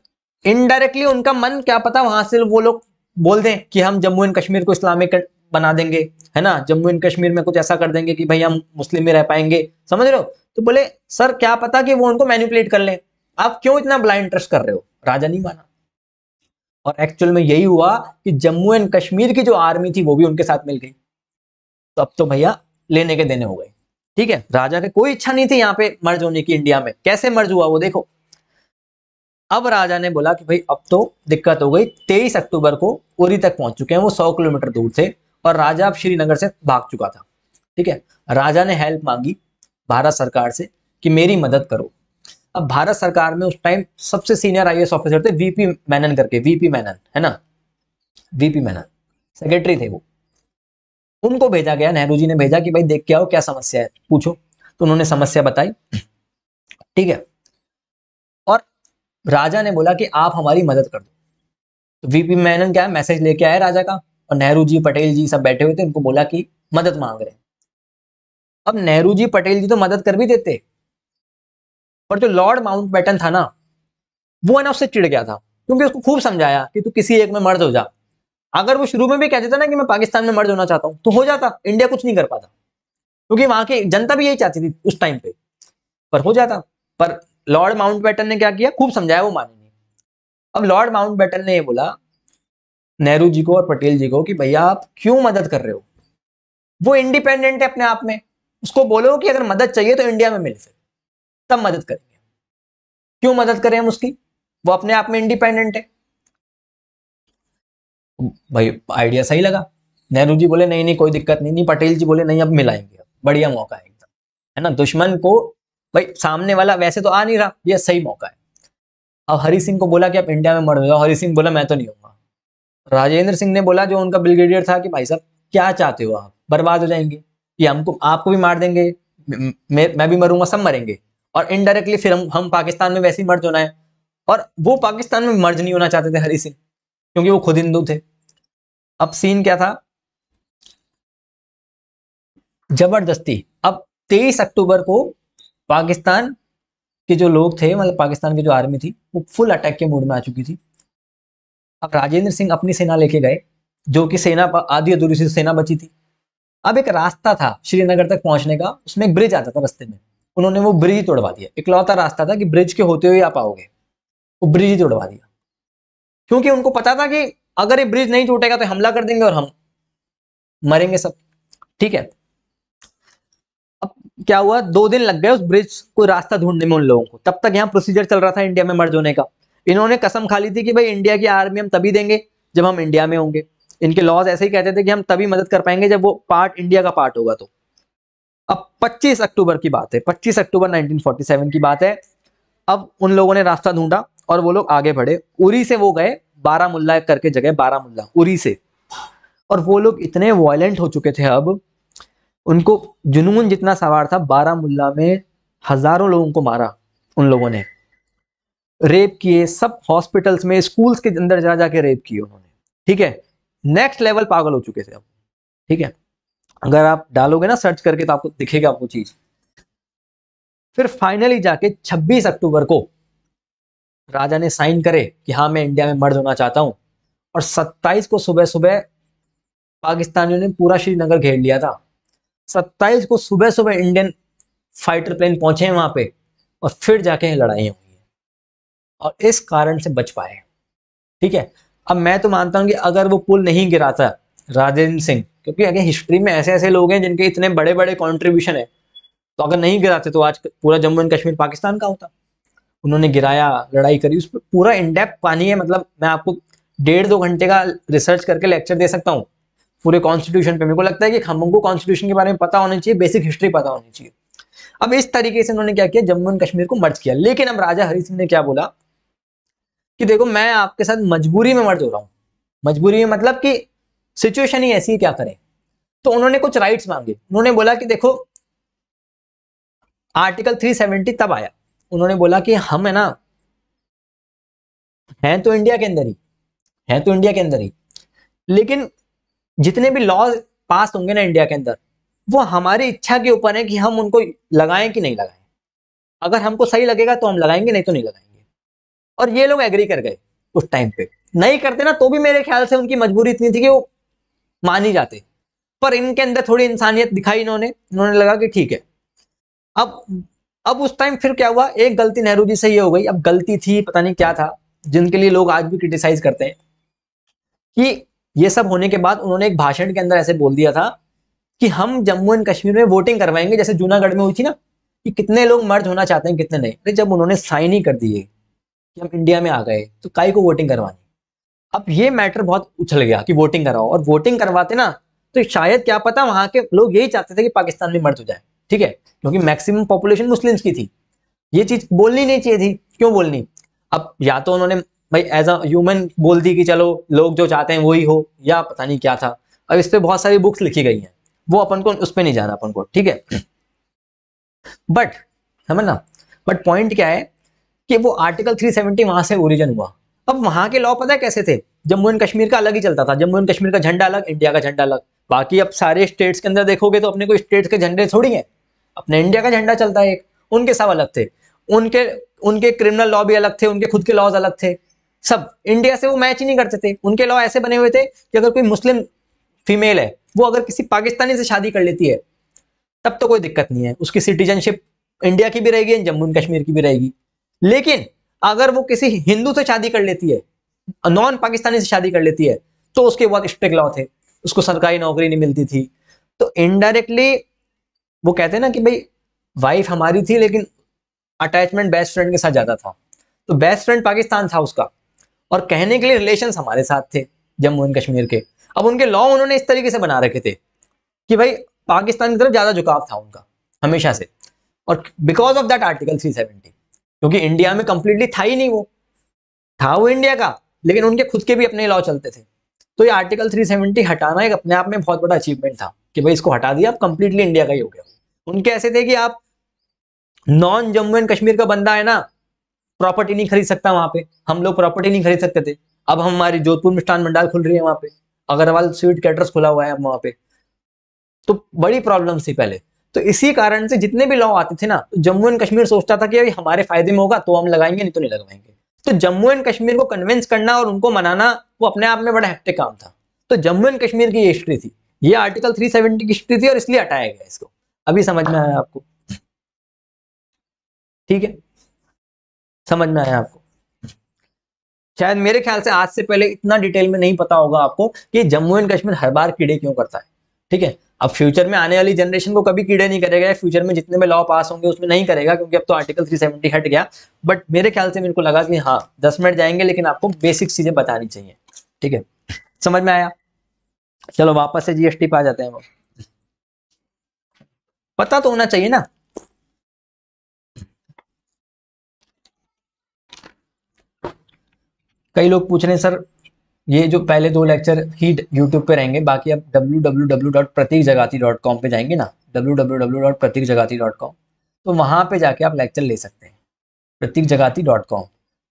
इनडायरेक्टली उनका मन क्या पता वहां से वो लोग बोल दें कि हम जम्मू एंड कश्मीर को इस्लामिक बना देंगे है ना जम्मू एंड कश्मीर में कुछ ऐसा कर देंगे कि भाई हम मुस्लिम में रह पाएंगे समझ रहे हो तो बोले सर क्या पता कि वो उनको मैनिपुलेट कर लें आप क्यों इतना ब्लाइंड ट्रस्ट कर रहे हो राजा नहीं माना और एक्चुअल में यही हुआ कि जम्मू एंड कश्मीर की जो आर्मी थी वो भी उनके साथ मिल गई तो अब तो भैया लेने के देने हो गए ठीक है राजा के कोई इच्छा नहीं थी यहाँ पे मर्ज होने की इंडिया में कैसे मर्ज हुआ वो देखो अब राजा ने बोला कि भाई अब तो दिक्कत हो गई तेईस अक्टूबर को उरी तक पहुंच चुके हैं वो सौ किलोमीटर दूर थे और राजा अब श्रीनगर से भाग चुका था ठीक है राजा ने हेल्प मांगी भारत सरकार से कि मेरी मदद करो अब भारत सरकार में उस टाइम सबसे सीनियर आई ऑफिसर थे वीपी मैनन करके वीपी मैनन है ना वीपी मैनन सेक्रेटरी थे वो उनको भेजा गया नेहरू जी ने भेजा कि भाई देख के आओ क्या समस्या है पूछो तो उन्होंने समस्या बताई ठीक है और राजा ने बोला कि आप हमारी मदद कर दो तो वीपी मैनन क्या मैसेज लेके आए राजा का और नेहरू जी पटेल जी सब बैठे हुए थे उनको बोला कि मदद मांग रहे हैं अब नेहरू जी पटेल जी तो मदद कर भी देते और जो लॉर्ड माउंट बैटन था ना वो है ना उससे चिड़ गया था क्योंकि उसको खूब समझाया कि तू किसी एक में मर्ज हो जा अगर वो शुरू में भी कहते थे ना कि मैं पाकिस्तान में मर्ज होना चाहता हूँ तो हो जाता इंडिया कुछ नहीं कर पाता क्योंकि वहां की जनता भी यही चाहती थी उस टाइम पे पर हो जाता पर लॉर्ड माउंट बैटन ने क्या किया खूब समझाया वो माने नहीं अब लॉर्ड माउंट बैटन ने ये बोला नेहरू जी को और पटेल जी को कि भैया आप क्यों मदद कर रहे हो वो इंडिपेंडेंट है अपने आप में उसको बोलो कि अगर मदद चाहिए तो इंडिया में मिल फिर तब मदद करेंगे क्यों मदद करें हम उसकी वो अपने आप में इंडिपेंडेंट है भाई आइडिया सही लगा नेहरू जी बोले नहीं नहीं कोई दिक्कत नहीं नहीं पटेल जी बोले नहीं अब मिलाएंगे बढ़िया मौका है एकदम है ना दुश्मन को भाई सामने वाला वैसे तो आ नहीं रहा यह सही मौका है अब हरी सिंह को बोला कि आप इंडिया में मर जाओ हरी सिंह बोला मैं तो नहीं होगा राजेंद्र सिंह ने बोला जो उनका ब्रिगेडियर था कि भाई साहब क्या चाहते हो आप बर्बाद हो जाएंगे ये हमको आपको भी मार देंगे मैं भी मरूंगा सब मरेंगे और इनडायरेक्टली फिर हम हम पाकिस्तान में वैसे ही मर्ज होना है और वो पाकिस्तान में मर्ज नहीं होना चाहते थे हरी सिंह क्योंकि वो खुद हिंदू थे अब सीन क्या था जबरदस्ती अब तेईस अक्टूबर को पाकिस्तान के जो लोग थे मतलब पाकिस्तान की जो आर्मी थी वो फुल अटैक के मूड में आ चुकी थी अब राजेंद्र सिंह अपनी सेना लेके गए जो कि सेना आधी अधूरी सी सेना बची थी अब एक रास्ता था श्रीनगर तक पहुंचने का उसमें एक ब्रिज आता था रस्ते में उन्होंने वो ब्रिज तोड़वा दिया इकलौता रास्ता था कि ब्रिज के होते हुए आप आओगे वो ब्रिज ही तोड़वा दिया क्योंकि उनको पता था कि अगर ये ब्रिज नहीं टूटेगा तो हमला कर देंगे और हम मरेंगे सब ठीक है अब क्या हुआ दो दिन लग गए उस ब्रिज को रास्ता ढूंढने में उन लोगों को तब तक यहाँ प्रोसीजर चल रहा था इंडिया में मर्ज होने का इन्होंने कसम खा ली थी कि भाई इंडिया की आर्मी हम तभी देंगे जब हम इंडिया में होंगे इनके लॉज ऐसे ही कहते थे कि हम तभी मदद कर पाएंगे जब वो पार्ट इंडिया का पार्ट होगा तो अब 25 अक्टूबर की बात है 25 अक्टूबर 1947 की बात है अब उन लोगों ने रास्ता ढूंढा और वो लोग आगे बढ़े उरी से वो गए बारामुल्ला करके जगह बारामुल्ला उरी से और वो लोग इतने वायलेंट हो चुके थे अब उनको जुनून जितना सवार था बारामुल्ला में हजारों लोगों को मारा उन लोगों ने रेप किए सब हॉस्पिटल्स में स्कूल्स के अंदर जा जाके रेप किए उन्होंने ठीक है नेक्स्ट लेवल पागल हो चुके थे अब ठीक है अगर आप डालोगे ना सर्च करके तो आपको दिखेगा वो चीज फिर फाइनली जाके 26 अक्टूबर को राजा ने साइन करे कि हाँ मैं इंडिया में मर्ज होना चाहता हूँ और 27 को सुबह सुबह पाकिस्तानियों ने पूरा श्रीनगर घेर लिया था 27 को सुबह सुबह इंडियन फाइटर प्लेन पहुंचे हैं वहां पे और फिर जाके लड़ाई हुई और इस कारण से बच पाए ठीक है अब मैं तो मानता हूं कि अगर वो पुल नहीं गिराता राजेंद्र सिंह क्योंकि अगर हिस्ट्री में ऐसे ऐसे लोग हैं जिनके इतने बड़े बड़े कॉन्ट्रीब्यूशन है तो अगर नहीं गिराते तो आज पूरा जम्मू एंड कश्मीर पाकिस्तान का होता उन्होंने गिराया लड़ाई करी उस पर पूरा इनडेप्थ पानी है मतलब मैं आपको डेढ़ दो घंटे का रिसर्च करके लेक्चर दे सकता हूँ पूरे कॉन्स्टिट्यूशन पे मेरे को लगता है कि हमको कॉन्स्टिट्यूशन के बारे में पता होना चाहिए बेसिक हिस्ट्री पता होनी चाहिए अब इस तरीके से उन्होंने क्या किया जम्मू एंड कश्मीर को मर्ज किया लेकिन अब राजा हरी सिंह ने क्या बोला कि देखो मैं आपके साथ मजबूरी में मर्ज हो रहा हूँ मजबूरी में मतलब कि सिचुएशन ही ऐसी क्या करें तो उन्होंने कुछ राइट्स मांगे उन्होंने बोला कि देखो आर्टिकल 370 तब आया उन्होंने बोला कि हम है ना हैं तो इंडिया के अंदर ही हैं तो इंडिया के अंदर ही लेकिन जितने भी लॉज पास होंगे ना इंडिया के अंदर वो हमारी इच्छा के ऊपर है कि हम उनको लगाएं कि नहीं लगाएं अगर हमको सही लगेगा तो हम लगाएंगे नहीं तो नहीं लगाएंगे और ये लोग एग्री कर गए उस टाइम पे नहीं करते ना तो भी मेरे ख्याल से उनकी मजबूरी इतनी थी कि वो मानी जाते पर इनके अंदर थोड़ी इंसानियत दिखाई इन्होंने इन्होंने लगा कि ठीक है अब अब उस टाइम फिर क्या हुआ एक गलती नेहरू जी से ये हो गई अब गलती थी पता नहीं क्या था जिनके लिए लोग आज भी क्रिटिसाइज करते हैं कि ये सब होने के बाद उन्होंने एक भाषण के अंदर ऐसे बोल दिया था कि हम जम्मू एंड कश्मीर में वोटिंग करवाएंगे जैसे जूनागढ़ में हुई थी ना कि कितने लोग मर्ज होना चाहते हैं कितने नहीं अरे जब उन्होंने साइन ही कर दिए कि हम इंडिया में आ गए तो काई को वोटिंग करवानी अब ये मैटर बहुत उछल गया कि वोटिंग कराओ और वोटिंग करवाते ना तो शायद क्या पता वहां के लोग यही चाहते थे कि पाकिस्तान में मर्ज हो जाए ठीक है क्योंकि मैक्सिमम पॉपुलेशन मुस्लिम्स की थी ये चीज बोलनी नहीं चाहिए थी क्यों बोलनी अब या तो उन्होंने भाई एज अमन बोल दी कि चलो लोग जो चाहते हैं वही हो या पता नहीं क्या था अब इस पर बहुत सारी बुक्स लिखी गई हैं वो अपन को उस पर नहीं जाना अपन को ठीक है बट समझना ना बट पॉइंट क्या है कि वो आर्टिकल 370 वहां से ओरिजिन हुआ अब वहां के लॉ पता है कैसे थे जम्मू एंड कश्मीर का अलग ही चलता था जम्मू एंड कश्मीर का झंडा अलग इंडिया का झंडा अलग बाकी अब सारे स्टेट्स के अंदर देखोगे तो अपने को स्टेट्स के झंडे थोड़ी हैं अपने इंडिया का झंडा चलता है एक उनके सब अलग थे उनके उनके क्रिमिनल लॉ भी अलग थे उनके खुद के लॉज अलग थे सब इंडिया से वो मैच ही नहीं करते थे उनके लॉ ऐसे बने हुए थे कि अगर कोई मुस्लिम फीमेल है वो अगर किसी पाकिस्तानी से शादी कर लेती है तब तो कोई दिक्कत नहीं है उसकी सिटीजनशिप इंडिया की भी रहेगी जम्मू एंड कश्मीर की भी रहेगी लेकिन अगर वो किसी हिंदू से शादी कर लेती है नॉन पाकिस्तानी से शादी कर लेती है तो उसके बहुत स्ट्रिक्ट लॉ थे उसको सरकारी नौकरी नहीं मिलती थी तो इनडायरेक्टली वो कहते हैं ना कि भाई वाइफ हमारी थी लेकिन अटैचमेंट बेस्ट फ्रेंड के साथ जाता था तो बेस्ट फ्रेंड पाकिस्तान था उसका और कहने के लिए रिलेशन हमारे साथ थे जम्मू एंड कश्मीर के अब उनके लॉ उन्होंने इस तरीके से बना रखे थे कि भाई पाकिस्तान की तरफ ज़्यादा झुकाव था उनका हमेशा से और because of that article seventy क्योंकि इंडिया में कंप्लीटली था ही नहीं वो था वो इंडिया का लेकिन उनके खुद के भी अपने लॉ चलते थे तो ये आर्टिकल 370 हटाना एक अपने आप में बहुत बड़ा अचीवमेंट था कि भाई इसको हटा दिया आप कंप्लीटली इंडिया का ही हो गया उनके ऐसे थे कि आप नॉन जम्मू एंड कश्मीर का बंदा है ना प्रॉपर्टी नहीं खरीद सकता वहां पे हम लोग प्रॉपर्टी नहीं खरीद सकते थे अब हमारी जोधपुर मिष्ठान मंडाल खुल रही है वहां पे अग्रवाल स्वीट कैटर्स खुला हुआ है अब वहां पे तो बड़ी प्रॉब्लम थी पहले तो इसी कारण से जितने भी लॉ आते थे ना तो जम्मू एंड कश्मीर सोचता था कि अभी हमारे फायदे में होगा तो हम लगाएंगे नहीं तो नहीं लगाएंगे तो जम्मू एंड कश्मीर को कन्विंस करना और उनको मनाना वो अपने आप में बड़ा हेक्टिक काम था तो जम्मू एंड कश्मीर की ये हिस्ट्री थी ये आर्टिकल 370 की हिस्ट्री थी और इसलिए हटाया गया इसको अभी समझ में आया आपको ठीक है समझ में आया आपको शायद मेरे ख्याल से आज से पहले इतना डिटेल में नहीं पता होगा आपको कि जम्मू एंड कश्मीर हर बार कीड़े क्यों करता है ठीक है अब फ्यूचर में आने वाली जनरेशन को कभी कीड़े नहीं करेगा फ्यूचर में जितने भी लॉ पास होंगे उसमें नहीं करेगा क्योंकि अब तो आर्टिकल 370 हट गया बट मेरे ख्याल से मेरे को लगा कि हाँ दस मिनट जाएंगे लेकिन आपको बेसिक चीजें बतानी चाहिए ठीक है समझ में आया चलो वापस से जीएसटी पे आ जाते हैं वो पता तो होना चाहिए ना कई लोग पूछ रहे हैं सर ये जो पहले दो लेक्चर ही यूट्यूब पे रहेंगे बाकी आप W W W dot Prateek Jagati dot com पे जाएंगे ना W W W dot Prateek Jagati dot com तो वहाँ पे जाके आप लेक्चर ले सकते हैं प्रतीक जगाती डॉट कॉम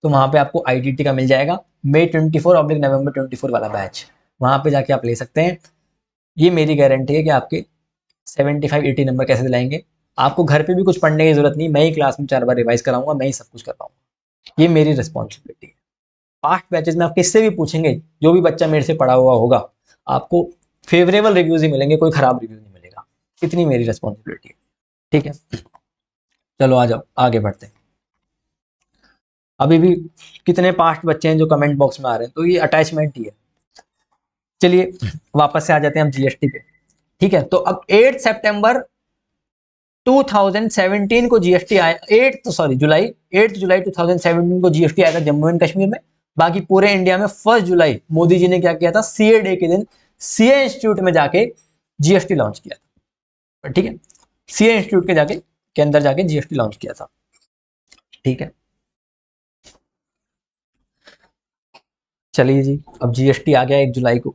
तो वहाँ पे आपको आई का मिल जाएगा May twenty four oblique November twenty four वाला बैच वहाँ पे जाके आप ले सकते हैं ये मेरी गारंटी है कि आपके सेवेंटी फाइव एटी नंबर कैसे दिलाएंगे आपको घर पे भी कुछ पढ़ने की जरूरत नहीं मैं ही क्लास में चार बार रिवाइज कराऊंगा मैं ही सब कुछ कर पाऊंगा ये मेरी रिस्पॉन्सिबिलिटी है आठ बैचेज में आप किससे भी पूछेंगे जो भी बच्चा मेरे से पढ़ा हुआ होगा आपको फेवरेबल रिव्यूज ही मिलेंगे कोई खराब रिव्यू नहीं मिलेगा इतनी मेरी रिस्पॉन्सिबिलिटी है ठीक है चलो आ जाओ आगे बढ़ते हैं अभी भी कितने पास्ट बच्चे हैं जो कमेंट बॉक्स में आ रहे हैं तो ये अटैचमेंट ही है चलिए वापस से आ जाते हैं हम जीएसटी पे ठीक है तो अब 8 सितंबर 2017 को जीएसटी आया 8 तो सॉरी जुलाई 8 जुलाई 2017 को जीएसटी आया था जम्मू एंड कश्मीर में बाकी पूरे इंडिया में फर्स्ट जुलाई मोदी जी ने क्या किया था सीए डे के दिन सीए इंस्टीट्यूट में जाके जीएसटी लॉन्च किया था ठीक है सीए इंस्टीट्यूट के जाके के अंदर जाके जीएसटी लॉन्च किया था ठीक है चलिए जी अब जीएसटी आ गया एक जुलाई को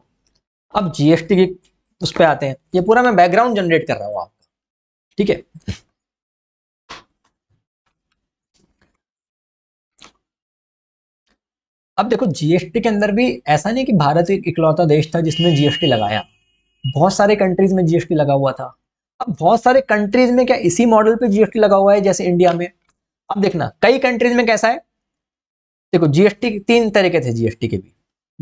अब जीएसटी के उस पर आते हैं ये पूरा मैं बैकग्राउंड जनरेट कर रहा हूं आपका ठीक है अब देखो जीएसटी के अंदर भी ऐसा नहीं कि भारत एक इकलौता देश था जिसने जीएसटी लगाया बहुत सारे कंट्रीज में जीएसटी लगा हुआ था अब बहुत सारे कंट्रीज में क्या इसी मॉडल पे जीएसटी लगा हुआ है जैसे इंडिया में अब देखना कई कंट्रीज में कैसा है देखो जीएसटी तीन तरीके थे जीएसटी के भी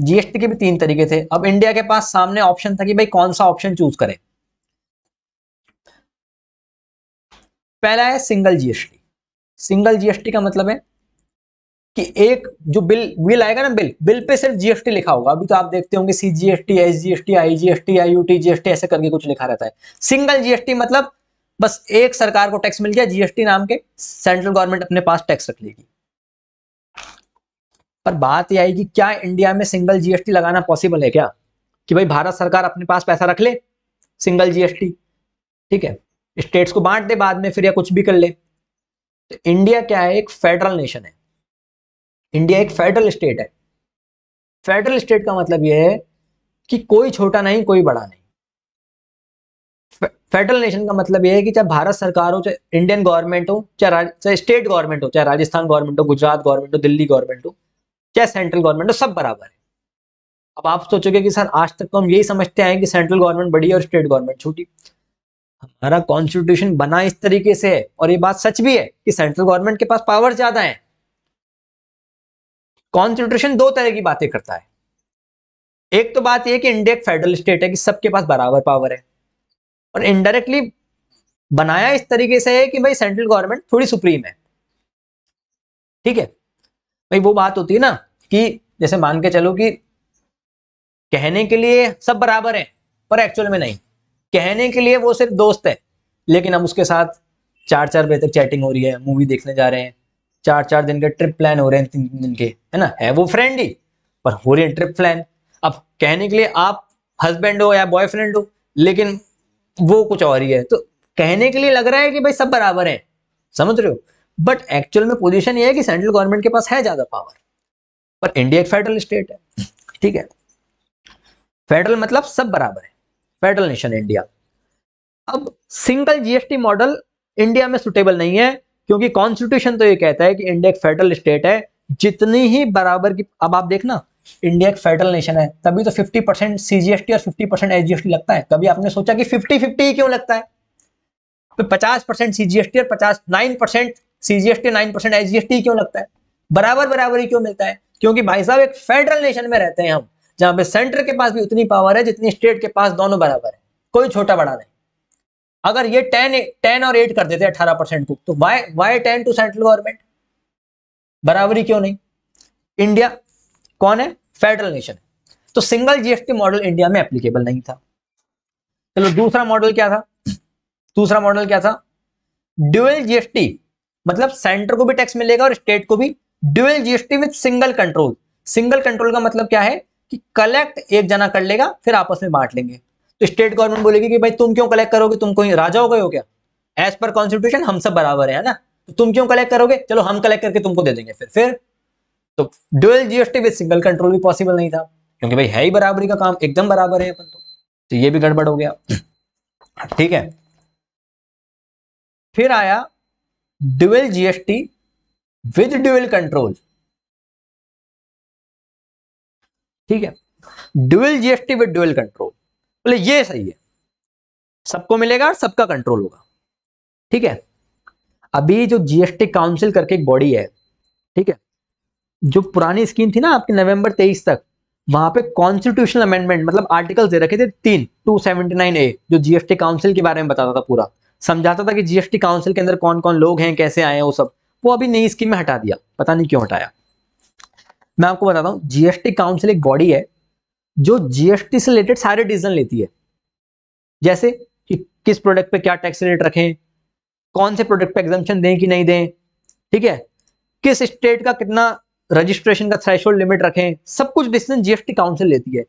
जीएसटी के भी तीन तरीके थे अब इंडिया के पास सामने ऑप्शन था कि भाई कौन सा ऑप्शन चूज करे पहला है सिंगल जीएसटी सिंगल जीएसटी का मतलब है कि एक जो बिल बिल आएगा ना बिल बिल पे सिर्फ जीएसटी लिखा होगा अभी तो आप देखते होंगे C GST S GST I GST I UT GST ऐसे करके कुछ लिखा रहता है सिंगल जीएसटी मतलब बस एक सरकार को टैक्स मिल गया जीएसटी नाम के सेंट्रल गवर्नमेंट अपने पास टैक्स रख लेगी पर बात यह आएगी क्या इंडिया में सिंगल जीएसटी लगाना पॉसिबल है क्या कि भाई भारत सरकार अपने पास पैसा रख ले सिंगल जीएसटी ठीक है स्टेट्स को बांट दे बाद में फिर या कुछ भी कर ले तो इंडिया क्या है एक फेडरल नेशन है इंडिया एक फेडरल स्टेट है फेडरल स्टेट का मतलब यह है कि कोई छोटा नहीं कोई बड़ा नहीं फेडरल नेशन का मतलब यह है कि चाहे भारत सरकार हो चाहे इंडियन गवर्नमेंट हो चाहे चाहे स्टेट गवर्नमेंट हो चाहे राजस्थान गवर्नमेंट हो गुजरात गवर्नमेंट हो दिल्ली गवर्नमेंट हो चाहे सेंट्रल गवर्नमेंट हो सब बराबर है अब आप सोचोगे कि सर आज तक तो हम यही समझते आए कि सेंट्रल गवर्नमेंट बड़ी और स्टेट गवर्नमेंट छोटी हमारा कॉन्स्टिट्यूशन बना इस तरीके से है और ये बात सच भी है कि सेंट्रल गवर्नमेंट के पास पावर ज्यादा है कॉन्स्टिट्यूशन दो तरह की बातें करता है एक तो बात यह कि इंडिया एक फेडरल स्टेट है कि सबके पास बराबर पावर है और इनडायरेक्टली बनाया इस तरीके से है कि भाई सेंट्रल गवर्नमेंट थोड़ी सुप्रीम है ठीक है भाई वो बात होती है ना कि जैसे मान के चलो कि कहने के लिए सब बराबर है पर एक्चुअल में नहीं कहने के लिए वो सिर्फ दोस्त है लेकिन हम उसके साथ चार चार बजे तक चैटिंग हो रही है मूवी देखने जा रहे हैं चार चार दिन के ट्रिप प्लान हो रहे हैं तीन दिन के है ना है वो फ्रेंड ही पर हो रही है ट्रिप प्लान अब कहने के लिए आप हस्बैंड हो या बॉयफ्रेंड हो लेकिन वो कुछ और ही है तो कहने के लिए लग रहा है कि भाई सब बराबर है समझ रहे हो बट एक्चुअल में पोजीशन ये है कि सेंट्रल गवर्नमेंट के पास है ज्यादा पावर पर इंडिया एक फेडरल स्टेट है ठीक है फेडरल मतलब सब बराबर है फेडरल नेशन इंडिया अब सिंगल जीएसटी मॉडल इंडिया में सुटेबल नहीं है क्योंकि कॉन्स्टिट्यूशन तो ये कहता है कि इंडिया एक फेडरल स्टेट है जितनी ही बराबर की अब आप देखना इंडिया एक फेडरल नेशन है तभी तो 50 परसेंट सीजीएसटी और 50 परसेंट एसजीएसटी लगता है कभी आपने सोचा कि 50 50 क्यों लगता है तो 50 परसेंट सीजीएसटी और 50 nine percent CGST nine percent SGST क्यों लगता है बराबर बराबर ही क्यों मिलता है क्योंकि भाई साहब एक फेडरल नेशन में रहते हैं हम जहां पे सेंटर के पास भी उतनी पावर है जितनी स्टेट के पास दोनों बराबर है कोई छोटा बड़ा नहीं अगर ये टेन टेन और एट कर देते अठारह परसेंट को तो why why ten to central government बराबरी क्यों नहीं इंडिया कौन है फेडरल नेशन तो सिंगल जीएसटी मॉडल इंडिया में एप्लीकेबल नहीं था चलो दूसरा मॉडल क्या था दूसरा मॉडल क्या था ड्यूएल जीएसटी मतलब सेंटर को भी टैक्स मिलेगा और स्टेट को भी dual GST with single control single control का मतलब क्या है कि कलेक्ट एक जना कर लेगा फिर आपस में बांट लेंगे तो स्टेट गवर्नमेंट बोलेगी कि भाई तुम क्यों कलेक्ट करोगे तुम कोई राजा हो गए हो क्या एज पर कॉन्स्टिट्यूशन हम सब बराबर है ना तो तुम क्यों कलेक्ट करोगे चलो हम कलेक्ट करके तुमको दे देंगे फिर फिर तो dual GST with single control भी पॉसिबल नहीं था क्योंकि भाई है ही बराबरी का काम एकदम बराबर है अपन तो तो ये भी गड़बड़ हो गया ठीक है फिर आया dual GST with dual control ठीक है dual GST with dual control बोले ये सही है सबको मिलेगा और सबका कंट्रोल होगा ठीक है अभी जो जीएसटी काउंसिल करके एक बॉडी है ठीक है जो पुरानी स्कीम थी ना आपके नवंबर तेईस तक वहां पे कॉन्स्टिट्यूशनल अमेंडमेंट मतलब आर्टिकल दे रखे थे तीन टू सेवेंटी नाइन ए जो जीएसटी काउंसिल के बारे में बताता था पूरा समझाता था कि जीएसटी काउंसिल के अंदर कौन कौन लोग हैं कैसे आए हैं वो सब वो अभी नई स्कीम में हटा दिया पता नहीं क्यों हटाया मैं आपको बताता हूँ जीएसटी काउंसिल एक बॉडी है जो जीएसटी से रिलेटेड सारे डिसीजन लेती है जैसे कि किस प्रोडक्ट पे क्या टैक्स रेट रखें कौन से प्रोडक्ट पे एग्जामेशन दें कि नहीं दें ठीक है किस स्टेट का कितना रजिस्ट्रेशन का थ्रेश लिमिट रखें सब कुछ डिसीजन जीएसटी काउंसिल लेती है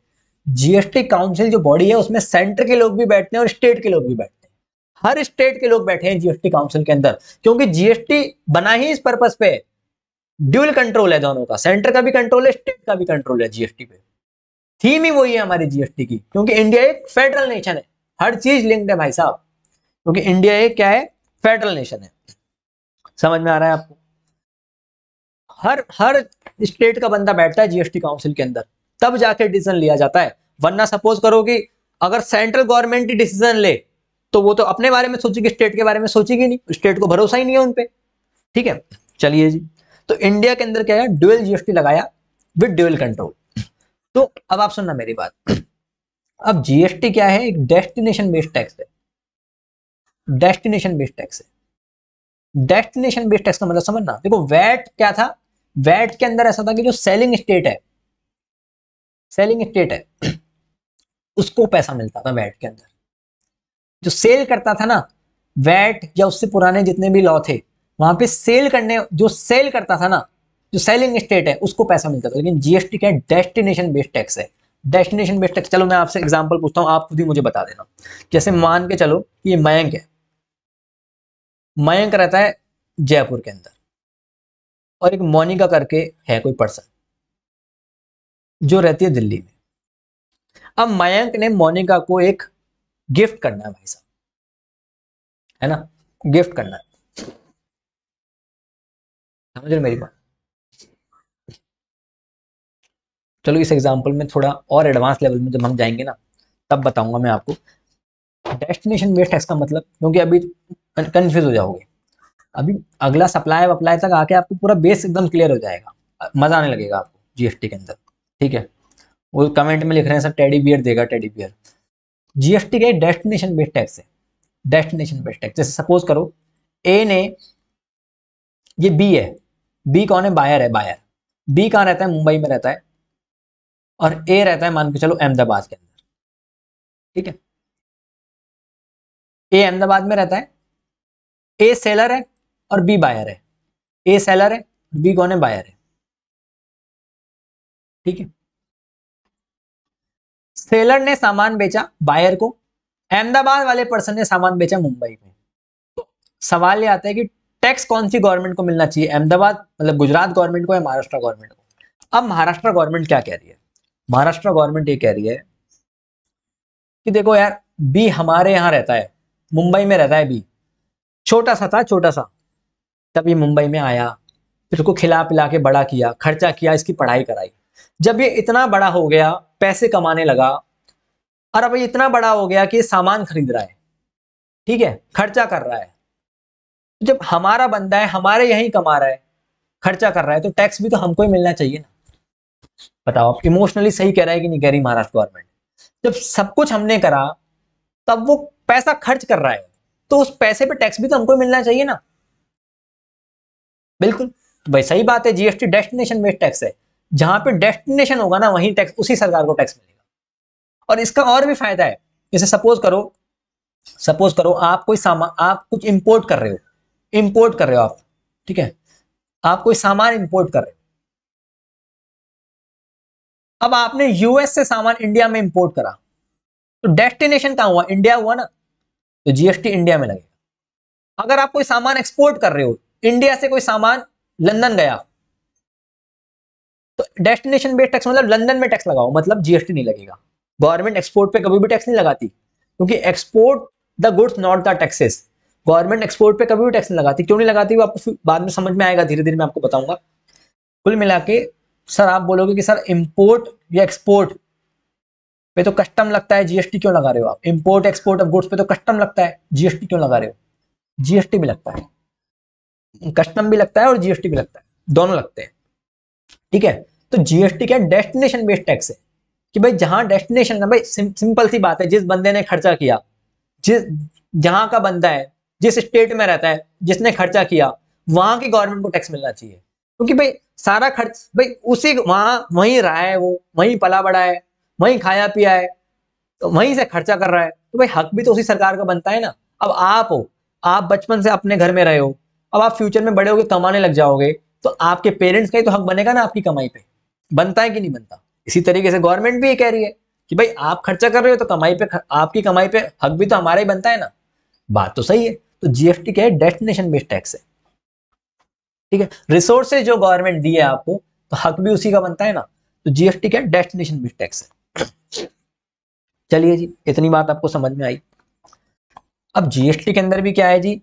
जीएसटी काउंसिल जो बॉडी है उसमें सेंटर के लोग भी बैठते हैं और स्टेट के लोग भी बैठते हैं हर स्टेट के लोग बैठे हैं जीएसटी काउंसिल के अंदर क्योंकि जीएसटी बना ही इस पर्पज पे ड्यूल कंट्रोल है दोनों का सेंटर का भी कंट्रोल है स्टेट का भी कंट्रोल है जीएसटी पे थीम ही वही है हमारी जीएसटी की क्योंकि इंडिया एक फेडरल नेशन है हर चीज लिंक्ड है भाई साहब क्योंकि इंडिया एक क्या है फेडरल नेशन है समझ में आ रहा है आपको हर हर स्टेट का बंदा बैठता है जीएसटी काउंसिल के अंदर तब जाके डिसीजन लिया जाता है वरना सपोज करो कि अगर सेंट्रल गवर्नमेंट ही डिसीजन ले तो वो तो अपने बारे में सोचेगी स्टेट के बारे में सोचेगी नहीं स्टेट को भरोसा ही नहीं है उनपे ठीक है चलिए जी तो इंडिया के अंदर क्या है ड्यूएल जीएसटी लगाया विद ड्यूएल कंट्रोल तो अब आप सुनना मेरी बात अब जीएसटी क्या है एक डेस्टिनेशन बेस्ड टैक्स है डेस्टिनेशन बेस्ड टैक्स है डेस्टिनेशन बेस्ड टैक्स का मतलब समझना देखो वैट क्या था वैट के अंदर ऐसा था कि जो सेलिंग स्टेट है सेलिंग स्टेट है उसको पैसा मिलता था वैट के अंदर जो सेल करता था ना वैट या उससे पुराने जितने भी लॉ थे वहां पे सेल करने जो सेल करता था ना जो सेलिंग स्टेट है उसको पैसा मिलता था लेकिन जीएसटी क्या है डेस्टिनेशन बेस्ड टैक्स है डेस्टिनेशन बेस्ड टैक्स चलो मैं आपसे एग्जाम्पल पूछता हूँ आप खुद ही मुझे बता देना जैसे मान के चलो कि ये मयंक है मयंक रहता है जयपुर के अंदर और एक मोनिका करके है कोई पर्सन जो रहती है दिल्ली में अब मयंक ने मोनिका को एक गिफ्ट करना है भाई साहब है ना गिफ्ट करना है समझ रहे मेरी बात चलो इस एग्जाम्पल में थोड़ा और एडवांस लेवल में जब हम जाएंगे ना तब बताऊंगा मैं आपको डेस्टिनेशन बेस्ड टैक्स का मतलब क्योंकि अभी कन्फ्यूज हो जाओगे अभी अगला सप्लाई वप्लाई तक आके आपको पूरा बेस एकदम क्लियर हो जाएगा मज़ा आने लगेगा आपको जीएसटी के अंदर ठीक है वो कमेंट में लिख रहे हैं सर टेडी बियर देगा टेडी बियर जीएसटी का डेस्टिनेशन बेस्ड टैक्स है डेस्टिनेशन बेस्ड टैक्स जैसे सपोज करो ए ने ये बी है बी कौन है बायर है बायर बी कहाँ रहता है मुंबई में रहता है और ए रहता है मान के चलो अहमदाबाद के अंदर ठीक है ए अहमदाबाद में रहता है ए सेलर है और बी बायर है ए सेलर है बी कौन है बायर है ठीक है सेलर ने सामान बेचा बायर को अहमदाबाद वाले पर्सन ने सामान बेचा मुंबई में तो सवाल ये आता है कि टैक्स कौन सी गवर्नमेंट को मिलना चाहिए अहमदाबाद मतलब गुजरात गवर्नमेंट को या महाराष्ट्र गवर्नमेंट को अब महाराष्ट्र गवर्नमेंट क्या कह रही है महाराष्ट्र गवर्नमेंट ये कह रही है कि देखो यार बी हमारे यहाँ रहता है मुंबई में रहता है बी छोटा सा था छोटा सा तभी मुंबई में आया फिर उसको खिला पिला के बड़ा किया खर्चा किया इसकी पढ़ाई कराई जब ये इतना बड़ा हो गया पैसे कमाने लगा और अब ये इतना बड़ा हो गया कि सामान खरीद रहा है ठीक है खर्चा कर रहा है जब हमारा बंदा है हमारे यहीं कमा रहा है खर्चा कर रहा है तो टैक्स भी तो हमको ही मिलना चाहिए ना बताओ आप इमोशनली सही कह रहा है कि नहीं कह रही महाराष्ट्र गवर्नमेंट जब सब कुछ हमने करा तब वो पैसा खर्च कर रहा है तो उस पैसे पे टैक्स भी तो हमको मिलना चाहिए ना बिल्कुल तो भाई सही बात है जीएसटी डेस्टिनेशन बेस्ड टैक्स है जहां पे डेस्टिनेशन होगा ना वहीं टैक्स उसी सरकार को टैक्स मिलेगा और इसका और भी फायदा है जैसे सपोज करो सपोज करो आप कोई सामान आप कुछ इंपोर्ट कर रहे हो इंपोर्ट कर रहे हो आप ठीक है आप कोई सामान इंपोर्ट कर रहे हो अब आपने यूएस से सामान इंडिया में इंपोर्ट करा तो डेस्टिनेशन कहा हुआ इंडिया हुआ ना तो जीएसटी इंडिया में लगेगा अगर आप कोई सामान एक्सपोर्ट कर रहे हो इंडिया से कोई सामान लंदन गया तो डेस्टिनेशन बेस्ड टैक्स मतलब लंदन में टैक्स लगाओ मतलब जीएसटी नहीं लगेगा गवर्नमेंट एक्सपोर्ट पे कभी भी टैक्स नहीं लगाती क्योंकि export the goods not the taxes government export पे कभी भी टैक्स नहीं लगाती क्यों नहीं लगाती वो आपको बाद में समझ में आएगा धीरे धीरे मैं आपको बताऊंगा कुल मिला के सर आप बोलोगे कि सर इम्पोर्ट या एक्सपोर्ट पे तो कस्टम लगता है जीएसटी क्यों लगा रहे हो आप इम्पोर्ट एक्सपोर्ट ऑफ गुड्स पे तो कस्टम लगता है जीएसटी क्यों लगा रहे हो जीएसटी भी लगता है कस्टम भी लगता है और जीएसटी भी लगता है दोनों लगते हैं ठीक है तो जीएसटी क्या डेस्टिनेशन बेस्ड टैक्स है कि भाई जहां डेस्टिनेशन है भाई सिं, सिंपल सी बात है जिस बंदे ने खर्चा किया जिस जहां का बंदा है जिस स्टेट में रहता है जिसने खर्चा किया वहां की गवर्नमेंट को टैक्स मिलना चाहिए क्योंकि भाई सारा खर्च भाई उसी वहां वहीं रहा है वो वहीं पला बड़ा है वहीं खाया पिया है तो वहीं से खर्चा कर रहा है तो भाई हक भी तो उसी सरकार का बनता है ना अब आप हो आप बचपन से अपने घर में रहे हो अब आप फ्यूचर में बड़े होकर कमाने लग जाओगे तो आपके पेरेंट्स का ही तो हक बनेगा ना आपकी कमाई पे बनता है कि नहीं बनता इसी तरीके से गवर्नमेंट भी ये कह रही है कि भाई आप खर्चा कर रहे हो तो कमाई पे आपकी कमाई पे हक भी तो हमारा ही बनता है ना बात तो सही है तो जीएसटी क्या है डेस्टिनेशन बेस्ड टैक्स है ठीक है रिसोर्सेज जो गवर्नमेंट दिए आपको तो हक भी उसी का बनता है ना तो जीएसटी क्या डेस्टिनेशन बेस्ड टैक्स है चलिए जी इतनी बात आपको समझ में आई अब जीएसटी के अंदर भी क्या है जी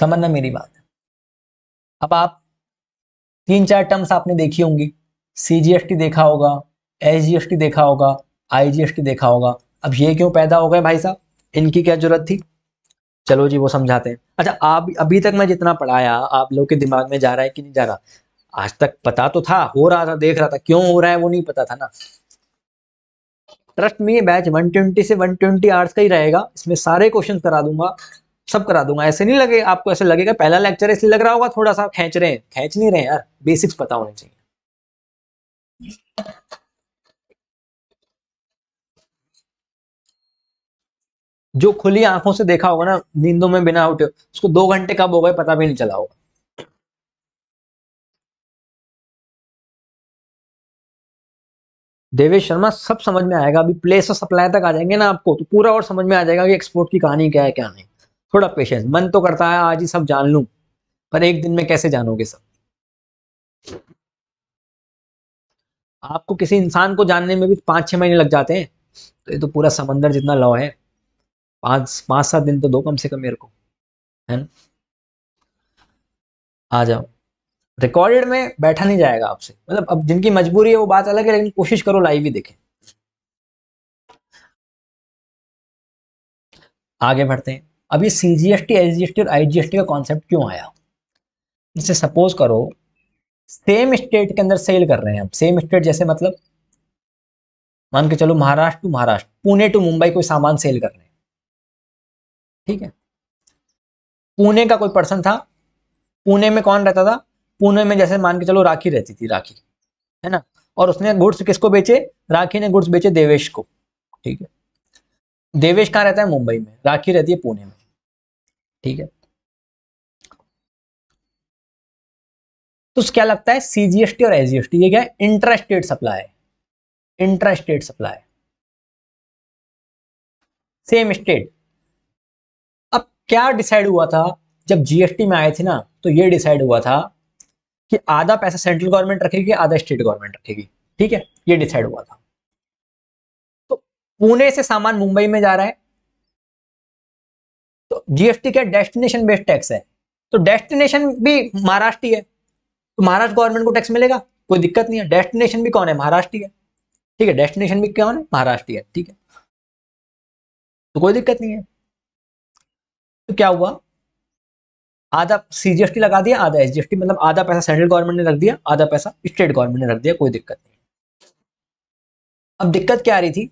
समझना मेरी बात अब आप तीन चार टर्म्स आपने देखी होंगी सीजीएसटी देखा होगा एसजीएसटी देखा होगा आईजीएसटी देखा होगा अब ये क्यों पैदा हो गए भाई साहब इनकी क्या जरूरत थी चलो जी वो समझाते हैं अच्छा आप अभी तक मैं जितना पढ़ाया आप लोग के दिमाग में जा रहा है कि नहीं जा रहा आज तक पता तो था हो रहा था देख रहा था क्यों हो रहा है वो नहीं पता था ना ट्रस्ट में बैच 120 से 120 ट्वेंटी आवर्स का ही रहेगा इसमें सारे क्वेश्चन करा दूंगा सब करा दूंगा ऐसे नहीं लगे आपको ऐसे लगेगा पहला लेक्चर इसलिए लग रहा होगा थोड़ा सा खेच रहे हैं खेच नहीं रहे यार बेसिक्स पता होने चाहिए जो खुली आंखों से देखा होगा ना नींदों में बिना उठे उसको दो घंटे कब हो गए पता भी नहीं चला होगा देवेश शर्मा सब समझ में आएगा अभी प्लेस और सप्लाई तक आ जाएंगे ना आपको तो पूरा और समझ में आ जाएगा कि एक्सपोर्ट की कहानी क्या है क्या नहीं थोड़ा पेशेंस मन तो करता है आज ही सब जान लू पर एक दिन में कैसे जानोगे सब आपको किसी इंसान को जानने में भी पांच छह महीने लग जाते हैं तो ये तो पूरा समंदर जितना लॉ है पांच पांच सात दिन तो दो कम से कम मेरे को है ना आ जाओ रिकॉर्डेड में बैठा नहीं जाएगा आपसे मतलब अब जिनकी मजबूरी है वो बात अलग है लेकिन कोशिश करो लाइव ही देखें आगे बढ़ते हैं अब ये C G S T S G S T और आई जी एस टी का कॉन्सेप्ट क्यों आया जैसे सपोज करो सेम स्टेट के अंदर सेल कर रहे हैं आप सेम स्टेट जैसे मतलब मान के चलो महाराष्ट्र टू महाराष्ट्र पुणे टू मुंबई कोई सामान सेल कर रहे हैं ठीक है पुणे का कोई पर्सन था पुणे में कौन रहता था पुणे में जैसे मान के चलो राखी रहती थी राखी है ना और उसने गुड्स किसको बेचे राखी ने गुड्स बेचे देवेश को ठीक है देवेश कहाँ रहता है मुंबई में राखी रहती है पुणे में ठीक है तो क्या लगता है सीजीएसटी और एसजीएसटी ये क्या है intrastate supply intrastate supply same state क्या डिसाइड हुआ था जब जीएसटी में आए थे ना तो ये डिसाइड हुआ था कि आधा पैसा सेंट्रल गवर्नमेंट रखेगी आधा स्टेट गवर्नमेंट रखेगी ठीक है ये डिसाइड हुआ था तो पुणे से सामान मुंबई में जा रहा है तो जीएसटी क्या डेस्टिनेशन बेस्ड टैक्स है तो डेस्टिनेशन भी महाराष्ट्र है तो महाराष्ट्र गवर्नमेंट को टैक्स मिलेगा कोई दिक्कत नहीं है डेस्टिनेशन भी कौन है महाराष्ट्र है ठीक है डेस्टिनेशन भी कौन है महाराष्ट्र है ठीक है तो कोई दिक्कत नहीं है तो क्या हुआ आधा सीजीएसटी लगा दिया आधा एसजीएसटी मतलब आधा पैसा सेंट्रल गवर्नमेंट ने रख दिया आधा पैसा स्टेट गवर्नमेंट ने रख दिया कोई दिक्कत नहीं अब दिक्कत क्या आ रही थी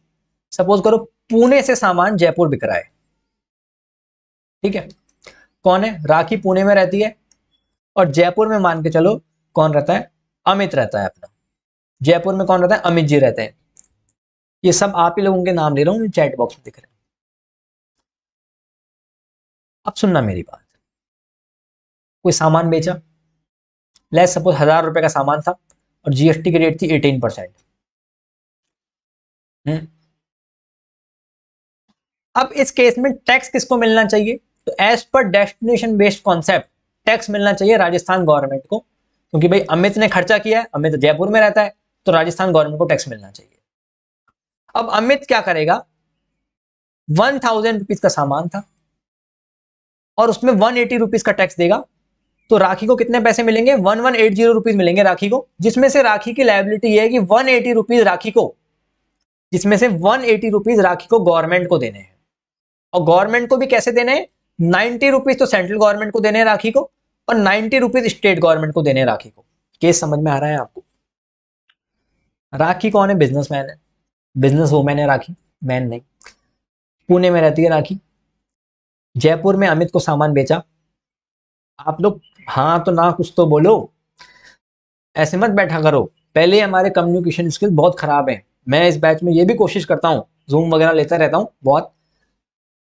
सपोज करो पुणे से सामान जयपुर बिक रहा है ठीक है कौन है राखी पुणे में रहती है और जयपुर में मान के चलो कौन रहता है अमित रहता है अपना जयपुर में कौन रहता है अमित जी रहते हैं ये सब आप ही लोगों के नाम ले रहा हूँ चैट बॉक्स में दिख रहे हैं अब सुनना मेरी बात कोई सामान बेचा लेस सपोज हजार रुपए का सामान था और जीएसटी की रेट थी एटीन परसेंट हम्म। अब इस केस में टैक्स किसको मिलना चाहिए तो as per destination based concept tax मिलना चाहिए राजस्थान गवर्नमेंट को क्योंकि भाई अमित ने खर्चा किया है अमित जयपुर में रहता है तो राजस्थान गवर्नमेंट को टैक्स मिलना चाहिए अब अमित क्या करेगा वन थाउजेंड रुपीज का सामान था और उसमें वन एटी रुपीज का टैक्स देगा तो राखी को कितने पैसे मिलेंगे one one eight zero rupees मिलेंगे राखी को जिसमें से राखी की लाइबिलिटी ये है कि वन एटी रुपीज राखी को जिसमें से वन एटी रुपीज राखी को गवर्नमेंट को देने हैं और गवर्नमेंट को भी कैसे देने हैं नाइन्टी रुपीज तो सेंट्रल गवर्नमेंट को देने हैं राखी को और नाइन्टी रुपीज स्टेट गवर्नमेंट को देने हैं राखी को केस समझ में आ रहा है आपको राखी कौन है बिजनेसमैन है बिजनेस वूमेन है राखी मैन नहीं पुणे में रहती है राखी जयपुर में अमित को सामान बेचा आप लोग हाँ तो ना कुछ तो बोलो ऐसे मत बैठा करो पहले हमारे कम्युनिकेशन स्किल बहुत खराब है मैं इस बैच में ये भी कोशिश करता हूँ जूम वगैरह लेता रहता हूँ बहुत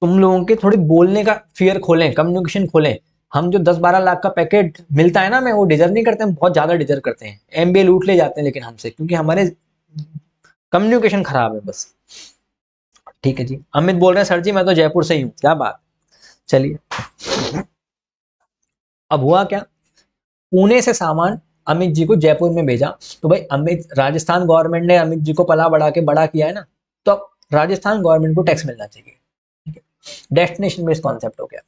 तुम लोगों के थोड़ी बोलने का फियर खोलें कम्युनिकेशन खोलें हम जो 10-12 लाख का पैकेट मिलता है ना मैं वो डिजर्व नहीं करते हम बहुत ज़्यादा डिजर्व करते हैं एम लूट ले जाते हैं लेकिन हमसे क्योंकि हमारे कम्युनिकेशन खराब है बस ठीक है जी अमित बोल रहे हैं सर जी मैं तो जयपुर से ही हूँ क्या बात चलिए अब हुआ क्या पुणे से सामान अमित जी को जयपुर में भेजा तो भाई अमित राजस्थान गवर्नमेंट ने अमित जी को पला बढ़ा के बड़ा किया है ना तो अब राजस्थान गवर्नमेंट को टैक्स मिलना चाहिए डेस्टिनेशन बेस्ड कॉन्सेप्ट हो गया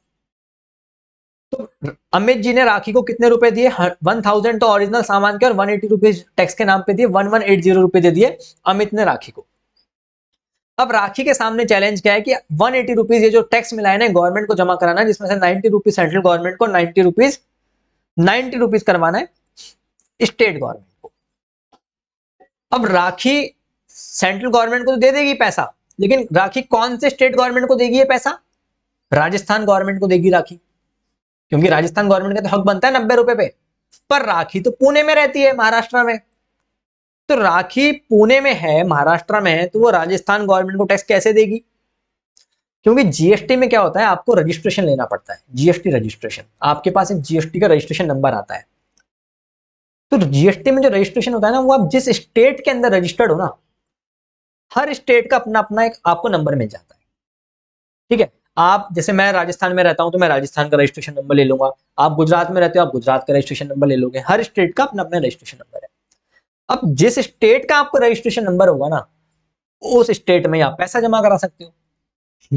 तो अमित जी ने राखी को कितने रुपए दिए वन थाउजेंड तो ओरिजिनल सामान के और वन एटी रुपीज टैक्स के नाम पे दिए वन वन एट जीरो रुपए दे दिए अमित ने राखी को अब राखी के सामने चैलेंज क्या है कि वन एटी रुपीज ये जो टैक्स मिला है ना गवर्नमेंट को जमा कराना है जिसमें से नाइनटी रुपीज सेंट्रल गवर्नमेंट को नाइनटी रुपीज नाइनटी रुपीज करवाना है स्टेट गवर्नमेंट को अब राखी सेंट्रल गवर्नमेंट को तो दे देगी पैसा लेकिन राखी कौन से स्टेट गवर्नमेंट को देगी ये पैसा राजस्थान गवर्नमेंट को देगी राखी क्योंकि राजस्थान गवर्नमेंट का तो हक बनता है नब्बे रुपए पे पर राखी तो पुणे में रहती है महाराष्ट्र में तो राखी पुणे में है महाराष्ट्र में है तो वो राजस्थान गवर्नमेंट को टैक्स कैसे देगी क्योंकि जीएसटी में क्या होता है आपको रजिस्ट्रेशन लेना पड़ता है जीएसटी रजिस्ट्रेशन आपके पास एक जीएसटी का रजिस्ट्रेशन नंबर आता है तो जीएसटी में जो रजिस्ट्रेशन होता है ना वो आप जिस स्टेट के अंदर रजिस्टर्ड हो ना हर स्टेट का अपना अपना एक आपको नंबर मिल जाता है ठीक है आप जैसे मैं राजस्थान में रहता हूं तो मैं राजस्थान का रजिस्ट्रेशन नंबर ले लूंगा आप गुजरात में रहते हो आप गुजरात का रजिस्ट्रेशन नंबर ले लोगे हर स्टेट का अपना अपना रजिस्ट्रेशन नंबर है अब जिस स्टेट का आपको रजिस्ट्रेशन नंबर होगा ना उस स्टेट में आप पैसा जमा करा सकते हो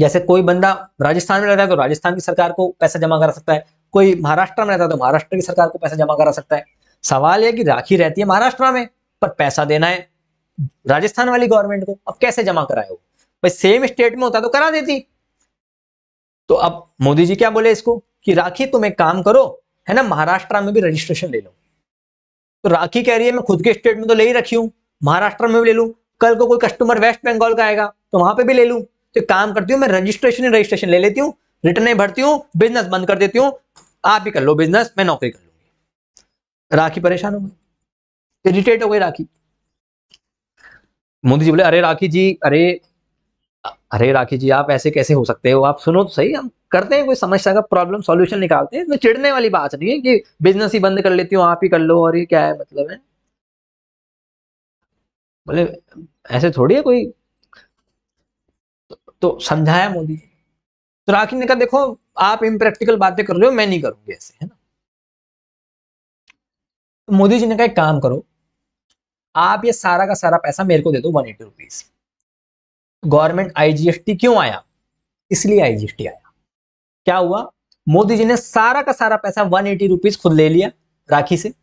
जैसे कोई बंदा राजस्थान में रहता है तो राजस्थान की सरकार को पैसा जमा करा सकता है कोई महाराष्ट्र में रहता है तो महाराष्ट्र की सरकार को पैसा जमा करा सकता है सवाल यह कि राखी रहती है महाराष्ट्र में पर पैसा देना है राजस्थान वाली गवर्नमेंट को अब कैसे जमा कराए हो भाई सेम स्टेट में होता तो करा देती तो अब मोदी जी क्या बोले इसको कि राखी तुम एक काम करो है ना महाराष्ट्र में भी रजिस्ट्रेशन ले लो तो राखी कह रही है मैं खुद के स्टेट में तो ले ही रखी हूँ महाराष्ट्र में भी ले लूँ कल को कोई कस्टमर वेस्ट बंगाल का आएगा तो वहां पे भी ले लूँ तो काम करती हूँ मैं रजिस्ट्रेशन ही रजिस्ट्रेशन ले लेती हूँ रिटर्न भरती हूँ बिजनेस बंद कर देती हूँ आप भी कर लो बिजनेस मैं नौकरी कर लूंगी राखी परेशान हो गई इरिटेट हो गई राखी मोदी जी बोले अरे राखी जी अरे अरे राखी जी आप ऐसे कैसे हो सकते हो आप सुनो तो सही हम करते हैं कोई समस्या का प्रॉब्लम सॉल्यूशन निकालते हैं इसमें तो चिड़ने वाली बात नहीं है कि बिजनेस ही बंद कर लेती हूँ आप ही कर लो और ये क्या है मतलब है बोले ऐसे थोड़ी है कोई तो, तो समझाया मोदी जी तो राखी ने कहा देखो आप इम्प्रैक्टिकल बातें कर रहे हो मैं नहीं करूंगी ऐसे है ना तो मोदी जी ने कहा एक काम करो आप ये सारा का सारा पैसा मेरे को दे दो one eighty rupees government IGST क्यों आया इसलिए आईजीएसटी आया क्या हुआ मोदी जी ने सारा का सारा पैसा वन एटी रुपीज खुद ले लिया राखी से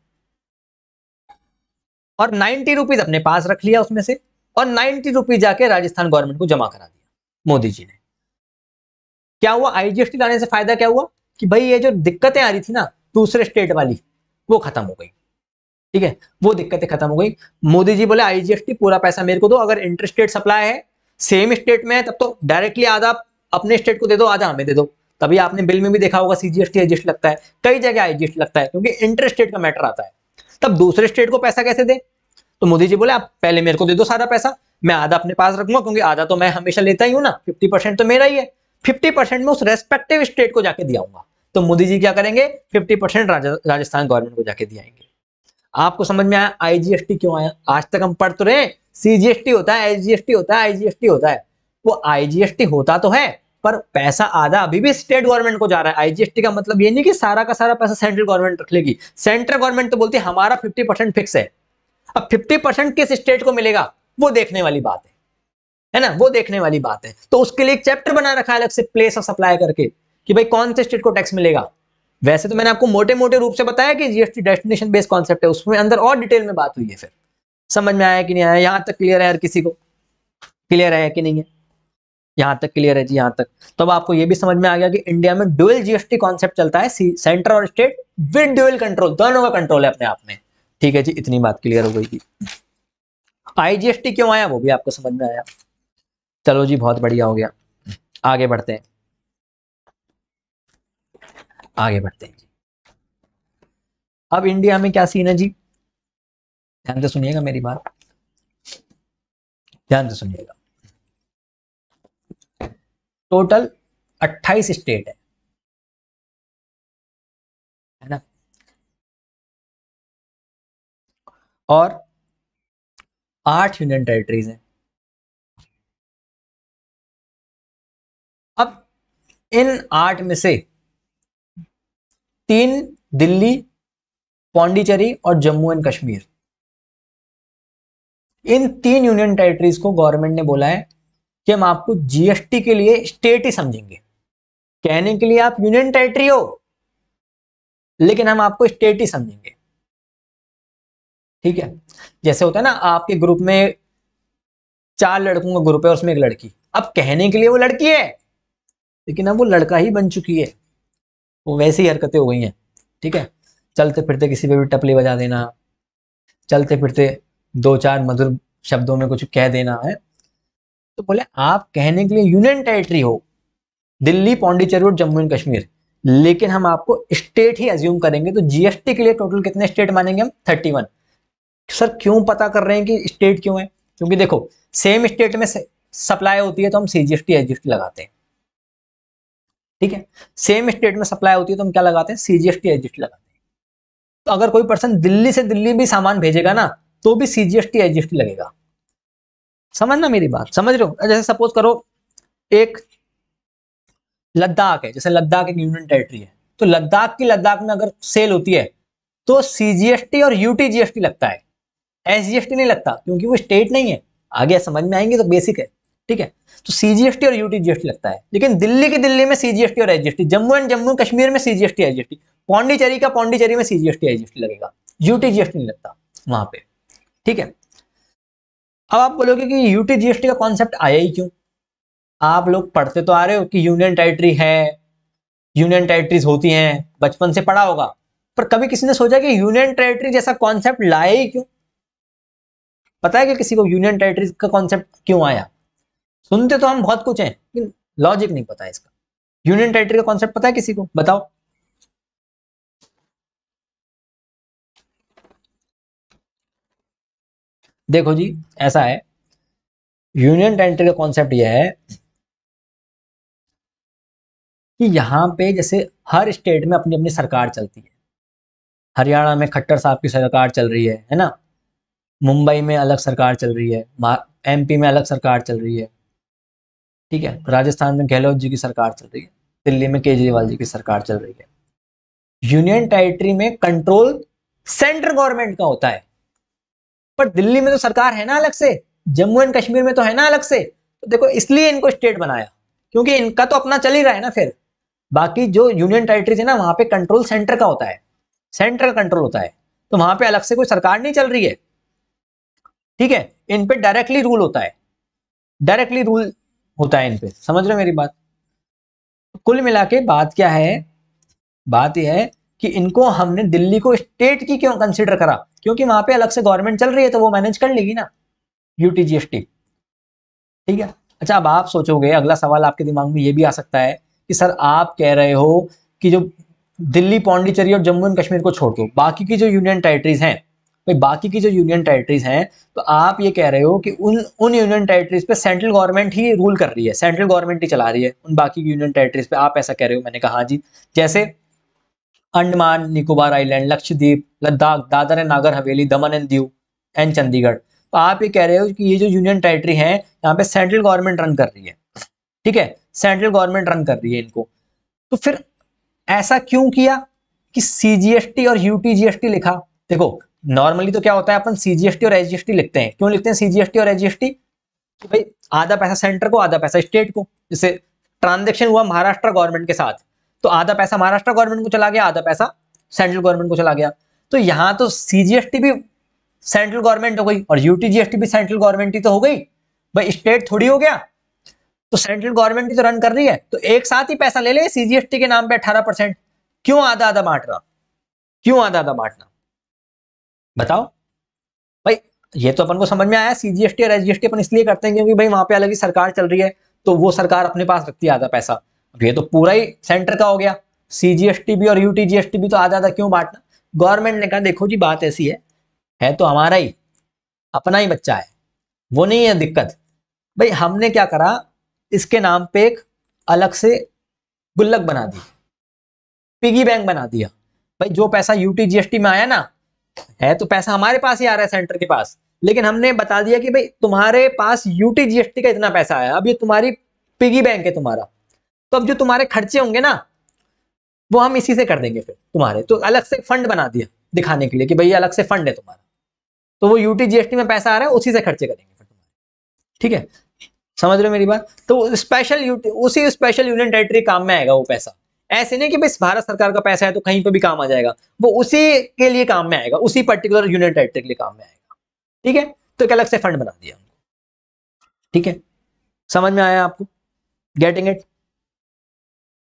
और नाइन्टी रुपीज अपने पास रख लिया उसमें से और नाइनटी रुपीज जाके राजस्थान गवर्नमेंट को जमा करा दिया मोदी जी ने क्या हुआ आईजीएसटी लाने से फायदा क्या हुआ कि भाई ये जो दिक्कतें आ रही थी ना दूसरे स्टेट वाली वो खत्म हो गई ठीक है वो दिक्कतें खत्म हो गई मोदी जी बोले आईजीएसटी पूरा पैसा मेरे को दो अगर इंटरस्टेट सप्लाई है सेम स्टेट में है तब तो डायरेक्टली आधा अपने स्टेट को दे दो आधा हमें दे दो तभी आपने बिल में भी देखा होगा सीजीएसटी एजिस्ट लगता है कई जगह एजिस्ट लगता है क्योंकि इंटरस्टेट का मैटर आता है तब दूसरे स्टेट को पैसा कैसे दे तो मोदी जी बोले आप पहले मेरे को दे दो सारा पैसा मैं आधा अपने पास रखूंगा क्योंकि आधा तो मैं हमेशा लेता ही हूं ना फिफ्टी परसेंट तो मेरा ही है फिफ्टी परसेंट में उस रेस्पेक्टिव स्टेट को जाके दियाऊंगा तो मोदी जी क्या करेंगे फिफ्टी परसेंट राजस्थान गवर्नमेंट को जाके दियाएंगे आपको समझ में आया आईजीएसटी क्यों आया आज तक हम पढ़ तो रहे सीजीएसटी होता है आईजीएसटी होता है आईजीएसटी होता है वो आईजीएसटी होता तो है पर पैसा आधा अभी भी स्टेट गवर्नमेंट को जा रहा है आईजीएसटी का मतलब ये नहीं कि सारा का सारा पैसा सेंट्रल गवर्नमेंट रख लेगी सेंट्रल गवर्नमेंट तो बोलती है हमारा फिफ्टी परसेंट फिक्स है अब फिफ्टी परसेंट किस स्टेट को मिलेगा वो देखने वाली बात है है ना वो देखने वाली बात है तो उसके लिए एक चैप्टर बना रखा है अलग से प्लेस ऑफ सप्लाई करके कि भाई कौन से स्टेट को टैक्स मिलेगा वैसे तो मैंने आपको मोटे मोटे रूप से बताया कि जीएसटी डेस्टिनेशन बेस्ड कॉन्सेप्ट है उसमें अंदर और डिटेल में बात हुई है फिर समझ में आया कि नहीं आया यहां तक क्लियर है हर किसी को क्लियर है कि नहीं है यहां तक क्लियर है जी यहां तक तो अब आपको ये भी समझ में आ गया कि इंडिया में ड्यूएल जीएसटी कॉन्सेप्ट चलता है सेंटर और स्टेट विद ड्यूएल कंट्रोल दोनों का कंट्रोल है अपने आप में ठीक है जी इतनी बात क्लियर हो गई आईजीएसटी क्यों आया वो भी आपको समझ में आया चलो जी बहुत बढ़िया हो गया आगे बढ़ते हैं आगे बढ़ते हैं अब इंडिया में क्या सीन है जी ध्यान से सुनिएगा मेरी बात ध्यान से सुनिएगा टोटल 28 स्टेट है है ना और आठ यूनियन टेरिटरीज हैं अब इन आठ में से तीन दिल्ली पौंडीचेरी और जम्मू एंड कश्मीर इन तीन यूनियन टेरिटरीज को गवर्नमेंट ने बोला है कि हम आपको जीएसटी के लिए स्टेट ही समझेंगे कहने के लिए आप यूनियन टेरिटरी हो लेकिन हम आपको स्टेट ही समझेंगे ठीक है जैसे होता है ना आपके ग्रुप में चार लड़कों का ग्रुप है उसमें एक लड़की अब कहने के लिए वो लड़की है लेकिन अब वो लड़का ही बन चुकी है वो वैसी हरकतें हो गई हैं ठीक है चलते फिरते किसी पे भी टपली बजा देना चलते फिरते दो चार मधुर शब्दों में कुछ कह देना है तो बोले आप कहने के लिए यूनियन टेरिटरी हो दिल्ली पौंडीचेरी और जम्मू एंड कश्मीर लेकिन हम आपको स्टेट ही एज्यूम करेंगे तो जीएसटी के लिए टोटल कितने स्टेट मानेंगे हम थर्टी वन सर क्यों पता कर रहे हैं कि स्टेट क्यों है क्योंकि देखो सेम स्टेट में सप्लाई होती है तो हम सीजीएसटी एजीएसटी लगाते हैं ठीक है सेम स्टेट में सप्लाई होती है तो हम क्या लगाते हैं सीजीएसटी एजीएसटी लगाते हैं तो अगर कोई पर्सन दिल्ली से दिल्ली भी सामान भेजेगा ना तो भी सीजीएसटी एजीएसटी लगेगा समझना मेरी बात समझ रहे हो जैसे सपोज करो एक लद्दाख है जैसे लद्दाख एक यूनियन टेरिटरी है तो लद्दाख की लद्दाख में अगर सेल होती है तो सीजीएसटी और यूटीजीएसटी लगता है एसजीएसटी नहीं लगता क्योंकि वो स्टेट नहीं है आगे समझ में आएंगे तो बेसिक है ठीक है तो सीजीएसटी और यूटीजीएसटी लगता है लेकिन दिल्ली की दिल्ली में सीजीएसटी और एसजीएसटी जम्मू एंड जम्मू कश्मीर में सीजीएसटी एसजीएसटी पौंडीचेरी का पौंडीचेरी में सीजीएसटी एसजीएसटी लगेगा यूटीजीएसटी नहीं लगता वहां पर ठीक है अब आप बोलोगे कि यूटी जीएसटी का कॉन्सेप्ट आया ही क्यों आप लोग पढ़ते तो आ रहे हो कि यूनियन टेरिटरी है यूनियन टेरिटरीज होती हैं बचपन से पढ़ा होगा पर कभी किसी ने सोचा कि यूनियन टेरिटरी जैसा कॉन्सेप्ट लाया ही क्यों पता है कि किसी को यूनियन टेरिटरीज का कॉन्सेप्ट क्यों आया सुनते तो हम बहुत कुछ हैं लेकिन लॉजिक नहीं पता है इसका यूनियन टेरिटरी का कॉन्सेप्ट पता है किसी को बताओ देखो जी ऐसा है यूनियन टेरिटरी का कॉन्सेप्ट यह है कि यहां पे जैसे हर स्टेट में अपनी अपनी सरकार चलती है हरियाणा में खट्टर साहब की सरकार चल रही है है ना मुंबई में अलग सरकार चल रही है एमपी में अलग सरकार चल रही है ठीक है राजस्थान में गहलोत जी की सरकार चल रही है दिल्ली में केजरीवाल जी की सरकार चल रही है यूनियन टेरिटरी में कंट्रोल सेंट्रल गवर्नमेंट का होता है पर दिल्ली में तो सरकार है ना अलग से जम्मू एंड कश्मीर में तो है ना अलग से तो देखो इसलिए इनको स्टेट बनाया क्योंकि इनका तो अपना चल ही रहा है ना फिर बाकी जो यूनियन टेरिटरीज है ना वहां पे कंट्रोल सेंटर का होता है सेंट्रल कंट्रोल होता है तो वहां पे अलग से कोई सरकार नहीं चल रही है ठीक है इन पे डायरेक्टली रूल होता है डायरेक्टली रूल होता है इन पे समझ रहे मेरी बात कुल मिला के बात क्या है बात यह है कि इनको हमने दिल्ली को स्टेट की क्यों कंसिडर करा क्योंकि वहां पे अलग से गवर्नमेंट चल रही है तो वो मैनेज कर लेगी ना यूटी जीएसटी ठीक है अच्छा अब आप सोचोगे अगला सवाल आपके दिमाग में ये भी आ सकता है कि सर आप कह रहे हो कि जो दिल्ली पौंडीचेरी और जम्मू एंड कश्मीर को छोड़ दो बाकी की जो यूनियन टेरिटरीज हैं भाई बाकी की जो यूनियन टेरिटरीज हैं तो आप ये कह रहे हो कि उन उन यूनियन टेरिटरीज पे सेंट्रल गवर्नमेंट ही रूल कर रही है सेंट्रल गवर्नमेंट ही चला रही है उन बाकी यूनियन टेरिटरीज पे आप ऐसा कह रहे हो मैंने कहा जी जैसे अंडमान निकोबार आइलैंड लक्षद्वीप लद्दाख दादर एंड नागर हवेली दमन एंड दीव एंड चंडीगढ़ तो आप ये कह रहे हो कि ये जो यूनियन टेरिटरी है यहाँ पे सेंट्रल गवर्नमेंट रन कर रही है ठीक है सेंट्रल गवर्नमेंट रन कर रही है इनको तो फिर ऐसा क्यों किया कि सीजीएसटी और यूटीजीएसटी लिखा देखो नॉर्मली तो क्या होता है अपन सीजीएसटी और एसजीएसटी लिखते हैं क्यों लिखते हैं सीजीएसटी और एसजीएसटी भाई आधा पैसा सेंटर को आधा पैसा स्टेट को जैसे ट्रांजेक्शन हुआ महाराष्ट्र गवर्नमेंट के साथ तो आधा पैसा महाराष्ट्र गवर्नमेंट को चला गया आधा पैसा सेंट्रल गवर्नमेंट को चला गया तो यहाँ तो सीजीएसटी भी सेंट्रल गवर्नमेंट हो गई और यूटीजीएसटी भी सेंट्रल गवर्नमेंट ही तो हो गई भाई स्टेट थोड़ी हो गया तो सेंट्रल गवर्नमेंट ही तो रन कर रही है तो एक साथ ही पैसा ले ले सीजीएसटी के नाम पे अठारह परसेंट क्यों आधा आधा बांटना क्यों आधा आधा बांटना बताओ भाई ये तो अपन को समझ में आया सीजीएसटी और एसजीएसटी अपन इसलिए करते हैं क्योंकि भाई वहां पर अलग ही सरकार चल रही है तो वो सरकार अपने पास रखती है आधा पैसा ये तो पूरा ही सेंटर का हो गया सी भी और यूटीजीएसटी भी तो आ जाता क्यों बांटना गवर्नमेंट ने कहा देखो जी बात ऐसी है है तो हमारा ही अपना ही बच्चा है वो नहीं है दिक्कत भाई हमने क्या करा इसके नाम पे एक अलग से गुल्लक बना दी पिगी बैंक बना दिया भाई जो पैसा यूटी जीएसटी में आया ना है तो पैसा हमारे पास ही आ रहा है सेंटर के पास लेकिन हमने बता दिया कि भाई तुम्हारे पास यूटी जीएसटी का इतना पैसा आया अब ये तुम्हारी पिगी बैंक है तुम्हारा तो अब जो तुम्हारे खर्चे होंगे ना वो हम इसी से कर देंगे फिर तुम्हारे तो अलग से फंड बना दिया दिखाने के लिए कि भाई अलग से फंड है तुम्हारा तो वो यूटी जीएसटी में पैसा आ रहा है उसी से खर्चे करेंगे फिर तुम्हारे ठीक है समझ रहे मेरी बात तो स्पेशल उसी स्पेशल यूनियन टेरिटरी काम में आएगा वो पैसा ऐसे नहीं कि भाई भारत सरकार का पैसा है तो कहीं पर भी काम आ जाएगा वो उसी के लिए काम में आएगा उसी पर्टिकुलर यूनियन टेरिटरी के लिए काम में आएगा ठीक है तो एक अलग से फंड बना दिया ठीक है समझ में आया आपको गेटिंग इट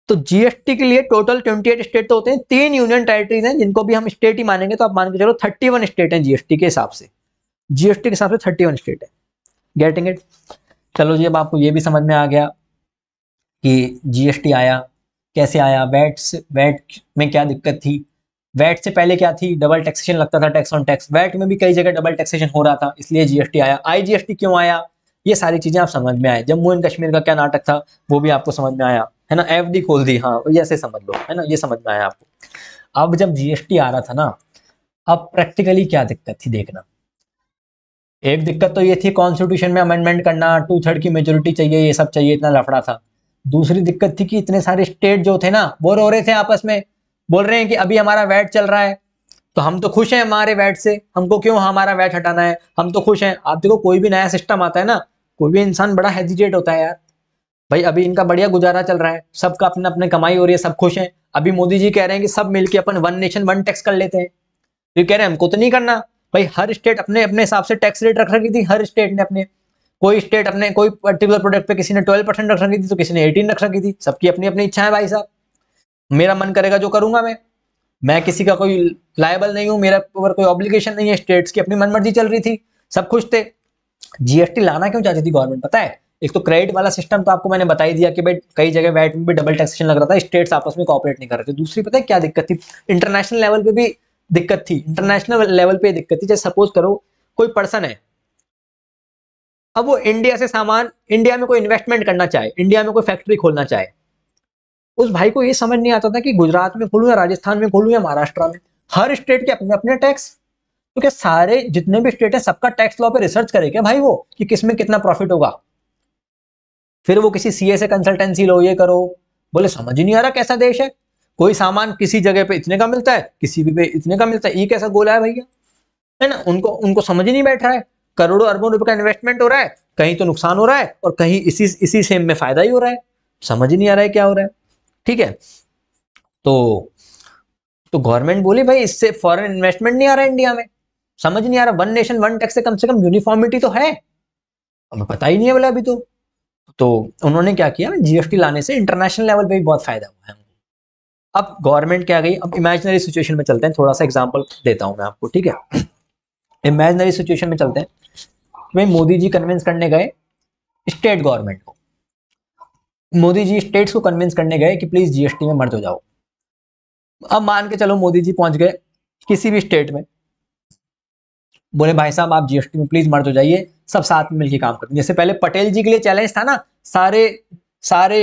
तो जीएसटी के लिए टोटल 28 स्टेट तो होते हैं तीन यूनियन टेरिटरीज हैं जिनको भी हम स्टेट ही मानेंगे तो आप मान के चलो 31 स्टेट हैं जीएसटी के हिसाब से जीएसटी के हिसाब से 31 स्टेट है गेटिंग इट चलो जी अब आपको ये भी समझ में आ गया कि जीएसटी आया कैसे आया वैट से वैट में क्या दिक्कत थी वैट से पहले क्या थी डबल टैक्सेशन लगता था टैक्स ऑन टैक्स वैट में भी कई जगह डबल टैक्सेशन हो रहा था इसलिए जीएसटी आया आईजीएसटी क्यों आया ये सारी चीज़ें आप समझ में आए जम्मू एंड कश्मीर का क्या नाटक था वो भी आपको समझ में आया है ना एफ डी खोल दी हाँ ऐसे समझ लो है ना ये समझ में आया आपको अब जब जीएसटी आ रहा था ना अब प्रैक्टिकली क्या दिक्कत थी देखना एक दिक्कत तो ये थी कॉन्स्टिट्यूशन में अमेंडमेंट करना टू थर्ड की मेजोरिटी चाहिए ये सब चाहिए इतना लफड़ा था दूसरी दिक्कत थी कि इतने सारे स्टेट जो थे ना बोर हो रहे थे आपस में बोल रहे हैं कि अभी हमारा वैट चल रहा है तो हम तो खुश हैं हमारे वैट से हमको क्यों हमारा वैट हटाना है हम तो खुश हैं आप देखो कोई भी नया सिस्टम आता है ना कोई भी इंसान बड़ा हेजिटेट होता है यार भाई अभी इनका बढ़िया गुजारा चल रहा है सबका अपने अपने कमाई हो रही है सब खुश हैं अभी मोदी जी कह रहे हैं कि सब मिलके अपन वन नेशन वन टैक्स कर लेते हैं तो कह रहे हैं हमको तो नहीं करना भाई हर स्टेट अपने अपने हिसाब से टैक्स रेट रख रखी थी हर स्टेट ने अपने कोई स्टेट अपने कोई पर्टिकुलर प्रोडक्ट पे किसी ने ट्वेल्व परसेंट रख रखी थी तो किसी ने एटीन रख रखी थी सबकी अपनी अपनी इच्छा है भाई साहब मेरा मन करेगा जो करूंगा मैं मैं किसी का कोई लाइबल नहीं हूँ मेरा ऊपर कोई ऑब्लिगेशन नहीं है स्टेट्स की अपनी मनमर्जी चल रही थी सब खुश थे जीएसटी लाना क्यों चाहती थी गवर्नमेंट पता है एक तो क्रेडिट वाला सिस्टम तो आपको मैंने बताई दिया कि भाई कई जगह वैट में भी डबल टैक्सेशन लग रहा था स्टेट्स आपस में कॉपरेट नहीं कर रहे थे दूसरी पता है क्या दिक्कत थी इंटरनेशनल लेवल पे भी दिक्कत थी इंटरनेशनल लेवल पे दिक्कत थी जैसे सपोज करो कोई पर्सन है अब वो इंडिया से सामान इंडिया में कोई इन्वेस्टमेंट करना चाहे इंडिया में कोई फैक्ट्री खोलना चाहे उस भाई को ये समझ नहीं आता था कि गुजरात में खोलूँ या राजस्थान में खोलूँ या महाराष्ट्र में हर स्टेट के अपने अपने टैक्स तो सारे जितने भी स्टेट है सबका टैक्स लॉ पे रिसर्च करेगा भाई वो कि किस में कितना प्रॉफिट होगा फिर वो किसी सी से कंसल्टेंसी लो ये करो बोले समझ ही नहीं आ रहा कैसा देश है कोई सामान किसी जगह पे इतने का मिलता है किसी भी पे इतने का मिलता है ये कैसा गोला है भैया है ना उनको उनको समझ ही नहीं बैठ रहा है करोड़ों अरबों रुपए का इन्वेस्टमेंट हो रहा है कहीं तो नुकसान हो रहा है और कहीं इसी इसी सेम में फायदा ही हो रहा है समझ नहीं आ रहा है क्या हो रहा है ठीक है तो तो गवर्नमेंट बोली भाई इससे फॉरेन इन्वेस्टमेंट नहीं आ रहा है इंडिया में समझ नहीं आ रहा वन नेशन वन टैक्स से कम से कम यूनिफॉर्मिटी तो है हमें पता ही नहीं है बोला अभी तो तो उन्होंने क्या किया जीएसटी लाने से इंटरनेशनल लेवल पे भी बहुत फायदा हुआ है अब गवर्नमेंट क्या गई अब इमेजनरी सिचुएशन में चलते हैं थोड़ा सा एग्जाम्पल देता हूँ मैं आपको ठीक है इमेजनरी सिचुएशन में चलते हैं भाई मोदी जी कन्विंस करने गए स्टेट गवर्नमेंट को मोदी जी स्टेट्स को कन्विंस करने गए कि प्लीज़ जीएसटी में मर्ज हो जाओ अब मान के चलो मोदी जी पहुंच गए किसी भी स्टेट में बोले भाई साहब आप जीएसटी में प्लीज मर्ज हो जाइए सब साथ में मिलकर काम करते जैसे पहले पटेल जी के लिए चैलेंज था ना सारे सारे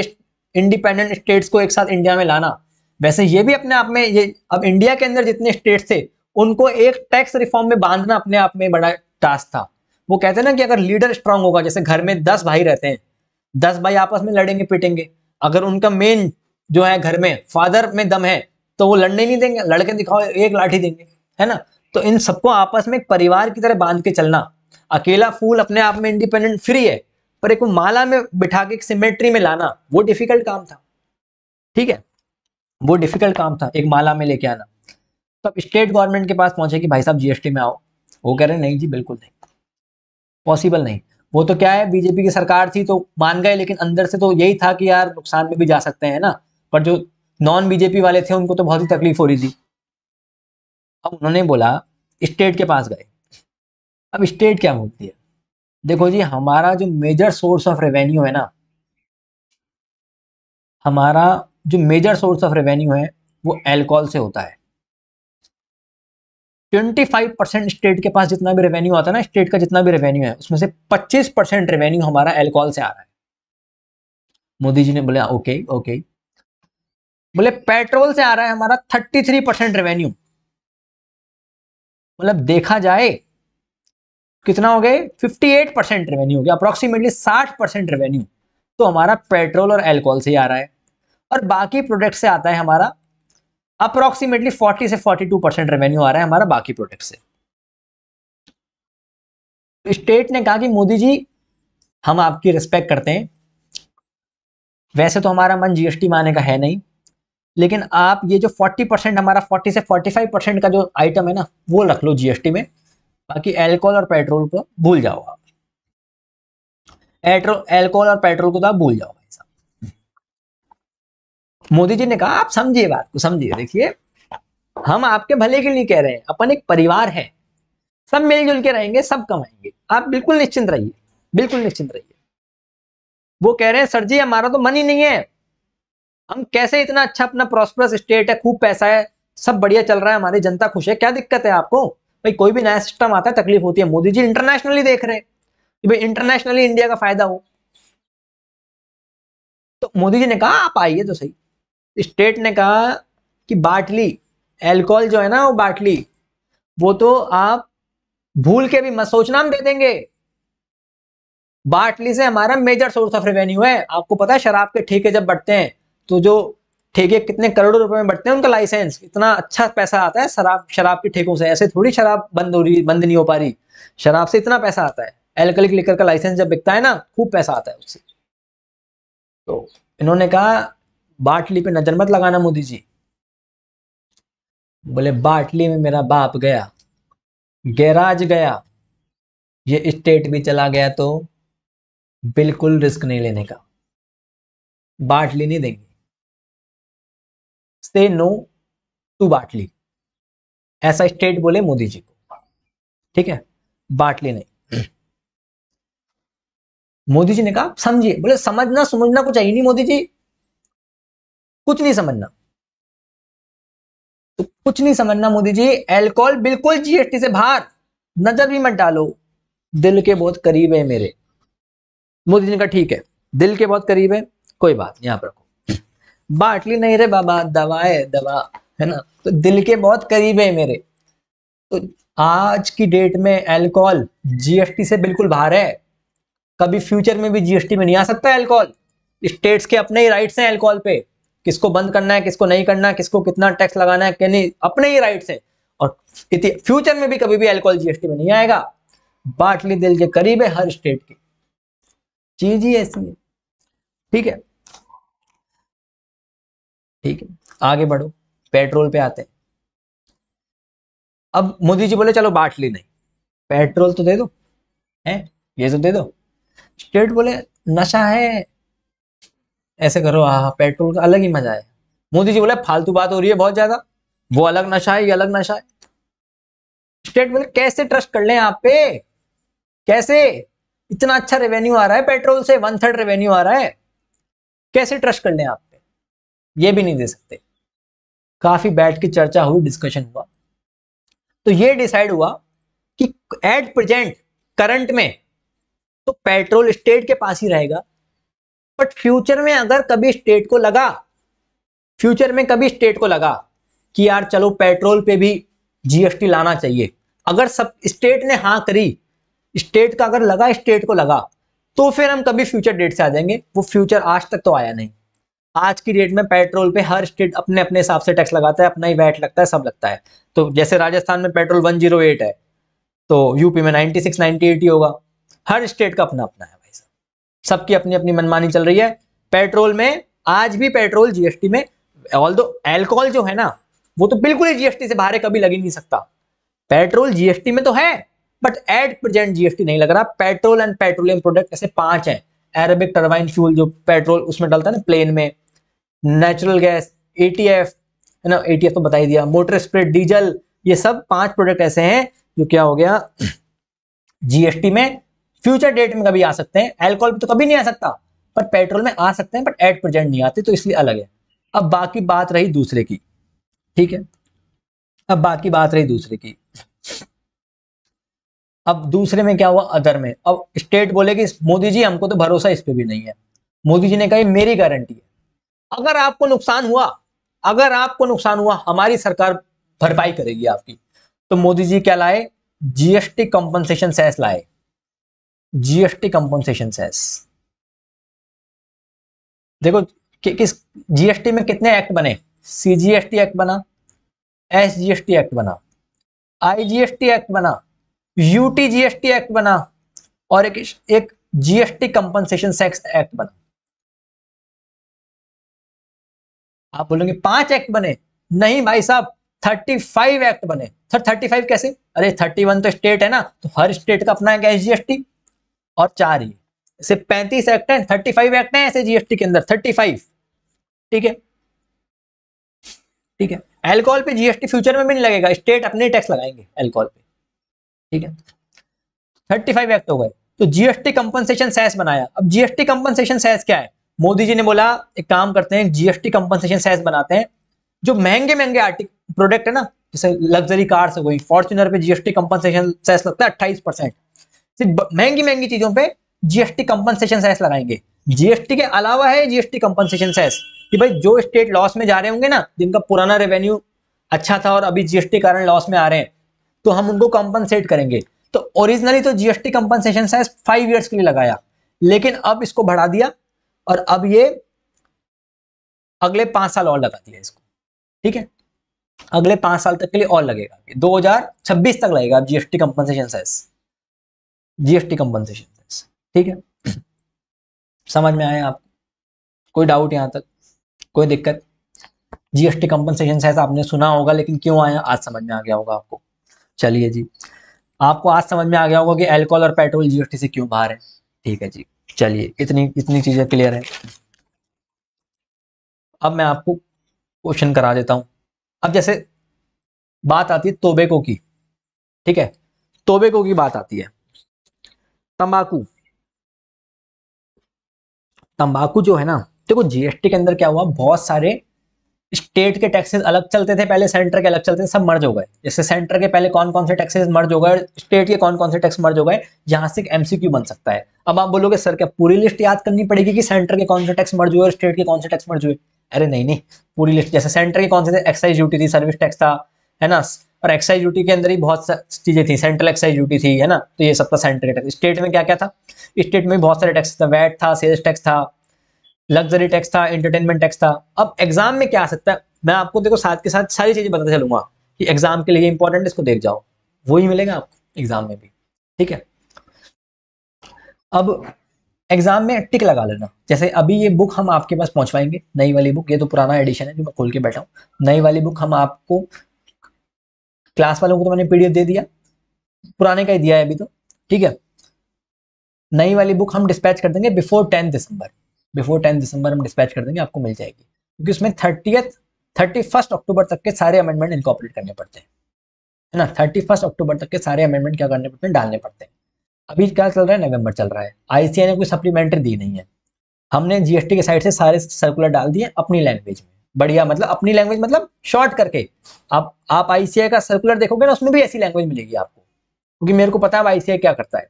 इंडिपेंडेंट स्टेट्स को एक साथ इंडिया में लाना वैसे ये भी अपने आप में ये अब इंडिया के अंदर जितने स्टेट थे उनको एक टैक्स रिफॉर्म में बांधना अपने आप में बड़ा टास्क था वो कहते हैं ना कि अगर लीडर स्ट्रांग होगा जैसे घर में दस भाई रहते हैं दस भाई आपस में लड़ेंगे पीटेंगे अगर उनका मेन जो है घर में फादर में दम है तो वो लड़ने नहीं देंगे लड़के दिखाओ एक लाठी देंगे है ना तो इन सबको आपस में एक परिवार की तरह बांध के चलना अकेला फूल अपने आप में इंडिपेंडेंट फ्री है पर एक माला में बिठा के सिमेट्री में लाना वो डिफिकल्ट काम था ठीक है वो डिफिकल्ट काम था एक माला में लेके आना तो स्टेट गवर्नमेंट के पास पहुंचे कि भाई साहब जीएसटी में आओ वो कह रहे हैं नहीं जी बिल्कुल नहीं पॉसिबल नहीं वो तो क्या है बीजेपी की सरकार थी तो मान गए लेकिन अंदर से तो यही था कि यार नुकसान में भी जा सकते हैं ना पर जो नॉन बीजेपी वाले थे उनको तो बहुत ही तकलीफ हो रही थी अब उन्होंने बोला स्टेट के पास गए अब स्टेट क्या बोलती है देखो जी हमारा जो मेजर सोर्स ऑफ रेवेन्यू है ना हमारा जो मेजर सोर्स ऑफ रेवेन्यू है वो एल्कोहल से होता है 25 परसेंट स्टेट के पास जितना भी रेवेन्यू आता है ना स्टेट का जितना भी रेवेन्यू है उसमें से 25 परसेंट रेवेन्यू हमारा एल्कोहल से आ रहा है मोदी जी ने बोला ओके ओके बोले पेट्रोल हाँ, से आ रहा है हमारा 33 परसेंट रेवेन्यू मतलब देखा जाए कितना हो गए 58 परसेंट रेवेन्यू हो गया अप्रोक्सीमेटली 60 परसेंट रेवेन्यू तो हमारा पेट्रोल और एल्कोहल से ही आ रहा है और बाकी प्रोडक्ट से आता है हमारा अप्रोक्सीमेटली 40 से 42 परसेंट रेवेन्यू आ रहा है हमारा बाकी प्रोडक्ट से स्टेट तो ने कहा कि मोदी जी हम आपकी रिस्पेक्ट करते हैं वैसे तो हमारा मन जीएसटी माने का है नहीं लेकिन आप ये जो 40 परसेंट हमारा 40 से 45 परसेंट का जो आइटम है ना वो रख लो जीएसटी में बाकी एल्कोहल और पेट्रोल को भूल जाओ आप एल्कोहल और पेट्रोल को तो आप भूल जाओ भाई साहब मोदी जी ने कहा आप समझिए बात को समझिए देखिए हम आपके भले के लिए कह रहे हैं अपन एक परिवार है सब मिलजुल के रहेंगे सब कमाएंगे आप बिल्कुल निश्चिंत रहिए बिल्कुल निश्चिंत रहिए वो कह रहे हैं सर जी हमारा तो मन ही नहीं है हम कैसे इतना अच्छा अपना प्रॉस्परस स्टेट है खूब पैसा है सब बढ़िया चल रहा है हमारी जनता खुश है क्या दिक्कत है आपको भाई कोई भी नया सिस्टम आता है तकलीफ होती है मोदी जी इंटरनेशनली देख रहे हैं कि भाई इंटरनेशनली इंडिया का फायदा हो तो मोदी जी ने कहा आप आइए तो सही स्टेट ने कहा कि बाटली एल्कोहल जो है ना वो बाटली वो तो आप भूल के भी मत सोचना हम दे देंगे बाटली से हमारा मेजर सोर्स ऑफ रेवेन्यू है आपको पता है शराब के ठेके जब बढ़ते हैं तो जो ठेके कितने करोड़ों रुपए में बढ़ते हैं उनका लाइसेंस इतना अच्छा पैसा आता है शराब शराब के ठेकों से ऐसे थोड़ी शराब बंद हो रही बंद नहीं हो पा रही शराब से इतना पैसा आता है एल्कोलिक लेकर का लाइसेंस जब बिकता है ना खूब पैसा आता है उससे तो इन्होंने कहा बाटली पे नजर मत लगाना मोदी जी बोले बाटली में मेरा बाप गया गैराज गया ये स्टेट भी चला गया तो बिल्कुल रिस्क नहीं लेने का बाटली नहीं देंगे से नो टू बाटली ऐसा स्टेट बोले मोदी जी को ठीक है बाटली नहीं मोदी जी ने कहा समझिए बोले समझना समझना कुछ चाहिए नहीं मोदी जी कुछ नहीं समझना तो कुछ नहीं समझना मोदी जी एल्कोहल बिल्कुल जीएसटी से बाहर नजर भी मत डालो दिल के बहुत करीब है मेरे मोदी जी ने कहा ठीक है दिल के बहुत करीब है कोई बात नहीं आप रखो बाटली नहीं रे बाबा दवा है दवा है ना तो दिल के बहुत करीब है मेरे तो आज की डेट में अल्कोहल जीएसटी से बिल्कुल बाहर है कभी फ्यूचर में भी जीएसटी में नहीं आ सकता अल्कोहल स्टेट्स के अपने ही राइट्स हैं अल्कोहल पे किसको बंद करना है किसको नहीं करना है किसको कितना टैक्स लगाना है क्या नहीं अपने ही राइट्स हैं और फ्यूचर में भी कभी भी अल्कोहल जीएसटी में नहीं आएगा बाटली दिल के करीब है हर स्टेट की चीज ही ऐसी है ठीक है ठीक है आगे बढ़ो पेट्रोल पे आते हैं अब मोदी जी बोले चलो बांट ली नहीं पेट्रोल तो दे दो है ये तो दे दो स्टेट बोले नशा है ऐसे करो हाँ, हाँ पेट्रोल का अलग ही मजा है मोदी जी बोले फालतू बात हो रही है बहुत ज्यादा वो अलग नशा है ये अलग नशा है स्टेट बोले कैसे ट्रस्ट कर लें आप पे कैसे इतना अच्छा रेवेन्यू आ रहा है पेट्रोल से वन थर्ड रेवेन्यू आ रहा है कैसे ट्रस्ट कर लें आप ये भी नहीं दे सकते काफी बैठ के चर्चा हुई डिस्कशन हुआ तो ये डिसाइड हुआ कि एट प्रेजेंट करंट में तो पेट्रोल स्टेट के पास ही रहेगा बट फ्यूचर में अगर कभी स्टेट को लगा फ्यूचर में कभी स्टेट को लगा कि यार चलो पेट्रोल पे भी जीएसटी लाना चाहिए अगर सब स्टेट ने हाँ करी स्टेट का अगर लगा स्टेट को लगा तो फिर हम कभी फ्यूचर डेट से आ जाएंगे वो फ्यूचर आज तक तो आया नहीं आज की डेट में पेट्रोल पे हर स्टेट अपने अपने हिसाब से टैक्स लगाता है अपना ही वैट लगता है सब लगता है तो जैसे राजस्थान में पेट्रोल 108 है तो यूपी में 96 98 ही होगा हर स्टेट का अपना अपना है भाई साहब सबकी अपनी अपनी मनमानी चल रही है पेट्रोल में आज भी पेट्रोल जीएसटी में ऑल दो एल्कोहल जो है ना वो तो बिल्कुल ही जीएसटी से बाहर कभी लग ही नहीं सकता पेट्रोल जीएसटी में तो है बट एट प्रेजेंट जीएसटी नहीं लग रहा पेट्रोल एंड पेट्रोलियम प्रोडक्ट ऐसे पांच हैं अरेबिक टर्बाइन फ्यूल जो पेट्रोल उसमें डलता है ना प्लेन में नेचुरल गैस एटीएफ है ना एटीएफ तो बताई दिया मोटर स्प्रिट डीजल ये सब पांच प्रोडक्ट ऐसे हैं जो क्या हो गया जीएसटी में फ्यूचर डेट में कभी आ सकते हैं एल्कोहल तो कभी नहीं आ सकता पर पेट्रोल में आ सकते हैं बट एट प्रेजेंट नहीं आते तो इसलिए अलग है अब बाकी बात रही दूसरे की ठीक है अब बाकी बात रही दूसरे की अब दूसरे में क्या हुआ अदर में अब स्टेट बोले कि मोदी जी हमको तो भरोसा इस पर भी नहीं है मोदी जी ने कहा मेरी गारंटी है अगर आपको नुकसान हुआ अगर आपको नुकसान हुआ हमारी सरकार भरपाई करेगी आपकी तो मोदी जी क्या लाए जीएसटी कंपनसेशन सेस लाए जीएसटी कंपनसेशन सेस देखो कि, किस जीएसटी में कितने एक्ट बने सीजीएसटी एक्ट बना एसजीएसटी एक्ट बना आईजीएसटी एक्ट बना यूटीजीएसटी एक्ट बना और एक एक जीएसटी कंपनसेशन सेक्स एक्ट बना आप बोलेंगे पांच एक्ट बने नहीं भाई साहब थर्टी फाइव एक्ट बने सर थर्टी फाइव कैसे अरे थर्टी वन तो स्टेट है ना तो हर स्टेट का अपना है जीएसटी और चार ही ऐसे पैंतीस एक्ट है थर्टी फाइव एक्ट है ऐसे जीएसटी के अंदर थर्टी फाइव ठीक है ठीक है एल्कोहल पे जीएसटी फ्यूचर में भी नहीं लगेगा स्टेट अपने टैक्स लगाएंगे एल्कोहल पे ठीक है थर्टी फाइव एक्ट हो गए तो जीएसटी कंपनसेशन सेस बनाया अब जीएसटी कंपनसेशन सेस क्या है मोदी जी ने बोला एक काम करते हैं जीएसटी कंपनसेशन सेस बनाते हैं जो महंगे महंगे आर्टिक प्रोडक्ट है ना जैसे लग्जरी कार्स हो गई फॉर्चुनर पे जीएसटी कंपनसेशन सेस लगता है अट्ठाईस परसेंट महंगी महंगी चीजों पे जीएसटी कंपनसेशन सेस लगाएंगे जीएसटी के अलावा है जीएसटी कंपनसेशन सेस कि भाई जो स्टेट लॉस में जा रहे होंगे ना जिनका पुराना रेवेन्यू अच्छा था और अभी जीएसटी कारण लॉस में आ रहे हैं तो हम उनको कंपनसेट करेंगे तो ओरिजिनली तो GST compensation cess five years के लिए लगाया लेकिन अब इसको बढ़ा दिया और अब ये अगले पांच साल और लगा दिया इसको ठीक है अगले पांच साल तक के लिए और लगेगा 2026 तक लगेगा GST compensation cess GST compensation cess ठीक है समझ में आया आप कोई डाउट यहां तक कोई दिक्कत जीएसटी कंपनसेशन सेस आपने सुना होगा लेकिन क्यों आया आज समझ में आ गया होगा आपको चलिए जी आपको आज समझ में आ गया होगा कि एल्कोहल और पेट्रोल जीएसटी से क्यों बाहर है ठीक है जी चलिए इतनी इतनी चीज़ें क्लियर है अब मैं आपको क्वेश्चन करा देता हूं अब जैसे बात आती है तोबेको की ठीक है तोबेको की बात आती है तंबाकू तंबाकू जो है ना देखो जीएसटी के अंदर क्या हुआ बहुत सारे स्टेट के टैक्सेस अलग चलते थे पहले सेंटर के अलग चलते थे सब मर्ज हो गए जैसे सेंटर के पहले कौन कौन से टैक्सेस मर्ज हो गए स्टेट के कौन कौन से टैक्स मर्ज हो गए यहाँ से एमसीक्यू बन सकता है अब आप बोलोगे सर क्या पूरी लिस्ट याद करनी पड़ेगी कि सेंटर के कौन से टैक्स मर्ज हुए और स्टेट के कौन से टैक्स मर्ज हुए अरे नहीं नहीं पूरी लिस्ट जैसे सेंटर के कौन से एक्साइज ड्यूटी थी सर्विस टैक्स था है ना और एक्साइज ड्यूटी के अंदर ही बहुत चीजें थी सेंट्रल एक्साइज ड्यूटी थी है ना तो ये सब था सेंटर के टैक्स स्टेट में क्या क्या था स्टेट में बहुत सारे टैक्स था वैट था सेल्स टैक्स था लग्जरी टैक्स था एंटरटेनमेंट टैक्स था अब एग्जाम में क्या आ सकता है मैं आपको देखो साथ के साथ सारी चीजें बताते चलूंगा कि एग्जाम के लिए इंपॉर्टेंट इसको देख जाओ वो ही मिलेगा आपको एग्जाम में भी ठीक है अब एग्जाम में टिक लगा लेना जैसे अभी ये बुक हम आपके पास पहुंचवाएंगे नई वाली बुक ये तो पुराना एडिशन है जो मैं खोल के बैठा हूँ नई वाली बुक हम आपको क्लास वालों को तो मैंने पीडीएफ दे दिया पुराने का ही दिया है अभी तो ठीक है नई वाली बुक हम डिस्पैच कर देंगे before tenth December before tenth December हम डिस्पैच कर देंगे आपको मिल जाएगी क्योंकि उसमें थर्टीथ थर्टी फर्स्ट अक्टूबर तक के सारे अमेंडमेंट इनकॉपरेट करने पड़ते हैं है ना थर्टी फर्स्ट अक्टूबर तक के सारे अमेंडमेंट क्या करने पड़ते हैं डालने पड़ते हैं अभी क्या चल रहा है नवंबर चल रहा है आई ने कोई सप्लीमेंट्री दी नहीं है हमने जीएसटी के साइड से सारे सर्कुलर डाल दिए अपनी लैंग्वेज में बढ़िया मतलब अपनी लैंग्वेज मतलब शॉर्ट करके आप आप आईसीआई का सर्कुलर देखोगे ना उसमें भी ऐसी लैंग्वेज मिलेगी आपको क्योंकि मेरे को पता है आईसीआई क्या करता है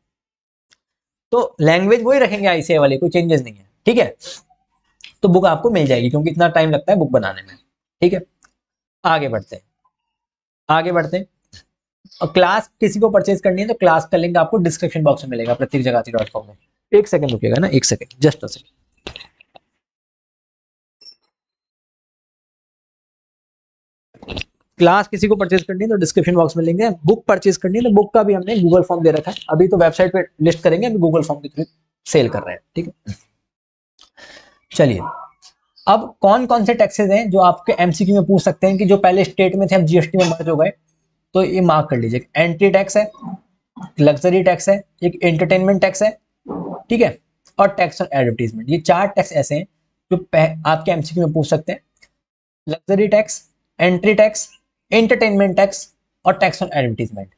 तो लैंग्वेज वही रखेंगे आईसीआई वाले कोई चेंजेस नहीं है ठीक है तो बुक आपको मिल जाएगी क्योंकि इतना टाइम लगता है बुक बनाने में ठीक है आगे बढ़ते हैं आगे बढ़ते हैं और क्लास किसी को परचेज करनी है तो क्लास का लिंक आपको डिस्क्रिप्शन बॉक्स में मिलेगा प्रतीक जगाती डॉट कॉम में एक सेकंड रुकेगा ना एक second just a second class किसी को परचेज करनी है तो डिस्क्रिप्शन बॉक्स में लेंगे बुक परचेज करनी है तो बुक का भी हमने गूगल फॉर्म दे रखा है अभी तो वेबसाइट पे लिस्ट करेंगे अभी गूगल फॉर्म के थ्रू सेल कर रहे हैं ठीक है चलिए अब कौन कौन से टैक्सेस हैं जो आपके एमसीक्यू में पूछ सकते हैं कि जो पहले स्टेट में थे हम जीएसटी में मर्ज हो गए तो ये मार्क कर लीजिए एंट्री टैक्स है लग्जरी टैक्स है एक एंटरटेनमेंट टैक्स है ठीक है और टैक्स ऑन एडवर्टीजमेंट ये चार टैक्स ऐसे हैं जो आपके एमसीक्यू में पूछ सकते हैं luxury tax entry tax entertainment tax और टैक्स ऑन एडवर्टीजमेंट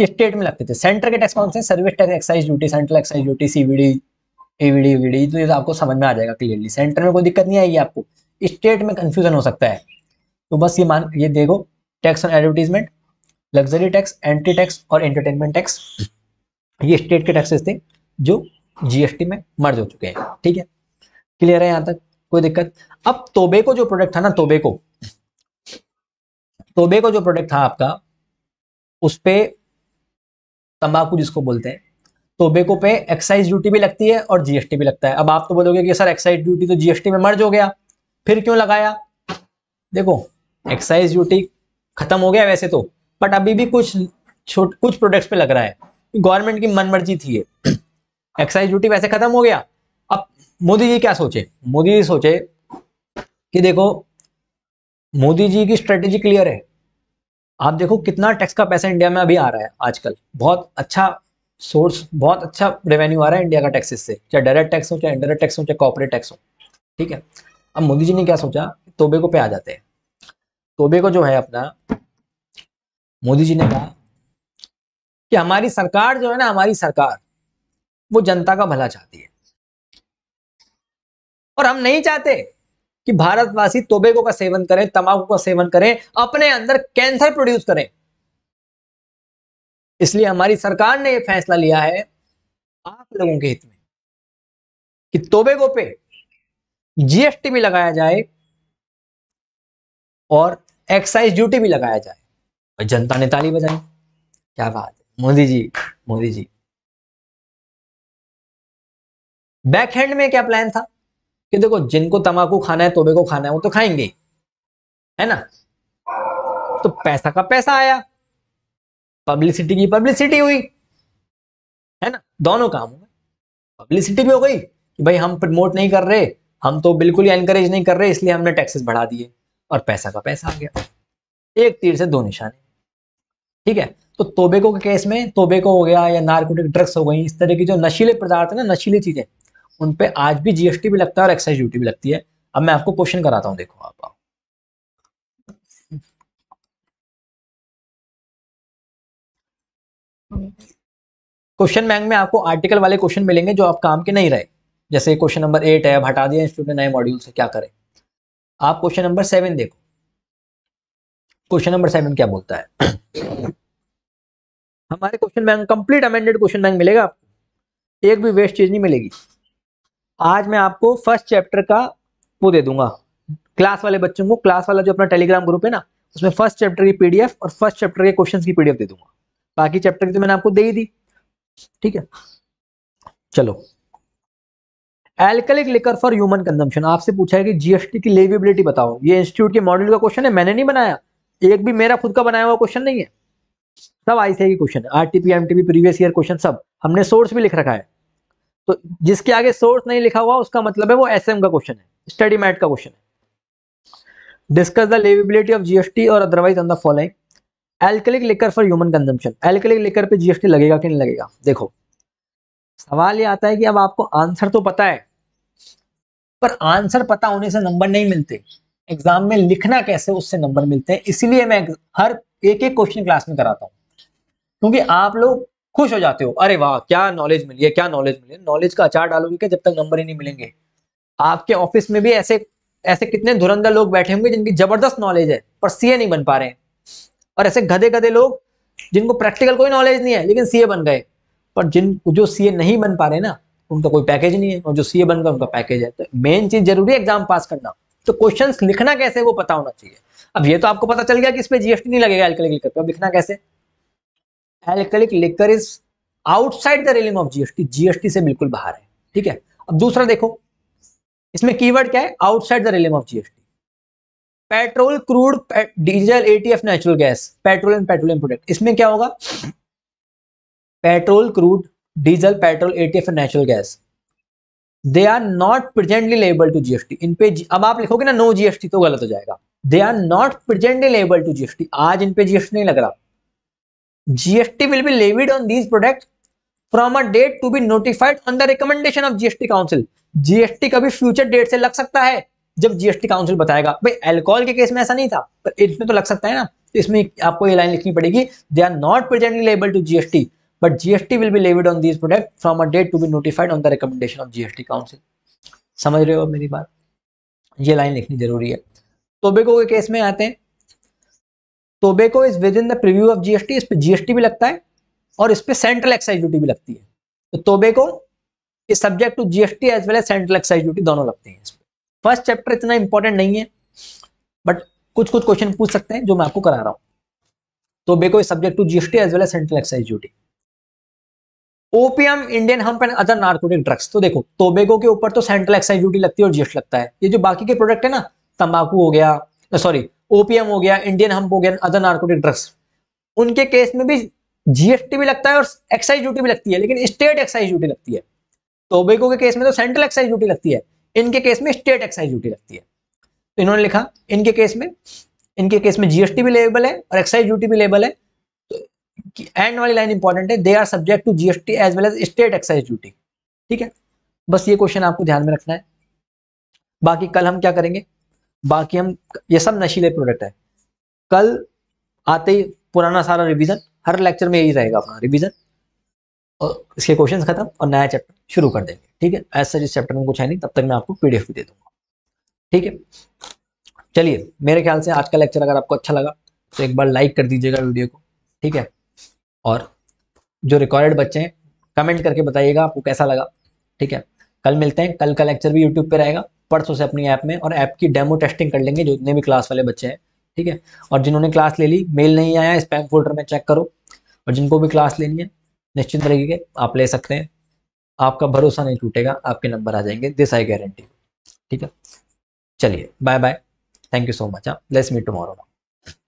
ये स्टेट में लगते थे सेंटर के टैक्स कौन से service tax excise duty central excise duty CBD AVD VD तो ये तो आपको समझ में आ जाएगा क्लियरली सेंटर में कोई दिक्कत नहीं आएगी आपको स्टेट में कन्फ्यूजन हो सकता है तो बस ये मान ये देखो tax on advertisement luxury tax entry tax और एंटरटेनमेंट टैक्स ये स्टेट के टैक्सेस थे जो जीएसटी में मर्ज हो चुके हैं ठीक है क्लियर है यहाँ तक कोई दिक्कत अब तोबे को जो प्रोडक्ट था ना तोबे को तोबे को जो प्रोडक्ट था आपका उस पर तम्बाकू जिसको बोलते हैं बेको पे एक्साइज ड्यूटी भी लगती है और जीएसटी भी लगता है अब आप तो बोलोगे कि सर एक्साइज ड्यूटी तो जीएसटी में मर्ज हो गया फिर क्यों लगाया देखो एक्साइज ड्यूटी खत्म हो गया वैसे तो बट अभी भी कुछ छोट कुछ प्रोडक्ट्स पे लग रहा है गवर्नमेंट की मनमर्जी थी ये एक्साइज ड्यूटी वैसे खत्म हो गया अब मोदी जी क्या सोचे मोदी जी सोचे कि देखो मोदी जी की स्ट्रेटेजी क्लियर है आप देखो कितना टैक्स का पैसा इंडिया में अभी आ रहा है आजकल बहुत अच्छा सोर्स बहुत अच्छा रेवेन्यू आ रहा है इंडिया का टैक्सेस से चाहे डायरेक्ट टैक्स हो चाहे इंडायरेक्ट टैक्स हो चाहे कॉपरेट टैक्स हो ठीक है अब मोदी जी ने क्या सोचा तोबेको पे आ जाते हैं तोबे को जो है अपना मोदी जी ने कहा कि हमारी सरकार जो है ना हमारी सरकार वो जनता का भला चाहती है और हम नहीं चाहते कि भारतवासी तोबेको का सेवन करें तंबाकू का सेवन करें अपने अंदर कैंसर प्रोड्यूस करें इसलिए हमारी सरकार ने यह फैसला लिया है आप लोगों के हित में कि को पे जीएसटी भी लगाया जाए और एक्साइज ड्यूटी भी लगाया जाए और जनता ने ताली बजाई क्या बात है मोदी जी मोदी जी बैकहेंड में क्या प्लान था कि देखो जिनको तंबाकू खाना है तोबे को खाना है वो तो खाएंगे है ना तो पैसा का पैसा आया पब्लिसिटी की पब्लिसिटी हुई है ना दोनों काम हो गए पब्लिसिटी भी हो गई कि भाई हम प्रमोट नहीं कर रहे हम तो बिल्कुल ही एनकरेज नहीं कर रहे इसलिए हमने टैक्सेस बढ़ा दिए और पैसा का पैसा आ गया एक तीर से दो निशाने ठीक है तो तोबेको के केस में तोबेको हो गया या नार्कोटिक ड्रग्स हो गई इस तरह की जो नशीले पदार्थ है ना नशीली चीज़ें उन पर आज भी जीएसटी भी लगता है और एक्साइज ड्यूटी भी लगती है अब मैं आपको क्वेश्चन कराता हूँ देखो आप आओ क्वेश्चन बैंक में आपको आर्टिकल वाले क्वेश्चन मिलेंगे जो आप काम के नहीं रहे जैसे क्वेश्चन नंबर एट है हटा दिया इंस्टीट्यूट ने नए मॉड्यूल से क्या करें आप क्वेश्चन नंबर सेवन देखो क्वेश्चन नंबर सेवन क्या बोलता है हमारे question bank complete amended question bank मिलेगा आपको एक भी वेस्ट चीज नहीं मिलेगी आज मैं आपको फर्स्ट चैप्टर का वो दे दूंगा क्लास वाले बच्चों को क्लास वाला जो अपना टेलीग्राम ग्रुप है ना उसमें फर्स्ट चैप्टर की पीडीएफ और फर्स्ट चैप्टर के क्वेश्चंस की पीडीएफ दे दूंगा बाकी चैप्टर की तो मैंने आपको दे ही दी ठीक है चलो alcoholic liquor for human consumption आपसे पूछा है कि जीएसटी की लेवेबिलिटी बताओ ये इंस्टीट्यूट के मॉडल का क्वेश्चन है मैंने नहीं बनाया एक भी मेरा खुद का बनाया हुआ क्वेश्चन नहीं है सब आईसीआई क्वेश्चन है RTP MTP previous year question सब हमने सोर्स भी लिख रखा है तो जिसके आगे सोर्स नहीं लिखा हुआ उसका मतलब है वो एसएम का क्वेश्चन है स्टडी मैट का क्वेश्चन है discuss the leviability of GST और otherwise on the following alcoholic liquor for human consumption एल्कलिक लेकर पे जीएसटी लगेगा कि नहीं लगेगा देखो सवाल ये आता है कि अब आपको आंसर तो पता है पर आंसर पता होने से नंबर नहीं मिलते एग्जाम में लिखना कैसे उससे नंबर मिलते हैं इसीलिए मैं हर एक एक क्वेश्चन क्लास में कराता हूँ क्योंकि आप लोग खुश हो जाते हो अरे वाह क्या नॉलेज मिली है क्या नॉलेज मिली है नॉलेज का अचार डालोगे क्या जब तक नंबर ही नहीं मिलेंगे आपके ऑफिस में भी ऐसे ऐसे कितने धुरंधर लोग बैठे होंगे जिनकी जबरदस्त नॉलेज है पर सीए नहीं बन पा रहे हैं और ऐसे गधे गधे लोग जिनको प्रैक्टिकल कोई नॉलेज नहीं है लेकिन सीए बन गए पर जिन जो सीए नहीं बन पा रहे ना उनका कोई पैकेज नहीं है और जो सीए बन गए उनका पैकेज है तो मेन चीज जरूरी है एग्जाम पास करना तो क्वेश्चन लिखना कैसे वो पता होना चाहिए अब ये तो आपको पता चल गया कि इस पर जीएसटी नहीं लगेगा एल्कलिक लिखकर अब लिखना कैसे alcoholic liquor is outside the railing of GST GST से बिल्कुल बाहर है ठीक है अब दूसरा देखो इसमें कीवर्ड क्या है outside the railing of GST petrol crude diesel ATF natural gas petrol and petroleum product इसमें क्या होगा petrol crude diesel petrol ATF and natural gas they are not presently liable to GST इन पे अब आप लिखोगे ना नो जीएसटी तो गलत हो जाएगा they are not presently liable to GST आज इन पे जीएसटी नहीं लग रहा GST will be levied on these product from a date to be notified on the recommendation of GST council GST कभी फ्यूचर डेट से लग सकता है जब जीएसटी काउंसिल बताएगा भाई अल्कोहल के केस में ऐसा नहीं था पर इसमें तो लग सकता है ना तो इसमें आपको ये लाइन लिखनी पड़ेगी they are not presently liable to GST but GST will be levied on this product from a date to be notified on the recommendation of GST council समझ रहे हो मेरी बात ये लाइन लिखनी जरूरी है टोबेको के केस में आते हैं tobacco is within the purview of GST इस पर जीएसटी भी लगता है और इस पर सेंट्रल एक्साइज ड्यूटी भी लगती है तो tobacco is subject to GST as well as central excise duty दोनों लगते हैं इस पर फर्स्ट चैप्टर इतना इंपॉर्टेंट नहीं है बट कुछ कुछ क्वेश्चन पूछ सकते हैं जो मैं आपको करा रहा हूँ tobacco is subject to GST as well as central excise duty opium Indian hemp and other narcotic drugs तो देखो तोबेगो के ऊपर तो सेंट्रल एक्साइज ड्यूटी लगती है और जीएसटी लगता है ये जो बाकी के प्रोडक्ट है ना तंबाकू हो गया सॉरी ओपीएम हो गया इंडियन हम्प हो गया अदर नार्कोटिक ड्रग्स उनके केस में भी जीएसटी भी लगता है और एक्साइज ड्यूटी भी लगती है लेकिन स्टेट एक्साइज ड्यूटी लगती है तोबेगो के केस में तो सेंट्रल एक्साइज ड्यूटी लगती है इनके केस में स्टेट एक्साइज ड्यूटी लगती है तो इन्होंने लिखा इनके केस में इनके केस में जीएसटी भी लेबल है और एक्साइज ड्यूटी भी लेबल है तो एंड वाली लाइन इंपॉर्टेंट है they are subject to GST as well as state excise duty ठीक है बस ये क्वेश्चन आपको ध्यान में रखना है बाकी कल हम क्या करेंगे बाकी हम ये सब नशीले प्रोडक्ट है कल आते ही पुराना सारा रिवीजन हर लेक्चर में यही रहेगा अपना रिवीजन और इसके क्वेश्चन खत्म और नया चैप्टर शुरू कर देंगे ठीक है ऐसा जिस चैप्टर में कुछ है नहीं तब तक मैं आपको पीडीएफ भी दे दूंगा ठीक है चलिए मेरे ख्याल से आज का लेक्चर अगर आपको अच्छा लगा तो एक बार लाइक कर दीजिएगा वीडियो को ठीक है और जो रिकॉर्डेड बच्चे हैं कमेंट करके बताइएगा आपको कैसा लगा ठीक है कल मिलते हैं कल का लेक्चर भी यूट्यूब पे रहेगा परसों से अपनी ऐप में और ऐप की डेमो टेस्टिंग कर लेंगे जो जितने भी क्लास वाले बच्चे हैं ठीक है और जिन्होंने क्लास ले ली मेल नहीं आया स्पैम फोल्डर में चेक करो और जिनको भी क्लास लेनी है निश्चिंत रहिए आप ले सकते हैं आपका भरोसा नहीं टूटेगा आपके नंबर आ जाएंगे दिस आई गारंटी ठीक है चलिए bye bye thank you so much आप लेट्स मीट टुमारो